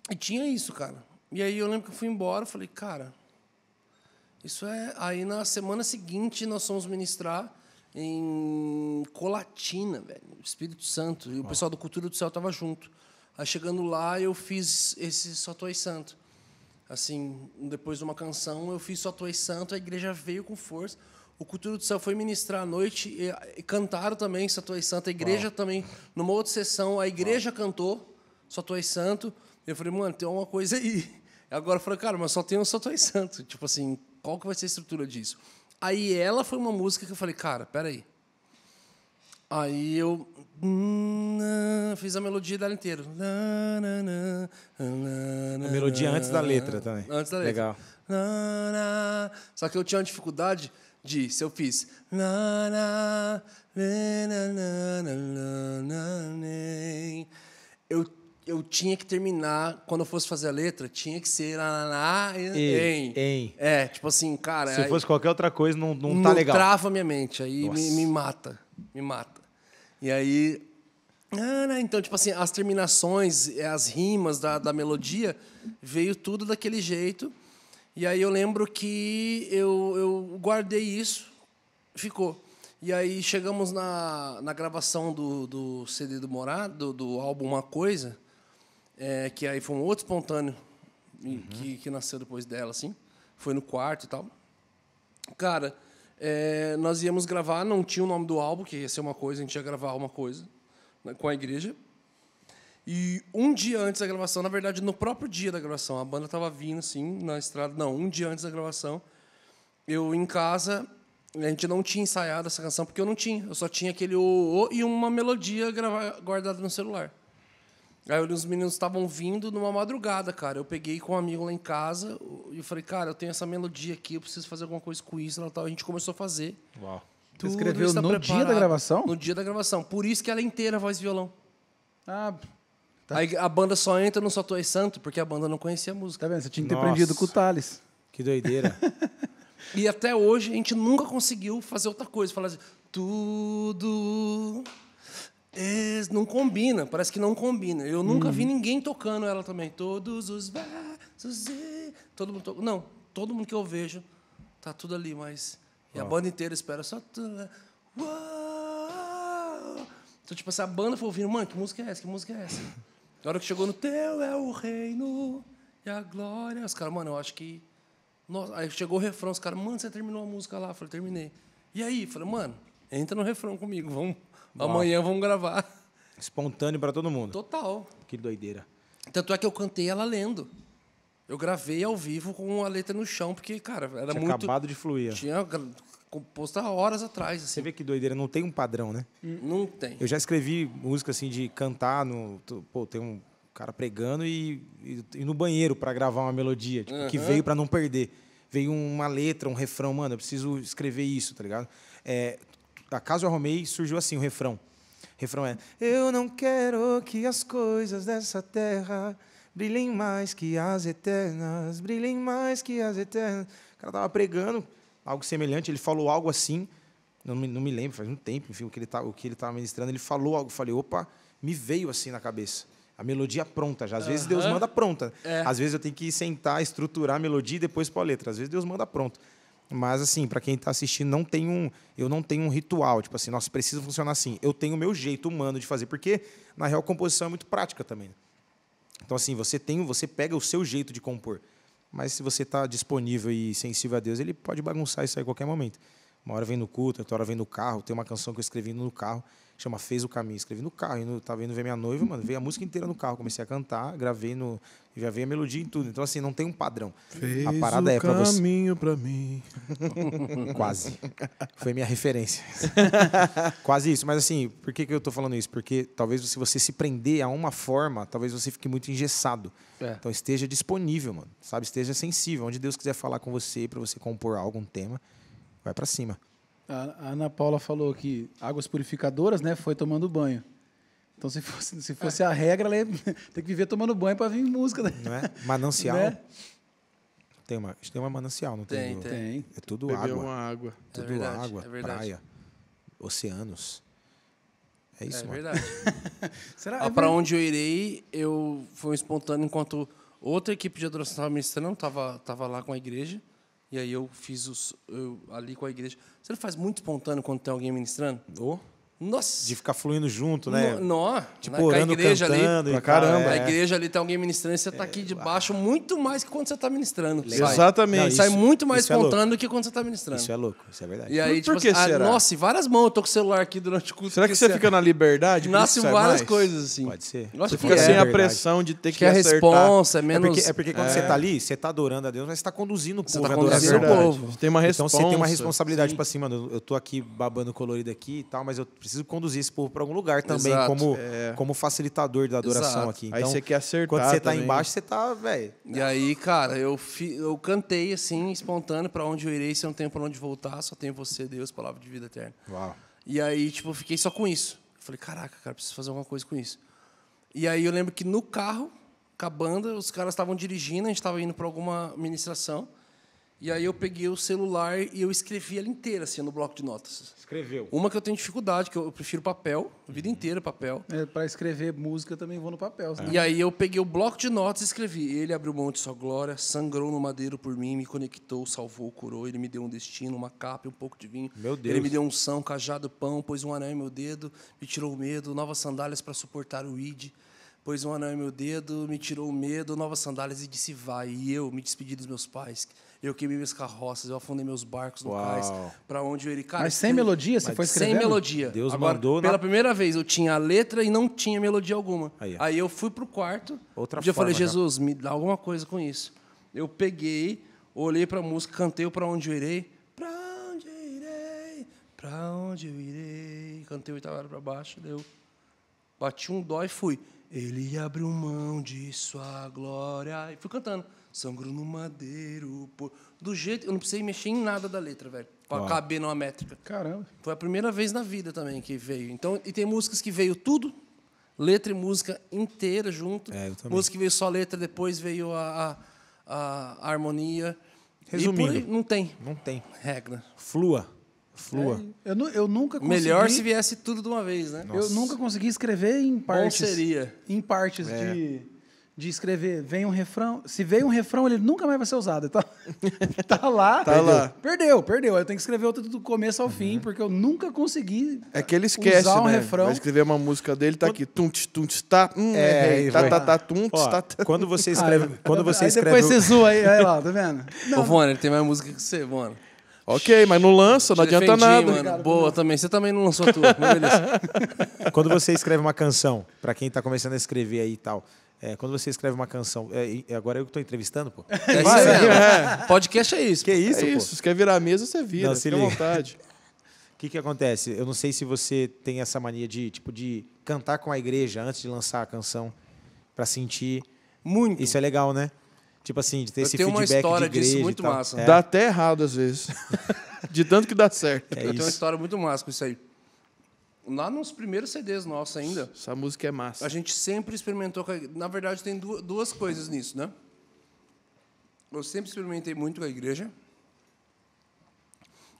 E tinha isso, cara. E aí eu lembro que eu fui embora, falei, cara, isso é. Aí na semana seguinte nós fomos ministrar em Colatina, velho, Espírito Santo. E o pessoal do Cultura do Céu tava junto. Aí chegando lá, eu fiz esse Só Tu és Santo. Assim, depois de uma canção, eu fiz Só Tu és Santo, a igreja veio com força. O Cultura do Céu foi ministrar à noite e, e cantaram também Só Tu és Santo. A igreja Uau. também, numa outra sessão, a igreja Uau. cantou Só Tu és Santo. Eu falei, mano, tem uma coisa aí. Agora eu falei, cara, mas só tem um Só Tu és Santo. Tipo assim, qual que vai ser a estrutura disso? Aí ela foi uma música que eu falei, cara, peraí. Aí eu Fiz a melodia dela inteira. A melodia antes da letra também. Antes da letra. Legal. Só que eu tinha uma dificuldade de, se eu fiz. Eu, eu tinha que terminar, quando eu fosse fazer a letra, tinha que ser. Em. em. É, tipo assim, cara. Se aí, fosse qualquer outra coisa, não, não tá legal. Trava minha mente, aí me, me mata. Me mata. E aí. Ah, né, então, tipo assim, as terminações, eh, as rimas da, da melodia, veio tudo daquele jeito. E aí eu lembro que eu, eu guardei isso, ficou. E aí chegamos na, na gravação do, do CD do Morado, do, do álbum Uma Coisa, é, que aí foi um outro espontâneo uhum. que, que nasceu depois dela, assim. Foi no quarto e tal. Cara, é, nós íamos gravar, não tinha o nome do álbum, que ia ser uma coisa, a gente ia gravar uma coisa né, com a igreja. E um dia antes da gravação, na verdade, no próprio dia da gravação, a banda estava vindo, assim, na estrada. Não, um dia antes da gravação, eu em casa, a gente não tinha ensaiado essa canção, porque eu não tinha. Eu só tinha aquele o, o e uma melodia guardada no celular. Aí os meninos estavam vindo numa madrugada, cara. Eu peguei com um amigo lá em casa e falei, cara, eu tenho essa melodia aqui, eu preciso fazer alguma coisa com isso. Tal. A gente começou a fazer. Uau. Tudo Você escreveu no dia da gravação? No dia da gravação. Por isso que ela é inteira voz e violão. Ah, tá. Aí a banda só entra no Só Tu é Santo, porque a banda não conhecia a música. Tá vendo? Você tinha que ter Nossa. aprendido com o Thales. Que doideira. e até hoje a gente nunca conseguiu fazer outra coisa. Falar assim, tudo é, não combina, parece que não combina. Eu nunca vi hum. ninguém tocando ela também. Todos os versos. E... Todo mundo to... Não, todo mundo que eu vejo tá tudo ali, mas. E a ah. banda inteira espera só. Uou! Né? Então, tipo assim, a banda foi ouvindo, mano, que música é essa? Que música é essa? Na hora que chegou no Teu é o reino e a glória. Os caras, mano, eu acho que. Nossa. Aí chegou o refrão, os caras, mano, você terminou a música lá? Eu falei, terminei. E aí? Eu falei, mano, entra no refrão comigo, vamos. Uau. Amanhã vamos gravar. Espontâneo para todo mundo. Total. Que doideira. Tanto é que eu cantei ela lendo. Eu gravei ao vivo com a letra no chão, porque, cara, era Tinha muito. acabado de fluir. Tinha composta horas atrás. Assim. Você vê que doideira, não tem um padrão, né? Não tem. Eu já escrevi música assim de cantar no. Pô, tem um cara pregando e, e, e no banheiro para gravar uma melodia, tipo, uhum. que veio para não perder. Veio uma letra, um refrão, mano, eu preciso escrever isso, tá ligado? É, acaso eu arrumei, surgiu assim o refrão. O refrão é: Eu não quero que as coisas dessa terra brilhem mais que as eternas, brilhem mais que as eternas. O cara estava pregando algo semelhante, ele falou algo assim, não me, não me lembro, faz um tempo, enfim, o que ele tá, estava ministrando, ele falou algo, falei, opa, me veio assim na cabeça. A melodia pronta já. Às vezes Deus manda pronta. É. Às vezes eu tenho que sentar, estruturar a melodia e depois para a letra. Às vezes Deus manda pronto. Mas, assim, para quem está assistindo, não tem um, eu não tenho um ritual. Tipo assim, nossa, precisa funcionar assim. Eu tenho o meu jeito humano de fazer, porque, na real, a composição é muito prática também. Então, assim, você tem, você pega o seu jeito de compor. Mas se você está disponível e sensível a Deus, ele pode bagunçar isso aí a qualquer momento. Uma hora vem no culto, outra hora vem no carro. Tem uma canção que eu escrevi no carro chama Fez o Caminho. Escrevi no carro, indo, tava indo ver minha noiva, mano, veio a música inteira no carro, comecei a cantar, gravei no. Já veio a melodia e tudo. Então, assim, não tem um padrão. Fez a parada o é pra você. caminho pra mim. Quase. Foi minha referência. Quase isso. Mas, assim, por que, que eu tô falando isso? Porque talvez se você se prender a uma forma, talvez você fique muito engessado. É. Então, esteja disponível, mano. Sabe? Esteja sensível. Onde Deus quiser falar com você, para você compor algum tema, vai para cima a Ana Paula falou que águas purificadoras, né? Foi tomando banho. Então, se fosse, se fosse é. a regra, ela ia ter que viver tomando banho para vir música. Né? Não é? Manancial. Né? Tem uma, tem uma manancial, não tem? Tem, tem. É tudo Bebeu água. uma água. É tudo verdade, água, é praia, oceanos. É isso, é mano. verdade. Será? Ah, para onde eu irei, eu fui espontâneo enquanto outra equipe de adoração estava ministrando, estava lá com a igreja. E aí eu fiz os, eu, ali com a igreja. Você não faz muito espontâneo quando tem alguém ministrando? Oh. Nossa. De ficar fluindo junto, né? Nó. Tipo, na, orando, igreja cantando. Ali, caramba. Né? A igreja ali tem alguém ministrando e você está aqui é, debaixo muito mais que quando você está ministrando. Sai. Exatamente. Não, isso, sai muito mais é contando é do que quando você está ministrando. Isso é louco, isso é verdade. E aí, Por, tipo, que assim, ah, será? A, nossa, e várias mãos. Eu tô com o celular aqui durante o culto. Será que, você fica na liberdade? Nascem várias mais? coisas, assim. Pode ser. Nossa, você fica é. sem a pressão de ter que, que a resposta é, é menos... É porque, é porque quando você está ali, você está adorando a Deus, mas você está conduzindo o povo. Você tá conduzindo o tá povo. Tem uma Então você tem uma responsabilidade para tipo cima. Assim, eu tô aqui babando colorido aqui e tal, mas eu preciso preciso conduzir esse povo para algum lugar também, Exato, como, é. como facilitador da adoração Exato. aqui. Então, aí você quer acertar. Quando você está embaixo, você está velho. E aí, cara, eu, fi, eu cantei assim, espontâneo, para onde eu irei, se eu não tenho para onde voltar, só tenho você, Deus, palavra de vida eterna. Uau. E aí, tipo, eu fiquei só com isso. falei, caraca, cara, preciso fazer alguma coisa com isso. E aí eu lembro que no carro, com a banda, os caras estavam dirigindo, a gente estava indo para alguma ministração. E aí eu peguei o celular e eu escrevi ela inteira, assim, no bloco de notas. Escreveu. Uma que eu tenho dificuldade, que eu, prefiro papel, a vida inteira papel. É, para escrever música também vou no papel. É. E aí eu peguei o bloco de notas e escrevi. Ele abriu monte de sua glória, sangrou no madeiro por mim, me conectou, salvou, curou. Ele me deu um destino, uma capa um pouco de vinho. Meu Deus. Ele me deu um são, cajado, pão, pôs um anel em meu dedo, me tirou o medo, novas sandálias para suportar o id. Pôs um anel em meu dedo, me tirou o medo, novas sandálias e disse vai. E eu me despedi dos meus pais eu queimei minhas carroças, eu afundei meus barcos no Uau. cais, para onde eu iria. Cara, mas sem é melodia, você foi escrevendo? Sem melodia. Deus Agora, mandou. Pela na... primeira vez, eu tinha a letra e não tinha melodia alguma. Aí, Aí eu fui pro quarto. Outra forma, eu falei, Jesus, já... me dá alguma coisa com isso. Eu peguei, olhei pra música, cantei o Pra Onde Eu Irei. Pra onde eu irei, pra onde eu irei. Cantei o Itabara para baixo, deu. Bati um dó e fui. Ele abriu mão de sua glória. E fui cantando. Sangro no madeiro. Do jeito. Eu não precisei mexer em nada da letra, velho. Pra Uau. caber numa métrica. Caramba. Foi a primeira vez na vida também que veio. Então, e tem músicas que veio tudo, letra e música inteira junto. É, eu também. Música que veio só letra, depois veio a, a, a harmonia. Resumindo. Aí, não tem. Não tem. Regra. Flua. Flua. É, eu, eu, nunca consegui... Melhor se viesse tudo de uma vez, né? Nossa. Eu nunca consegui escrever em partes. Bom seria. Em partes é. de de escrever, vem um refrão. Se vem um refrão, ele nunca mais vai ser usado. Tá, tá lá. tá perdeu. lá. Perdeu, perdeu. Eu tenho que escrever outro do começo ao uhum. fim, porque eu nunca consegui. É que ele esquece. Usar um né? refrão. Vai escrever uma música dele, tá aqui. Tunt, tunt, tá. Hum, é, é tá, tá, tá, tunt, Ó, tá, tá. Quando você escreve. quando você aí escreve. Depois você zoa aí, aí lá, tá vendo? Não. Ô, Vona, ele tem mais música que você, Vona. Ok, mas não lança, não Te adianta defendi, nada. Obrigado, Boa mano. também. Você também não lançou a tua. Quando você escreve uma canção, para quem tá começando a escrever aí e tal, é, quando você escreve uma canção. É, é agora eu que estou entrevistando, pô. É isso é. Podcast é isso. Que isso, é pô. isso. Se quer virar a mesa, você vira. Não, fica à vontade. O que, que acontece? Eu não sei se você tem essa mania de, tipo, de cantar com a igreja antes de lançar a canção para sentir. Muito. Isso é legal, né? Tipo assim, de ter eu esse feedback de igreja. uma história disso muito massa. É. Dá até errado às vezes. de tanto que dá certo. É eu isso. tenho uma história muito massa com isso aí lá nos primeiros CDs nossos ainda. Essa música é massa. A gente sempre experimentou. Na verdade, tem duas coisas nisso, né? Eu sempre experimentei muito com a igreja.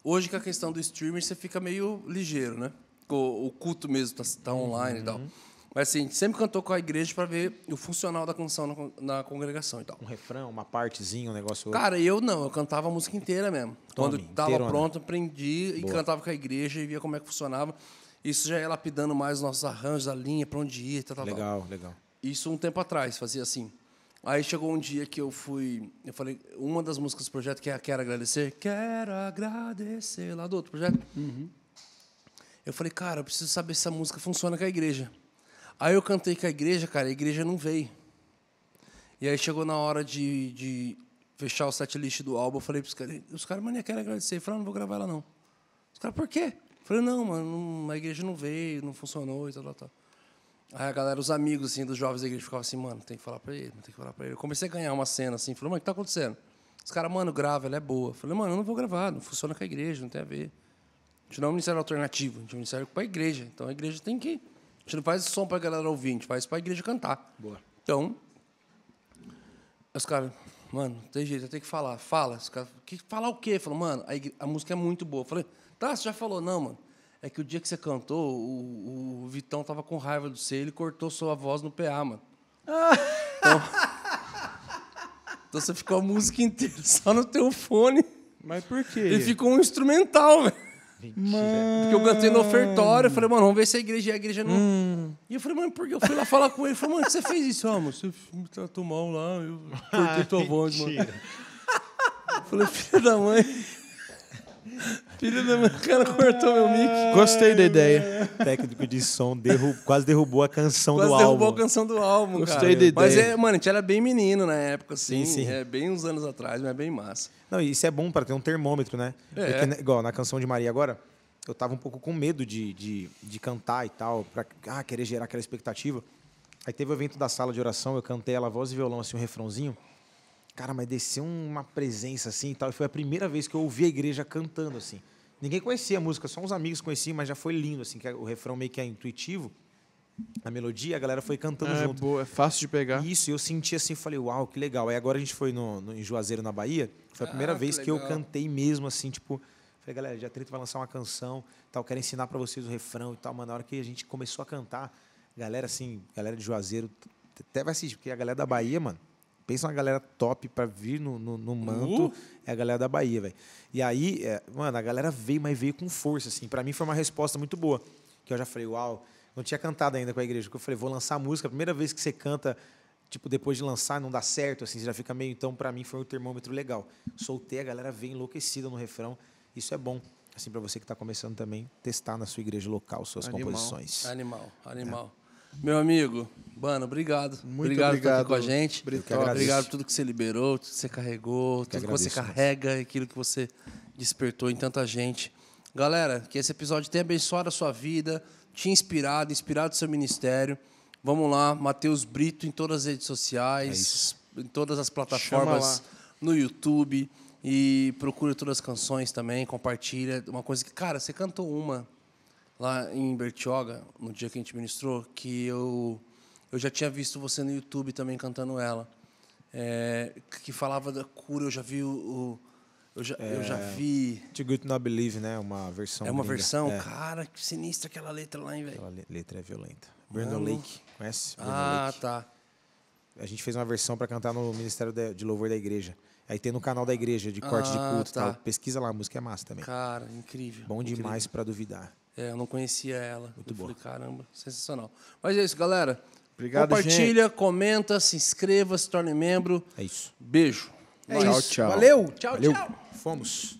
Hoje, com a questão do streaming, você fica meio ligeiro, né? O, culto mesmo está tá online uhum. e tal. Uhum. Mas assim, sempre cantou com a igreja para ver o funcional da canção na, congregação e tal. Um refrão, uma partezinha, um negócio. Cara, eu não, eu cantava a música inteira mesmo. Quando estava pronto, aprendi e Boa. cantava com a igreja e via como é que funcionava. Isso já é lapidando mais nossos arranjos, a linha, para onde ir, tal, tal, Legal, tal. legal. Isso um tempo atrás, fazia assim. Aí chegou um dia que eu fui. Eu falei, uma das músicas do projeto, que é Quero Agradecer. Quero agradecer, lá do outro projeto. Uhum. Eu falei, cara, eu preciso saber se essa música funciona com a igreja. Aí eu cantei com a igreja, cara, a igreja não veio. E aí chegou na hora de, de fechar o setlist do álbum, eu falei para os caras, os caras, mas nem quero agradecer. falou, ah, não vou gravar ela não. Os caras, por quê? Falei, não, mano, a igreja não veio, não funcionou e tal, tal, tal. Aí a galera, os amigos assim, dos jovens da igreja ficavam assim, mano, tem que falar pra ele, tem que falar pra ele. Eu comecei a ganhar uma cena assim, falei, mano, o que tá acontecendo? Os caras, mano, grava, ela é boa. falei, mano, eu não vou gravar, não funciona com a igreja, não tem a ver. A gente não é um ministério alternativo, a gente é um ministério pra igreja. Então a igreja tem que. A gente não faz som pra galera ouvir, a gente faz pra igreja cantar. Boa. Então, os caras, mano, não tem jeito, eu tenho que falar. Fala. Os caras, falar o quê? Falou, mano, a, a música é muito boa. falei, Tá, você já falou, não, mano. É que o dia que você cantou, o, o Vitão tava com raiva do você, ele cortou sua voz no PA, mano. Ah. Então, então você ficou a música inteira só no teu fone. Mas por quê? Ele ficou um instrumental, velho. Mano. Porque eu cantei no ofertório, eu falei, mano, vamos ver se a igreja é a igreja não. Hum. E eu falei, mano, por quê? eu fui lá falar com ele? Ele falou, mano, você fez isso, Ah, mano, você me tratou mal lá, eu cortei ah, tua voz, mano. Eu falei, filho da mãe. Filho do meu o cara cortou meu mic. Ah, Gostei da ideia. Técnico de som derru- quase derrubou a canção Quase do derrubou álbum. a canção do álbum, Gostei cara. da Mas, ideia. é, mano, a gente era bem menino na época, assim. Sim, sim. É bem uns anos atrás, mas é bem massa. Não, isso é bom pra ter um termômetro, né? É. Porque, né, igual na canção de Maria agora, eu tava um pouco com medo de, de, de cantar e tal, pra ah, querer gerar aquela expectativa. Aí teve o evento da sala de oração, eu cantei ela voz e violão, assim, um refrãozinho. Cara, mas desceu uma presença assim e tal. E foi a primeira vez que eu ouvi a igreja cantando assim. Ninguém conhecia a música, só uns amigos conheciam, mas já foi lindo, assim, que é o refrão meio que é intuitivo. A melodia, a galera foi cantando é, junto. Boa, é fácil de pegar. Isso, eu senti assim, falei, uau, que legal. Aí agora a gente foi no, no em Juazeiro, na Bahia. Foi a ah, primeira ah, vez que, que eu cantei mesmo, assim, tipo. Falei, galera, dia 30 vai lançar uma canção, tal, quero ensinar para vocês o refrão e tal. Mano, na hora que a gente começou a cantar, galera, assim, galera de Juazeiro, até vai assistir, porque a galera da Bahia, mano, Pensa uma galera top para vir no, no, no manto. Uh. É a galera da Bahia, velho. E aí, é, mano, a galera veio, mas veio com força, assim. Para mim foi uma resposta muito boa. Que eu já falei, uau, não tinha cantado ainda com a igreja. Que eu falei, vou lançar música. A primeira vez que você canta, tipo, depois de lançar, não dá certo, assim, você já fica meio. Então, para mim foi um termômetro legal. Soltei, a galera veio enlouquecida no refrão. Isso é bom assim para você que está começando também testar na sua igreja local suas animal, composições. Animal, é. animal. É. Meu amigo, Mano, obrigado. Muito obrigado, obrigado por estar aqui com a gente. Obrigado por tudo que você liberou, tudo que você carregou, tudo que você carrega, aquilo que você despertou em tanta gente. Galera, que esse episódio tenha abençoado a sua vida, te inspirado, inspirado o seu ministério. Vamos lá, Matheus Brito em todas as redes sociais, é em todas as plataformas, no YouTube. E procura todas as canções também, compartilha. Uma coisa que, cara, você cantou uma lá em Bertioga, no dia que a gente ministrou, que eu, eu já tinha visto você no YouTube também cantando ela, é, que falava da cura, eu já vi o... eu já, é, eu já vi. Too Good to Not Believe, né? Uma versão. É uma gringa. versão? É. Cara, que sinistra aquela letra lá, hein, velho? Aquela letra é violenta. Brandon Lake, conhece? ah, Lake. tá. A gente fez uma versão para cantar no Ministério de Louvor da Igreja. Aí tem no canal da igreja de corte ah, de culto tá. tal. Pesquisa lá, a música é massa também. Cara, incrível. Bom incrível. demais para duvidar. É, eu não conhecia ela. Muito bom. Falei, caramba, sensacional. Mas é isso, galera. Obrigado, Compartilha, gente. comenta, se inscreva, se torne membro. É isso. Beijo. É tchau, isso. tchau. Valeu. Tchau, Valeu. tchau. Fomos.